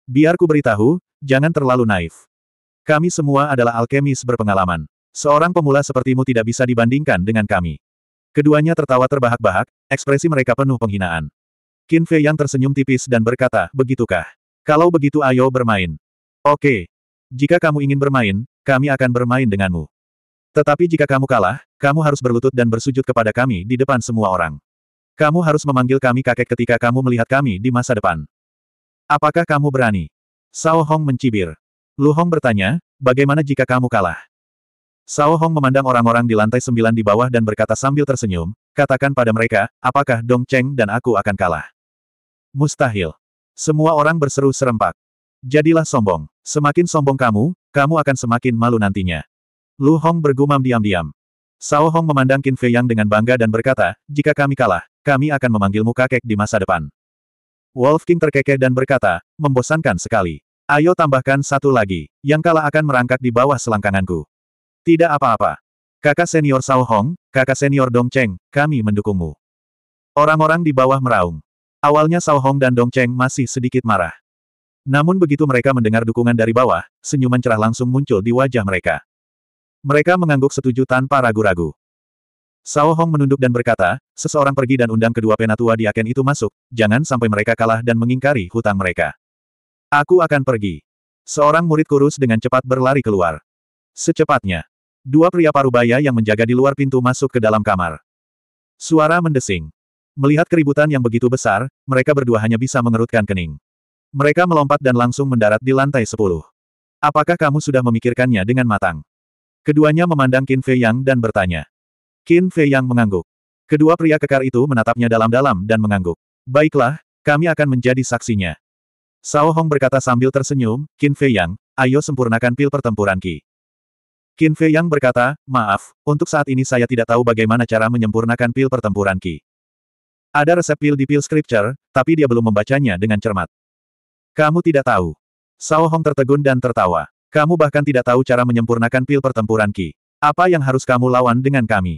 Biar ku beritahu, jangan terlalu naif. Kami semua adalah alkemis berpengalaman. Seorang pemula sepertimu tidak bisa dibandingkan dengan kami. Keduanya tertawa terbahak-bahak, ekspresi mereka penuh penghinaan. Qin Fei yang tersenyum tipis dan berkata, begitukah? Kalau begitu ayo bermain. Oke. Jika kamu ingin bermain, kami akan bermain denganmu. Tetapi jika kamu kalah, kamu harus berlutut dan bersujud kepada kami di depan semua orang. Kamu harus memanggil kami kakek ketika kamu melihat kami di masa depan. Apakah kamu berani? Sao Hong mencibir. Lu Hong bertanya, bagaimana jika kamu kalah? Sao Hong memandang orang-orang di lantai sembilan di bawah dan berkata sambil tersenyum, katakan pada mereka, apakah Dong Cheng dan aku akan kalah? Mustahil. Semua orang berseru serempak. Jadilah sombong. Semakin sombong kamu, kamu akan semakin malu nantinya. Lu Hong bergumam diam-diam. Sao Hong memandang Qin Fei Yang dengan bangga dan berkata, jika kami kalah, kami akan memanggilmu kakek di masa depan. Wolf King terkekeh dan berkata, membosankan sekali. Ayo tambahkan satu lagi, yang kalah akan merangkak di bawah selangkanganku. Tidak apa-apa. Kakak senior Sao Hong, kakak senior Dong Cheng, kami mendukungmu. Orang-orang di bawah meraung. Awalnya Sao Hong dan Dong Cheng masih sedikit marah. Namun begitu mereka mendengar dukungan dari bawah, senyuman cerah langsung muncul di wajah mereka. Mereka mengangguk setuju tanpa ragu-ragu. Sao Hong menunduk dan berkata, seseorang pergi dan undang kedua penatua di Aken itu masuk, jangan sampai mereka kalah dan mengingkari hutang mereka. Aku akan pergi. Seorang murid kurus dengan cepat berlari keluar. Secepatnya, Dua pria parubaya yang menjaga di luar pintu masuk ke dalam kamar. Suara mendesing. Melihat keributan yang begitu besar, mereka berdua hanya bisa mengerutkan kening. Mereka melompat dan langsung mendarat di lantai sepuluh. Apakah kamu sudah memikirkannya dengan matang? Keduanya memandang Qin Fei Yang dan bertanya. Qin Fei Yang mengangguk. Kedua pria kekar itu menatapnya dalam-dalam dan mengangguk. Baiklah, kami akan menjadi saksinya. Sao Hong berkata sambil tersenyum, Qin Fei Yang, ayo sempurnakan pil pertempuran Ki. Qin Fei Yang berkata, maaf, untuk saat ini saya tidak tahu bagaimana cara menyempurnakan pil pertempuran Ki. Ada resep pil di pil scripture, tapi dia belum membacanya dengan cermat. Kamu tidak tahu. Sao Hong tertegun dan tertawa. Kamu bahkan tidak tahu cara menyempurnakan pil pertempuran Ki. Apa yang harus kamu lawan dengan kami?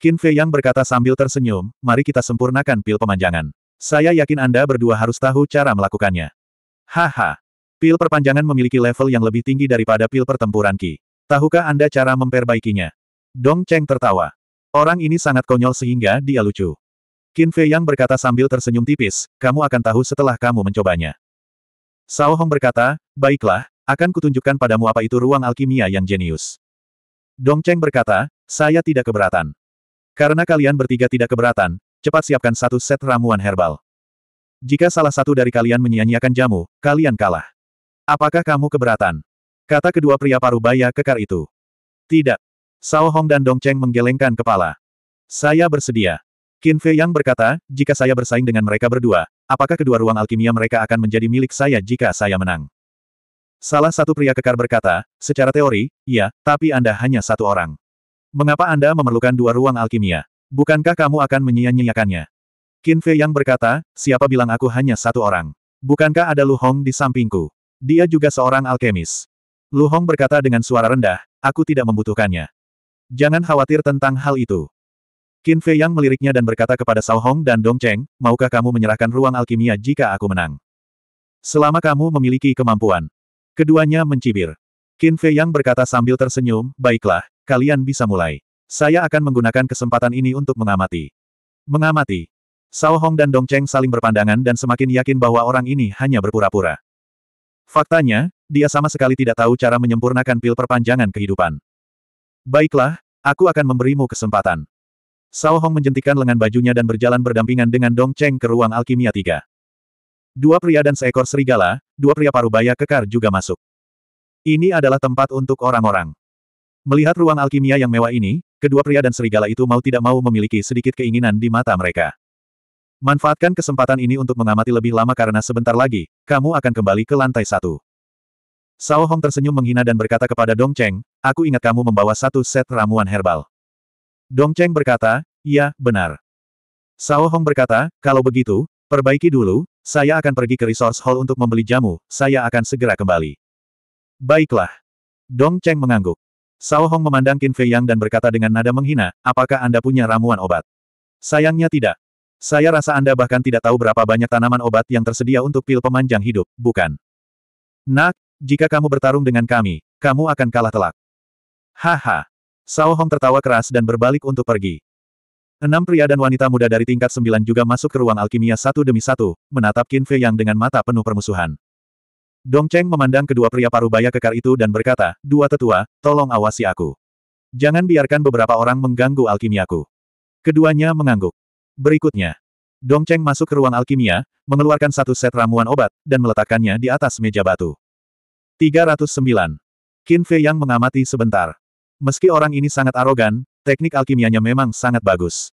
Qin Fei Yang berkata sambil tersenyum, mari kita sempurnakan pil pemanjangan. Saya yakin Anda berdua harus tahu cara melakukannya. Haha. Pil perpanjangan memiliki level yang lebih tinggi daripada pil pertempuran Ki. Tahukah Anda cara memperbaikinya? Dong Cheng tertawa. Orang ini sangat konyol sehingga dia lucu. Qin Fei Yang berkata sambil tersenyum tipis, kamu akan tahu setelah kamu mencobanya. Sao Hong berkata, baiklah, akan kutunjukkan padamu apa itu ruang alkimia yang jenius. Dong Cheng berkata, saya tidak keberatan. Karena kalian bertiga tidak keberatan, cepat siapkan satu set ramuan herbal. Jika salah satu dari kalian menyia-nyiakan jamu, kalian kalah. Apakah kamu keberatan? Kata kedua pria paruh baya kekar itu. Tidak. Sao Hong dan Dong Cheng menggelengkan kepala. Saya bersedia. Qin Fei Yang berkata, jika saya bersaing dengan mereka berdua, apakah kedua ruang alkimia mereka akan menjadi milik saya jika saya menang? Salah satu pria kekar berkata, secara teori, ya, tapi Anda hanya satu orang. Mengapa Anda memerlukan dua ruang alkimia? Bukankah kamu akan menyia-nyiakannya? Qin Fei Yang berkata, siapa bilang aku hanya satu orang? Bukankah ada Lu Hong di sampingku? Dia juga seorang alkemis. Lu Hong berkata dengan suara rendah, aku tidak membutuhkannya. Jangan khawatir tentang hal itu. Qin Fei Yang meliriknya dan berkata kepada Sao Hong dan Dong Cheng, maukah kamu menyerahkan ruang alkimia jika aku menang? Selama kamu memiliki kemampuan. Keduanya mencibir. Qin Fei Yang berkata sambil tersenyum, baiklah, kalian bisa mulai. Saya akan menggunakan kesempatan ini untuk mengamati. Mengamati. Sao Hong dan Dong Cheng saling berpandangan dan semakin yakin bahwa orang ini hanya berpura-pura. Faktanya, dia sama sekali tidak tahu cara menyempurnakan pil perpanjangan kehidupan. Baiklah, aku akan memberimu kesempatan. Sao Hong menjentikan lengan bajunya dan berjalan berdampingan dengan Dong Cheng ke ruang alkimia tiga. Dua pria dan seekor serigala, dua pria parubaya kekar juga masuk. Ini adalah tempat untuk orang-orang. Melihat ruang alkimia yang mewah ini, kedua pria dan serigala itu mau tidak mau memiliki sedikit keinginan di mata mereka. Manfaatkan kesempatan ini untuk mengamati lebih lama karena sebentar lagi, kamu akan kembali ke lantai satu. Sao Hong tersenyum menghina dan berkata kepada Dong Cheng, aku ingat kamu membawa satu set ramuan herbal. Dong Cheng berkata, Ya, benar. Sao Hong berkata, kalau begitu, perbaiki dulu, saya akan pergi ke resource hall untuk membeli jamu, saya akan segera kembali. Baiklah. Dong Cheng mengangguk. Sao Hong memandang Qin Fei Yang dan berkata dengan nada menghina, apakah Anda punya ramuan obat? Sayangnya tidak. Saya rasa Anda bahkan tidak tahu berapa banyak tanaman obat yang tersedia untuk pil pemanjang hidup, bukan? Nak, jika kamu bertarung dengan kami, kamu akan kalah telak. Haha. Sao Hong tertawa keras dan berbalik untuk pergi. Enam pria dan wanita muda dari tingkat sembilan juga masuk ke ruang alkimia satu demi satu, menatap Qin Fei Yang dengan mata penuh permusuhan. Dong Cheng memandang kedua pria paruh baya kekar itu dan berkata, Dua tetua, tolong awasi aku. Jangan biarkan beberapa orang mengganggu alkimiaku. Keduanya mengangguk. Berikutnya, Dong Cheng masuk ke ruang alkimia, mengeluarkan satu set ramuan obat, dan meletakkannya di atas meja batu. 309. Qin Fei yang mengamati sebentar. Meski orang ini sangat arogan, teknik alkimianya memang sangat bagus.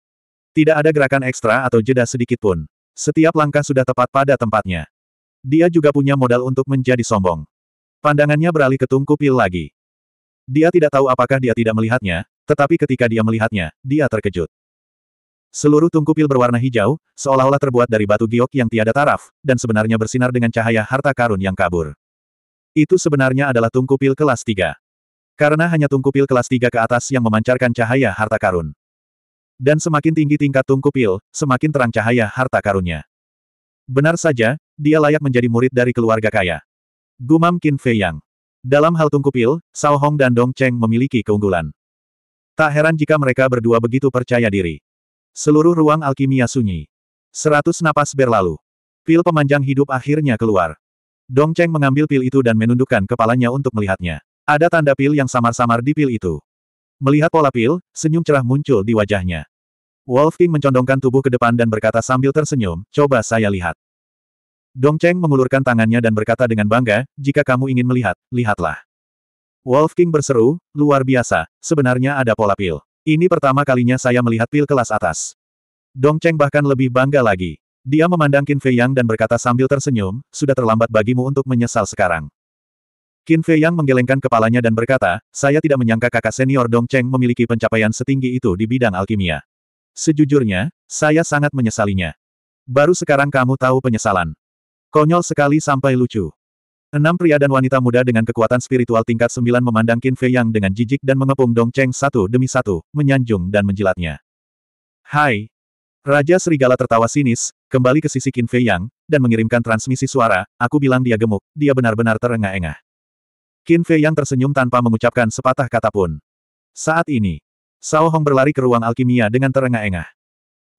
Tidak ada gerakan ekstra atau jeda sedikit pun. Setiap langkah sudah tepat pada tempatnya. Dia juga punya modal untuk menjadi sombong. Pandangannya beralih ke Tungku Pil lagi. Dia tidak tahu apakah dia tidak melihatnya, tetapi ketika dia melihatnya, dia terkejut. Seluruh Tungku Pil berwarna hijau, seolah-olah terbuat dari batu giok yang tiada taraf, dan sebenarnya bersinar dengan cahaya harta karun yang kabur. Itu sebenarnya adalah tungku pil kelas 3. Karena hanya tungku pil kelas 3 ke atas yang memancarkan cahaya harta karun. Dan semakin tinggi tingkat tungku pil, semakin terang cahaya harta karunnya. Benar saja, dia layak menjadi murid dari keluarga kaya. Gumam Qin Fei Yang. Dalam hal tungku pil, Sao Hong dan Dong Cheng memiliki keunggulan. Tak heran jika mereka berdua begitu percaya diri. Seluruh ruang alkimia sunyi. Seratus napas berlalu. Pil pemanjang hidup akhirnya keluar. Dong Cheng mengambil pil itu dan menundukkan kepalanya untuk melihatnya. Ada tanda pil yang samar-samar di pil itu. Melihat pola pil, senyum cerah muncul di wajahnya. Wolf King mencondongkan tubuh ke depan dan berkata sambil tersenyum, coba saya lihat. Dong Cheng mengulurkan tangannya dan berkata dengan bangga, jika kamu ingin melihat, lihatlah. Wolf King berseru, luar biasa, sebenarnya ada pola pil. Ini pertama kalinya saya melihat pil kelas atas. Dong Cheng bahkan lebih bangga lagi. Dia memandang Qin Fei Yang dan berkata sambil tersenyum, sudah terlambat bagimu untuk menyesal sekarang. Qin Fei Yang menggelengkan kepalanya dan berkata, saya tidak menyangka kakak senior Dong Cheng memiliki pencapaian setinggi itu di bidang alkimia. Sejujurnya, saya sangat menyesalinya. Baru sekarang kamu tahu penyesalan. Konyol sekali sampai lucu. Enam pria dan wanita muda dengan kekuatan spiritual tingkat sembilan memandang Qin Fei Yang dengan jijik dan mengepung Dong Cheng satu demi satu, menyanjung dan menjilatnya. Hai, Raja Serigala tertawa sinis, kembali ke sisi Qin Fei Yang, dan mengirimkan transmisi suara, aku bilang dia gemuk, dia benar-benar terengah-engah. Qin Fei Yang tersenyum tanpa mengucapkan sepatah kata pun. Saat ini, Sao Hong berlari ke ruang alkimia dengan terengah-engah.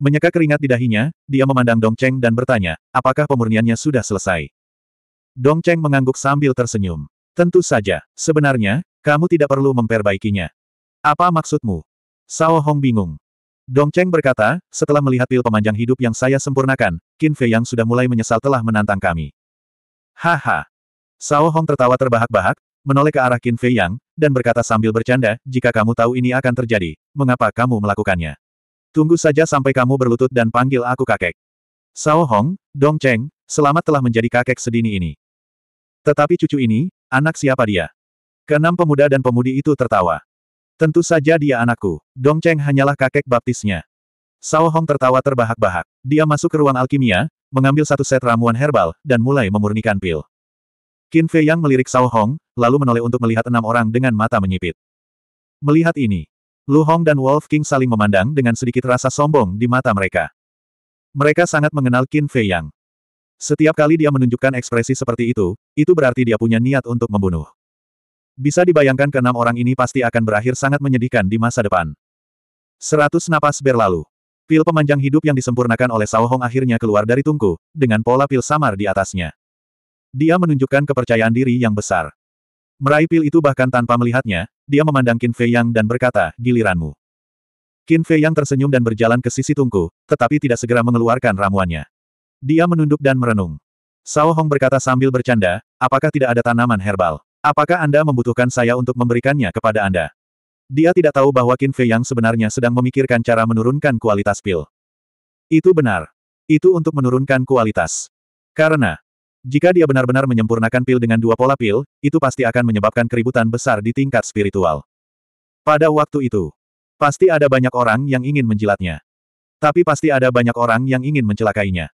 Menyeka keringat di dahinya, dia memandang Dong Cheng dan bertanya, apakah pemurniannya sudah selesai? Dong Cheng mengangguk sambil tersenyum. Tentu saja, sebenarnya, kamu tidak perlu memperbaikinya. Apa maksudmu? Sao Hong bingung. Dong Cheng berkata, setelah melihat pil pemanjang hidup yang saya sempurnakan, Qin Fei yang sudah mulai menyesal telah menantang kami. Haha. Sao Hong tertawa terbahak-bahak, menoleh ke arah Qin Fei Yang, dan berkata sambil bercanda, jika kamu tahu ini akan terjadi, mengapa kamu melakukannya? Tunggu saja sampai kamu berlutut dan panggil aku kakek. Sao Hong, Dong Cheng, selamat telah menjadi kakek sedini ini. Tetapi cucu ini, anak siapa dia? Kenam pemuda dan pemudi itu tertawa. Tentu saja dia anakku. Dong Cheng hanyalah kakek baptisnya. Sao Hong tertawa terbahak-bahak. Dia masuk ke ruang alkimia, mengambil satu set ramuan herbal, dan mulai memurnikan pil. Qin Fei Yang melirik Sao Hong, lalu menoleh untuk melihat enam orang dengan mata menyipit. Melihat ini, Lu Hong dan Wolf King saling memandang dengan sedikit rasa sombong di mata mereka. Mereka sangat mengenal Qin Fei Yang. Setiap kali dia menunjukkan ekspresi seperti itu, itu berarti dia punya niat untuk membunuh. Bisa dibayangkan keenam orang ini pasti akan berakhir sangat menyedihkan di masa depan. Seratus napas berlalu. Pil pemanjang hidup yang disempurnakan oleh Sao Hong akhirnya keluar dari tungku, dengan pola pil samar di atasnya. Dia menunjukkan kepercayaan diri yang besar. Meraih pil itu bahkan tanpa melihatnya, dia memandang Qin Fei Yang dan berkata, giliranmu. Qin Fei Yang tersenyum dan berjalan ke sisi tungku, tetapi tidak segera mengeluarkan ramuannya. Dia menunduk dan merenung. Sao Hong berkata sambil bercanda, apakah tidak ada tanaman herbal? Apakah Anda membutuhkan saya untuk memberikannya kepada Anda? Dia tidak tahu bahwa Qin Fei yang sebenarnya sedang memikirkan cara menurunkan kualitas pil. Itu benar. Itu untuk menurunkan kualitas. Karena, jika dia benar-benar menyempurnakan pil dengan dua pola pil, itu pasti akan menyebabkan keributan besar di tingkat spiritual. Pada waktu itu, pasti ada banyak orang yang ingin menjilatnya. Tapi pasti ada banyak orang yang ingin mencelakainya.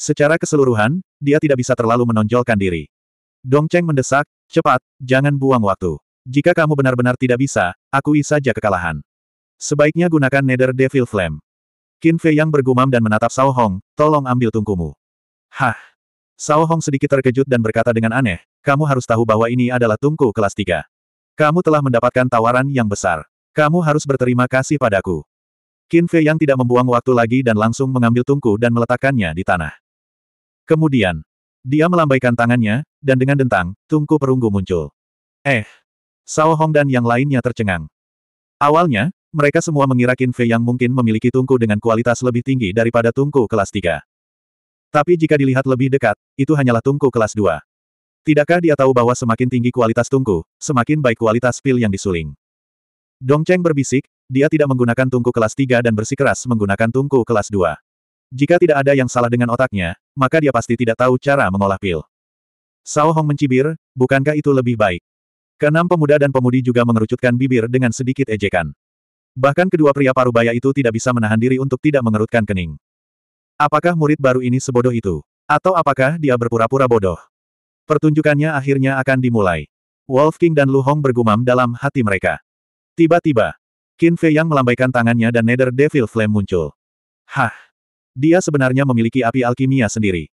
Secara keseluruhan, dia tidak bisa terlalu menonjolkan diri. Dong Cheng mendesak, Cepat, jangan buang waktu. Jika kamu benar-benar tidak bisa, akui saja kekalahan. Sebaiknya gunakan Nether Devil Flame. Qin Fei yang bergumam dan menatap Sao Hong, tolong ambil tungkumu. Hah. Sao Hong sedikit terkejut dan berkata dengan aneh, kamu harus tahu bahwa ini adalah tungku kelas 3. Kamu telah mendapatkan tawaran yang besar. Kamu harus berterima kasih padaku. Qin Fei yang tidak membuang waktu lagi dan langsung mengambil tungku dan meletakkannya di tanah. Kemudian, dia melambaikan tangannya, dan dengan dentang, tungku perunggu muncul. Eh! Sao Hong dan yang lainnya tercengang. Awalnya, mereka semua mengira Qin Fei yang mungkin memiliki tungku dengan kualitas lebih tinggi daripada tungku kelas 3. Tapi jika dilihat lebih dekat, itu hanyalah tungku kelas 2. Tidakkah dia tahu bahwa semakin tinggi kualitas tungku, semakin baik kualitas pil yang disuling? Dong Cheng berbisik, dia tidak menggunakan tungku kelas 3 dan bersikeras menggunakan tungku kelas 2. Jika tidak ada yang salah dengan otaknya, maka dia pasti tidak tahu cara mengolah pil. Sao Hong mencibir, bukankah itu lebih baik? Keenam pemuda dan pemudi juga mengerucutkan bibir dengan sedikit ejekan. Bahkan kedua pria parubaya itu tidak bisa menahan diri untuk tidak mengerutkan kening. Apakah murid baru ini sebodoh itu? Atau apakah dia berpura-pura bodoh? Pertunjukannya akhirnya akan dimulai. Wolf King dan Lu Hong bergumam dalam hati mereka. Tiba-tiba, Qin Fei yang melambaikan tangannya dan Nether Devil Flame muncul. Hah! Dia sebenarnya memiliki api alkimia sendiri.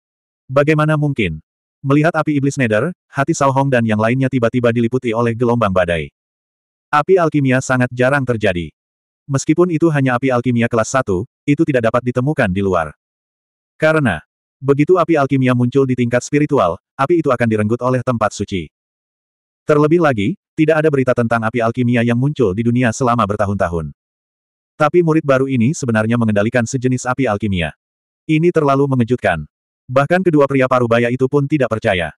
Bagaimana mungkin? Melihat api iblis Nether, hati Sao Hong dan yang lainnya tiba-tiba diliputi oleh gelombang badai. Api alkimia sangat jarang terjadi. Meskipun itu hanya api alkimia kelas 1, itu tidak dapat ditemukan di luar. Karena, begitu api alkimia muncul di tingkat spiritual, api itu akan direnggut oleh tempat suci. Terlebih lagi, tidak ada berita tentang api alkimia yang muncul di dunia selama bertahun-tahun. Tapi murid baru ini sebenarnya mengendalikan sejenis api alkimia. Ini terlalu mengejutkan. Bahkan kedua pria parubaya itu pun tidak percaya.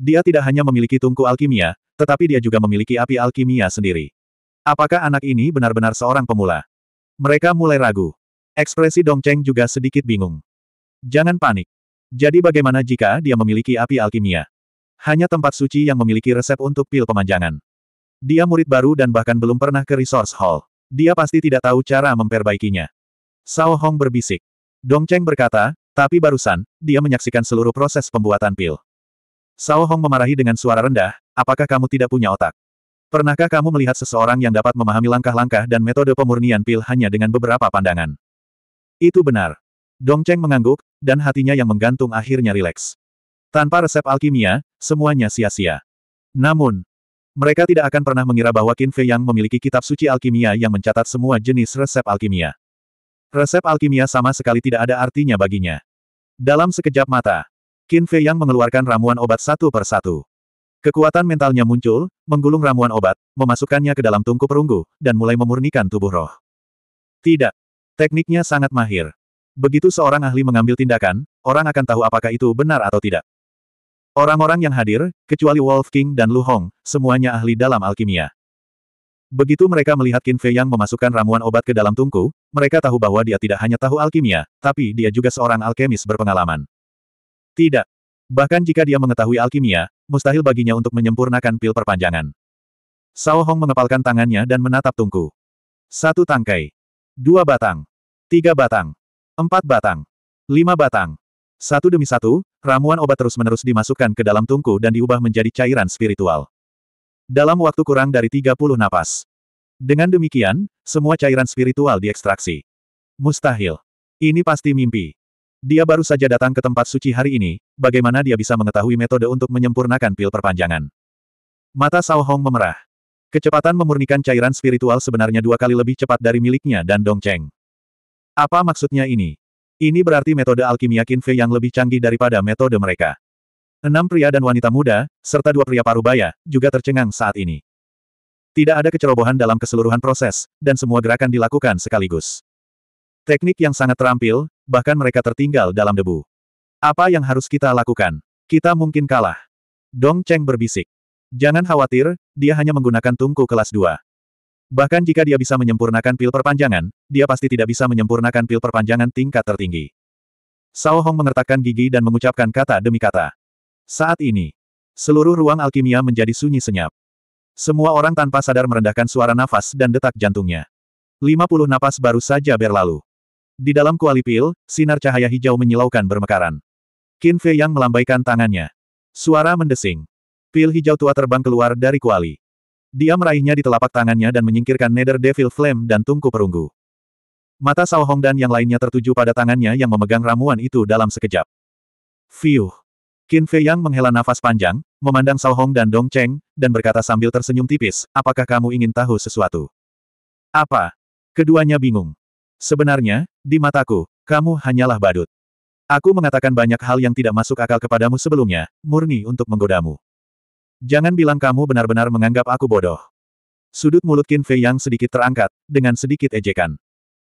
Dia tidak hanya memiliki tungku alkimia, tetapi dia juga memiliki api alkimia sendiri. Apakah anak ini benar-benar seorang pemula? Mereka mulai ragu. Ekspresi Dong Cheng juga sedikit bingung. Jangan panik. Jadi bagaimana jika dia memiliki api alkimia? Hanya tempat suci yang memiliki resep untuk pil pemanjangan. Dia murid baru dan bahkan belum pernah ke resource hall. Dia pasti tidak tahu cara memperbaikinya. Sao Hong berbisik. Dong Cheng berkata, tapi barusan, dia menyaksikan seluruh proses pembuatan pil. Sao Hong memarahi dengan suara rendah, apakah kamu tidak punya otak? Pernahkah kamu melihat seseorang yang dapat memahami langkah-langkah dan metode pemurnian pil hanya dengan beberapa pandangan? Itu benar. Dong Cheng mengangguk, dan hatinya yang menggantung akhirnya rileks. Tanpa resep alkimia, semuanya sia-sia. Namun, mereka tidak akan pernah mengira bahwa Qin Fei Yang memiliki kitab suci alkimia yang mencatat semua jenis resep alkimia. Resep alkimia sama sekali tidak ada artinya baginya. Dalam sekejap mata, Qin Fei Yang mengeluarkan ramuan obat satu per satu. Kekuatan mentalnya muncul, menggulung ramuan obat, memasukkannya ke dalam tungku perunggu, dan mulai memurnikan tubuh roh. Tidak. Tekniknya sangat mahir. Begitu seorang ahli mengambil tindakan, orang akan tahu apakah itu benar atau tidak. Orang-orang yang hadir, kecuali Wolf King dan Lu Hong, semuanya ahli dalam alkimia. Begitu mereka melihat Qin Fei yang memasukkan ramuan obat ke dalam tungku, mereka tahu bahwa dia tidak hanya tahu alkimia, tapi dia juga seorang alkemis berpengalaman. Tidak. Bahkan jika dia mengetahui alkimia, mustahil baginya untuk menyempurnakan pil perpanjangan. Sao Hong mengepalkan tangannya dan menatap tungku. Satu tangkai. Dua batang. Tiga batang. Empat batang. Lima batang. Satu demi satu, ramuan obat terus-menerus dimasukkan ke dalam tungku dan diubah menjadi cairan spiritual dalam waktu kurang dari 30 napas. Dengan demikian, semua cairan spiritual diekstraksi. Mustahil. Ini pasti mimpi. Dia baru saja datang ke tempat suci hari ini, bagaimana dia bisa mengetahui metode untuk menyempurnakan pil perpanjangan. Mata Sao Hong memerah. Kecepatan memurnikan cairan spiritual sebenarnya dua kali lebih cepat dari miliknya dan Dong Cheng. Apa maksudnya ini? Ini berarti metode alkimia Qin Fei yang lebih canggih daripada metode mereka. Enam pria dan wanita muda, serta dua pria parubaya, juga tercengang saat ini. Tidak ada kecerobohan dalam keseluruhan proses, dan semua gerakan dilakukan sekaligus. Teknik yang sangat terampil, bahkan mereka tertinggal dalam debu. Apa yang harus kita lakukan? Kita mungkin kalah. Dong Cheng berbisik. Jangan khawatir, dia hanya menggunakan tungku kelas 2. Bahkan jika dia bisa menyempurnakan pil perpanjangan, dia pasti tidak bisa menyempurnakan pil perpanjangan tingkat tertinggi. Sao Hong mengertakkan gigi dan mengucapkan kata demi kata. Saat ini, seluruh ruang alkimia menjadi sunyi senyap. Semua orang tanpa sadar merendahkan suara nafas dan detak jantungnya. 50 napas baru saja berlalu. Di dalam kuali pil, sinar cahaya hijau menyilaukan bermekaran. Qin Fei yang melambaikan tangannya. Suara mendesing. Pil hijau tua terbang keluar dari kuali. Dia meraihnya di telapak tangannya dan menyingkirkan Nether Devil Flame dan tungku perunggu. Mata Sao Hong dan yang lainnya tertuju pada tangannya yang memegang ramuan itu dalam sekejap. Fiuh! Qin Fei Yang menghela nafas panjang, memandang Sao Hong dan Dong Cheng, dan berkata sambil tersenyum tipis, apakah kamu ingin tahu sesuatu? Apa? Keduanya bingung. Sebenarnya, di mataku, kamu hanyalah badut. Aku mengatakan banyak hal yang tidak masuk akal kepadamu sebelumnya, murni untuk menggodamu. Jangan bilang kamu benar-benar menganggap aku bodoh. Sudut mulut Qin Fei Yang sedikit terangkat, dengan sedikit ejekan.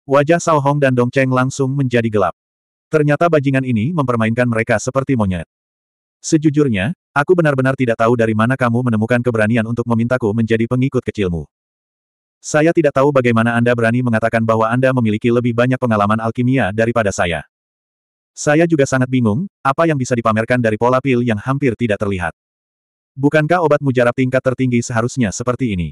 Wajah Sao Hong dan Dong Cheng langsung menjadi gelap. Ternyata bajingan ini mempermainkan mereka seperti monyet. Sejujurnya, aku benar-benar tidak tahu dari mana kamu menemukan keberanian untuk memintaku menjadi pengikut kecilmu. Saya tidak tahu bagaimana Anda berani mengatakan bahwa Anda memiliki lebih banyak pengalaman alkimia daripada saya. Saya juga sangat bingung, apa yang bisa dipamerkan dari pola pil yang hampir tidak terlihat. Bukankah obat mujarab tingkat tertinggi seharusnya seperti ini?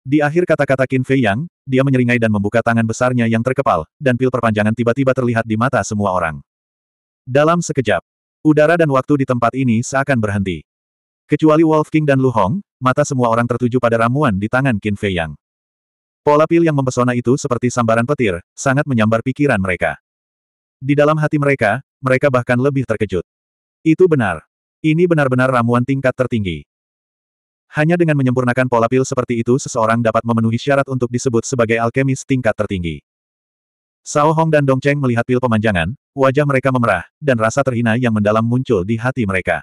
Di akhir kata-kata Qin Fei Yang, dia menyeringai dan membuka tangan besarnya yang terkepal, dan pil perpanjangan tiba-tiba terlihat di mata semua orang. Dalam sekejap, Udara dan waktu di tempat ini seakan berhenti. Kecuali Wolf King dan Lu Hong, mata semua orang tertuju pada ramuan di tangan Qin Fei Yang. Pola pil yang mempesona itu seperti sambaran petir, sangat menyambar pikiran mereka. Di dalam hati mereka, mereka bahkan lebih terkejut. Itu benar. Ini benar-benar ramuan tingkat tertinggi. Hanya dengan menyempurnakan pola pil seperti itu seseorang dapat memenuhi syarat untuk disebut sebagai alkemis tingkat tertinggi. Sao Hong dan Dong Cheng melihat pil pemanjangan, wajah mereka memerah, dan rasa terhina yang mendalam muncul di hati mereka.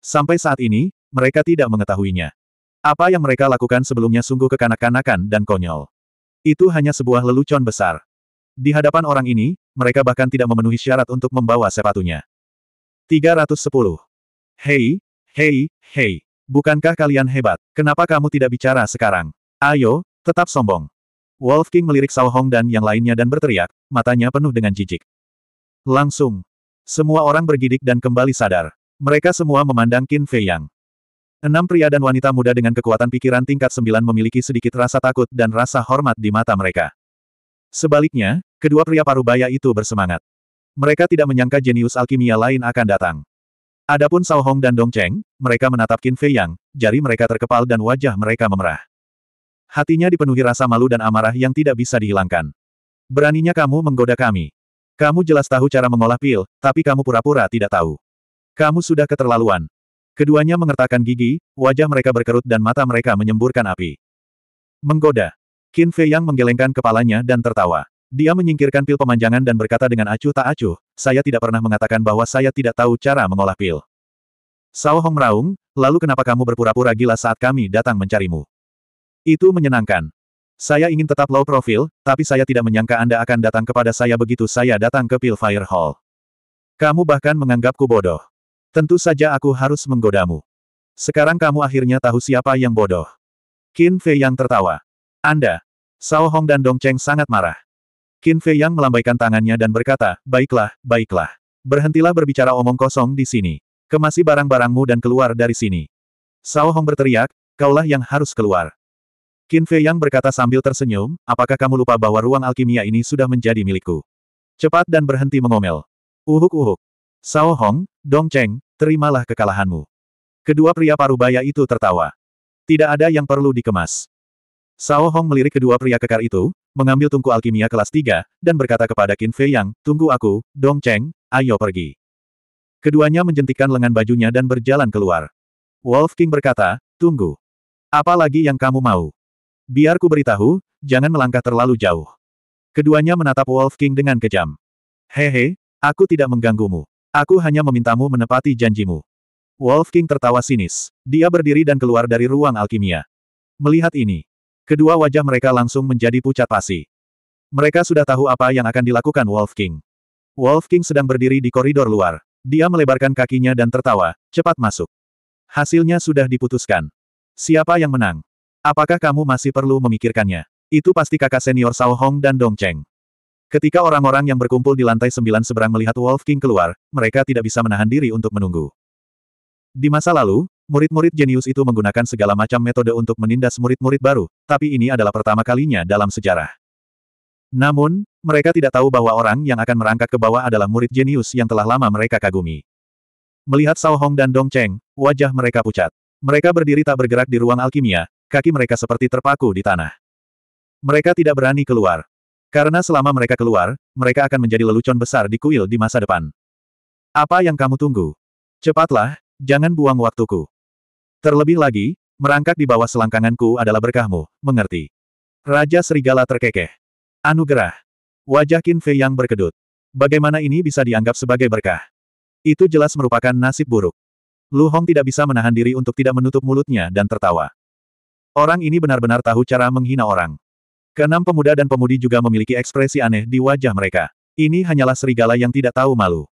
Sampai saat ini, mereka tidak mengetahuinya. Apa yang mereka lakukan sebelumnya sungguh kekanak-kanakan dan konyol. Itu hanya sebuah lelucon besar. Di hadapan orang ini, mereka bahkan tidak memenuhi syarat untuk membawa sepatunya. 310. Hei, hei, hei, bukankah kalian hebat? Kenapa kamu tidak bicara sekarang? Ayo, tetap sombong. Wolf King melirik Sao Hong dan yang lainnya dan berteriak, matanya penuh dengan jijik. Langsung. Semua orang bergidik dan kembali sadar. Mereka semua memandang Qin Fei Yang. Enam pria dan wanita muda dengan kekuatan pikiran tingkat sembilan memiliki sedikit rasa takut dan rasa hormat di mata mereka. Sebaliknya, kedua pria parubaya itu bersemangat. Mereka tidak menyangka jenius alkimia lain akan datang. Adapun Sao Hong dan Dong Cheng, mereka menatap Qin Fei Yang, jari mereka terkepal dan wajah mereka memerah. Hatinya dipenuhi rasa malu dan amarah yang tidak bisa dihilangkan. Beraninya kamu menggoda kami. Kamu jelas tahu cara mengolah pil, tapi kamu pura-pura tidak tahu. Kamu sudah keterlaluan. Keduanya mengertakkan gigi, wajah mereka berkerut dan mata mereka menyemburkan api. Menggoda. Qin Fei Yang menggelengkan kepalanya dan tertawa. Dia menyingkirkan pil pemanjangan dan berkata dengan acuh tak acuh, saya tidak pernah mengatakan bahwa saya tidak tahu cara mengolah pil. Sao Hong meraung, lalu kenapa kamu berpura-pura gila saat kami datang mencarimu? Itu menyenangkan. Saya ingin tetap low profile, tapi saya tidak menyangka Anda akan datang kepada saya begitu saya datang ke Pilfire Hall. Kamu bahkan menganggapku bodoh. Tentu saja aku harus menggodamu. Sekarang kamu akhirnya tahu siapa yang bodoh. Qin Fei Yang tertawa. Anda. Sao Hong dan Dong Cheng sangat marah. Qin Fei Yang melambaikan tangannya dan berkata, Baiklah, baiklah. Berhentilah berbicara omong kosong di sini. Kemasi barang-barangmu dan keluar dari sini. Sao Hong berteriak, kaulah yang harus keluar. Qin Fei Yang berkata sambil tersenyum, apakah kamu lupa bahwa ruang alkimia ini sudah menjadi milikku? Cepat dan berhenti mengomel. Uhuk-uhuk. Sao Hong, Dong Cheng, terimalah kekalahanmu. Kedua pria parubaya itu tertawa. Tidak ada yang perlu dikemas. Sao Hong melirik kedua pria kekar itu, mengambil tungku alkimia kelas 3, dan berkata kepada Qin Fei Yang, tunggu aku, Dong Cheng, ayo pergi. Keduanya menjentikan lengan bajunya dan berjalan keluar. Wolf King berkata, tunggu. Apa lagi yang kamu mau? Biar ku beritahu, jangan melangkah terlalu jauh. Keduanya menatap Wolf King dengan kejam. Hehe, aku tidak mengganggumu. Aku hanya memintamu menepati janjimu. Wolf King tertawa sinis. Dia berdiri dan keluar dari ruang alkimia. Melihat ini, kedua wajah mereka langsung menjadi pucat pasi. Mereka sudah tahu apa yang akan dilakukan Wolf King. Wolf King sedang berdiri di koridor luar. Dia melebarkan kakinya dan tertawa, cepat masuk. Hasilnya sudah diputuskan. Siapa yang menang? Apakah kamu masih perlu memikirkannya? Itu pasti kakak senior Sao Hong dan Dong Cheng. Ketika orang-orang yang berkumpul di lantai sembilan seberang melihat Wolf King keluar, mereka tidak bisa menahan diri untuk menunggu. Di masa lalu, murid-murid jenius itu menggunakan segala macam metode untuk menindas murid-murid baru, tapi ini adalah pertama kalinya dalam sejarah. Namun, mereka tidak tahu bahwa orang yang akan merangkak ke bawah adalah murid jenius yang telah lama mereka kagumi. Melihat Sao Hong dan Dong Cheng, wajah mereka pucat. Mereka berdiri tak bergerak di ruang alkimia, kaki mereka seperti terpaku di tanah. Mereka tidak berani keluar. Karena selama mereka keluar, mereka akan menjadi lelucon besar di kuil di masa depan. Apa yang kamu tunggu? Cepatlah, jangan buang waktuku. Terlebih lagi, merangkak di bawah selangkanganku adalah berkahmu, mengerti? Raja Serigala terkekeh. Anugerah. Wajah Qin Fei yang berkedut. Bagaimana ini bisa dianggap sebagai berkah? Itu jelas merupakan nasib buruk. Lu Hong tidak bisa menahan diri untuk tidak menutup mulutnya dan tertawa. Orang ini benar-benar tahu cara menghina orang. Keenam pemuda dan pemudi juga memiliki ekspresi aneh di wajah mereka. Ini hanyalah serigala yang tidak tahu malu.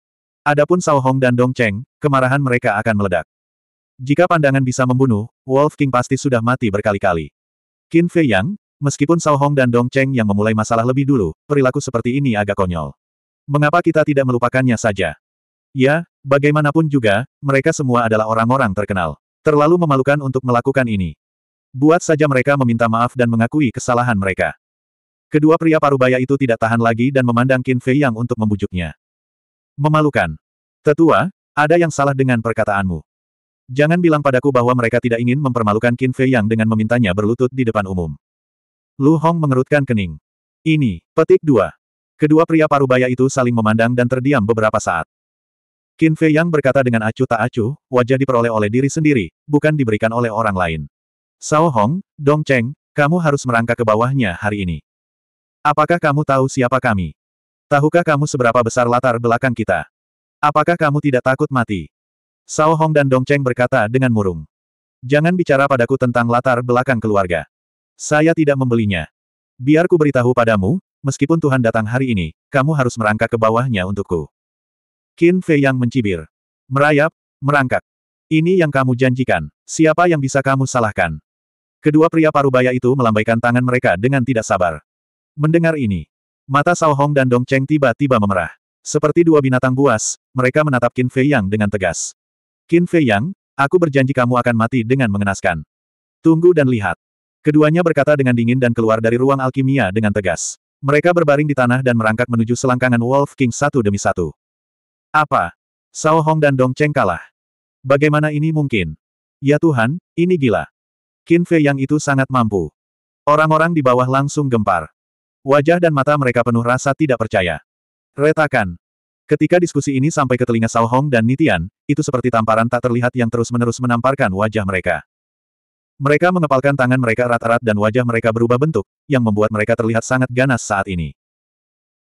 Adapun Sao Hong dan Dong Cheng, kemarahan mereka akan meledak. Jika pandangan bisa membunuh, Wolf King pasti sudah mati berkali-kali. Qin Fei Yang, meskipun Sao Hong dan Dong Cheng yang memulai masalah lebih dulu, perilaku seperti ini agak konyol. Mengapa kita tidak melupakannya saja? Ya, bagaimanapun juga, mereka semua adalah orang-orang terkenal. Terlalu memalukan untuk melakukan ini. Buat saja mereka meminta maaf dan mengakui kesalahan mereka. Kedua pria parubaya itu tidak tahan lagi dan memandang Qin Fei Yang untuk membujuknya. Memalukan. Tetua, ada yang salah dengan perkataanmu. Jangan bilang padaku bahwa mereka tidak ingin mempermalukan Qin Fei Yang dengan memintanya berlutut di depan umum. Lu Hong mengerutkan kening. Ini, petik dua. Kedua pria parubaya itu saling memandang dan terdiam beberapa saat. Qin Fei Yang berkata dengan acuh tak acuh, wajah diperoleh oleh diri sendiri, bukan diberikan oleh orang lain. Sao Hong, Dong Cheng, kamu harus merangkak ke bawahnya hari ini. Apakah kamu tahu siapa kami? Tahukah kamu seberapa besar latar belakang kita? Apakah kamu tidak takut mati? Sao Hong dan Dong Cheng berkata dengan murung. Jangan bicara padaku tentang latar belakang keluarga. Saya tidak membelinya. Biar ku beritahu padamu, meskipun Tuhan datang hari ini, kamu harus merangkak ke bawahnya untukku. Qin Fei yang mencibir. Merayap, merangkak. Ini yang kamu janjikan. Siapa yang bisa kamu salahkan? Kedua pria parubaya itu melambaikan tangan mereka dengan tidak sabar. Mendengar ini, mata Sao Hong dan Dong Cheng tiba-tiba memerah. Seperti dua binatang buas, mereka menatap Qin Fei Yang dengan tegas. Qin Fei Yang, aku berjanji kamu akan mati dengan mengenaskan. Tunggu dan lihat. Keduanya berkata dengan dingin dan keluar dari ruang alkimia dengan tegas. Mereka berbaring di tanah dan merangkak menuju selangkangan Wolf King satu demi satu. Apa? Sao Hong dan Dong Cheng kalah. Bagaimana ini mungkin? Ya Tuhan, ini gila. Qin Fei yang itu sangat mampu. Orang-orang di bawah langsung gempar. Wajah dan mata mereka penuh rasa tidak percaya. Retakan. Ketika diskusi ini sampai ke telinga Sao Hong dan Nitian, itu seperti tamparan tak terlihat yang terus-menerus menamparkan wajah mereka. Mereka mengepalkan tangan mereka erat-erat dan wajah mereka berubah bentuk, yang membuat mereka terlihat sangat ganas saat ini.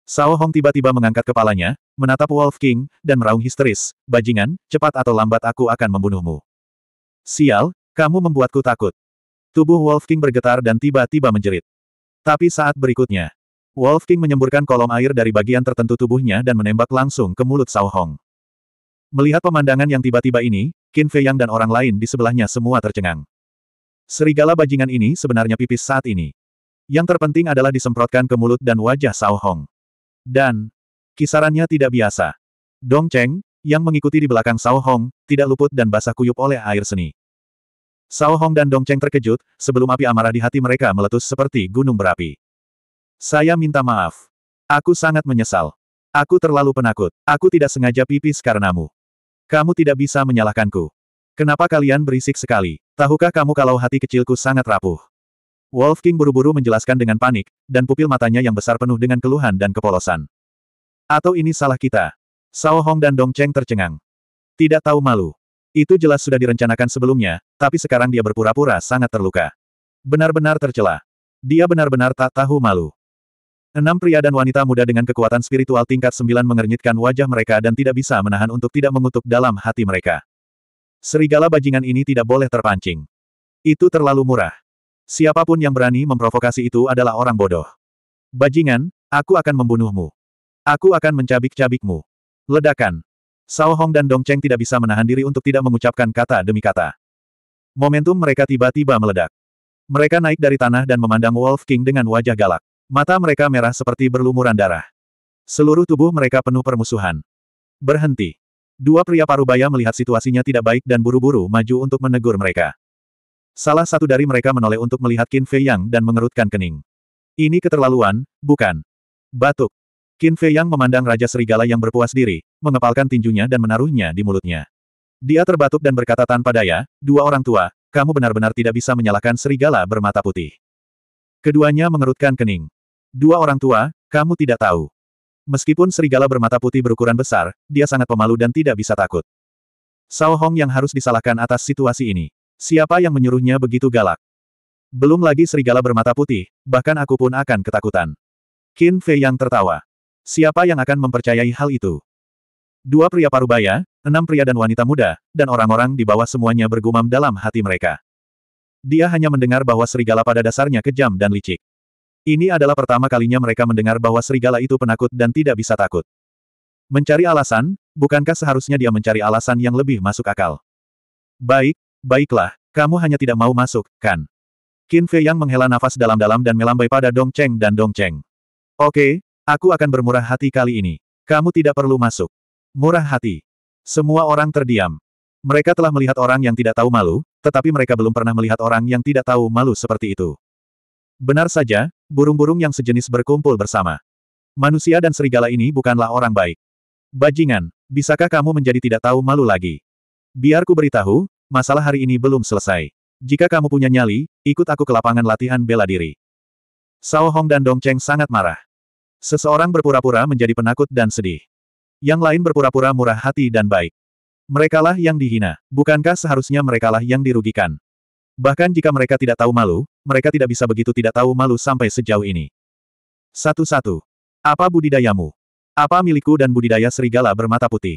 Sao Hong tiba-tiba mengangkat kepalanya, menatap Wolf King, dan meraung histeris, Bajingan, cepat atau lambat aku akan membunuhmu. Sial, kamu membuatku takut. Tubuh Wolf King bergetar dan tiba-tiba menjerit. Tapi saat berikutnya, Wolf King menyemburkan kolom air dari bagian tertentu tubuhnya dan menembak langsung ke mulut Sao Hong. Melihat pemandangan yang tiba-tiba ini, Qin Fei Yang dan orang lain di sebelahnya semua tercengang. Serigala bajingan ini sebenarnya pipis saat ini. Yang terpenting adalah disemprotkan ke mulut dan wajah Sao Hong. Dan, kisarannya tidak biasa. Dong Cheng, yang mengikuti di belakang Sao Hong, tidak luput dan basah kuyup oleh air seni. Sao Hong dan Dong Cheng terkejut, sebelum api amarah di hati mereka meletus seperti gunung berapi. Saya minta maaf. Aku sangat menyesal. Aku terlalu penakut. Aku tidak sengaja pipis karenamu. Kamu tidak bisa menyalahkanku. Kenapa kalian berisik sekali? Tahukah kamu kalau hati kecilku sangat rapuh? Wolf King buru-buru menjelaskan dengan panik, dan pupil matanya yang besar penuh dengan keluhan dan kepolosan. Atau ini salah kita? Sao Hong dan Dong Cheng tercengang. Tidak tahu malu. Itu jelas sudah direncanakan sebelumnya, tapi sekarang dia berpura-pura sangat terluka. Benar-benar tercela. Dia benar-benar tak tahu malu. Enam pria dan wanita muda dengan kekuatan spiritual tingkat sembilan mengernyitkan wajah mereka dan tidak bisa menahan untuk tidak mengutuk dalam hati mereka. Serigala bajingan ini tidak boleh terpancing. Itu terlalu murah. Siapapun yang berani memprovokasi itu adalah orang bodoh. Bajingan, aku akan membunuhmu. Aku akan mencabik-cabikmu. Ledakan. Sao Hong dan Dong Cheng tidak bisa menahan diri untuk tidak mengucapkan kata demi kata. Momentum mereka tiba-tiba meledak. Mereka naik dari tanah dan memandang Wolf King dengan wajah galak. Mata mereka merah seperti berlumuran darah. Seluruh tubuh mereka penuh permusuhan. Berhenti. Dua pria parubaya melihat situasinya tidak baik dan buru-buru maju untuk menegur mereka. Salah satu dari mereka menoleh untuk melihat Qin Fei Yang dan mengerutkan kening. Ini keterlaluan, bukan? Batuk. Qin Fei Yang memandang Raja Serigala yang berpuas diri, mengepalkan tinjunya dan menaruhnya di mulutnya. Dia terbatuk dan berkata tanpa daya, dua orang tua, kamu benar-benar tidak bisa menyalahkan serigala bermata putih. Keduanya mengerutkan kening. Dua orang tua, kamu tidak tahu. Meskipun serigala bermata putih berukuran besar, dia sangat pemalu dan tidak bisa takut. Sao Hong yang harus disalahkan atas situasi ini. Siapa yang menyuruhnya begitu galak? Belum lagi serigala bermata putih, bahkan aku pun akan ketakutan. Qin Fei yang tertawa. Siapa yang akan mempercayai hal itu? Dua pria parubaya, enam pria dan wanita muda, dan orang-orang di bawah semuanya bergumam dalam hati mereka. Dia hanya mendengar bahwa serigala pada dasarnya kejam dan licik. Ini adalah pertama kalinya mereka mendengar bahwa serigala itu penakut dan tidak bisa takut. Mencari alasan, bukankah seharusnya dia mencari alasan yang lebih masuk akal? Baik, baiklah, kamu hanya tidak mau masuk, kan? Qin Fei yang menghela nafas dalam-dalam dan melambai pada Dong Cheng dan Dong Cheng. Oke, Aku akan bermurah hati kali ini. Kamu tidak perlu masuk. Murah hati. Semua orang terdiam. Mereka telah melihat orang yang tidak tahu malu, tetapi mereka belum pernah melihat orang yang tidak tahu malu seperti itu. Benar saja, burung-burung yang sejenis berkumpul bersama. Manusia dan serigala ini bukanlah orang baik. Bajingan, bisakah kamu menjadi tidak tahu malu lagi? Biar ku beritahu, masalah hari ini belum selesai. Jika kamu punya nyali, ikut aku ke lapangan latihan bela diri. Sao Hong dan Dong Cheng sangat marah. Seseorang berpura-pura menjadi penakut dan sedih. Yang lain berpura-pura murah hati dan baik. Merekalah yang dihina, bukankah seharusnya merekalah yang dirugikan? Bahkan jika mereka tidak tahu malu, mereka tidak bisa begitu tidak tahu malu sampai sejauh ini. Satu-satu. Apa budidayamu? Apa milikku dan budidaya serigala bermata putih?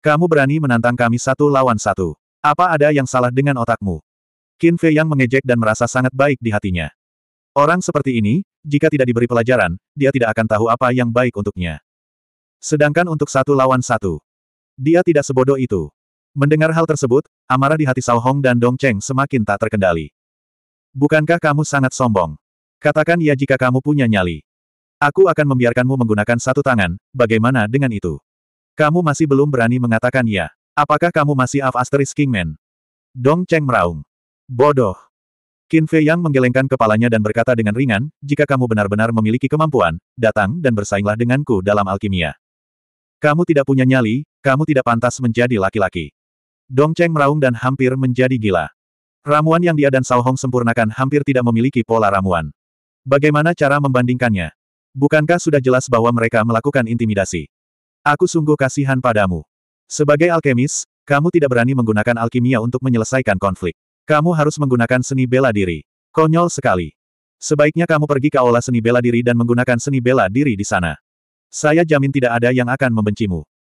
Kamu berani menantang kami satu lawan satu. Apa ada yang salah dengan otakmu? Qin Fei yang mengejek dan merasa sangat baik di hatinya. Orang seperti ini, jika tidak diberi pelajaran, dia tidak akan tahu apa yang baik untuknya. Sedangkan untuk satu lawan satu, dia tidak sebodoh itu. Mendengar hal tersebut, amarah di hati Sao Hong dan Dong Cheng semakin tak terkendali. Bukankah kamu sangat sombong? Katakan ya jika kamu punya nyali. Aku akan membiarkanmu menggunakan satu tangan, bagaimana dengan itu? Kamu masih belum berani mengatakan ya. Apakah kamu masih Af Asteris Kingman? Dong Cheng meraung. Bodoh. Qin Fei Yang menggelengkan kepalanya dan berkata dengan ringan, jika kamu benar-benar memiliki kemampuan, datang dan bersainglah denganku dalam alkimia. Kamu tidak punya nyali, kamu tidak pantas menjadi laki-laki. Dong Cheng meraung dan hampir menjadi gila. Ramuan yang dia dan Sao Hong sempurnakan hampir tidak memiliki pola ramuan. Bagaimana cara membandingkannya? Bukankah sudah jelas bahwa mereka melakukan intimidasi? Aku sungguh kasihan padamu. Sebagai alkemis, kamu tidak berani menggunakan alkimia untuk menyelesaikan konflik. Kamu harus menggunakan seni bela diri. Konyol sekali. Sebaiknya kamu pergi ke aula seni bela diri dan menggunakan seni bela diri di sana. Saya jamin tidak ada yang akan membencimu.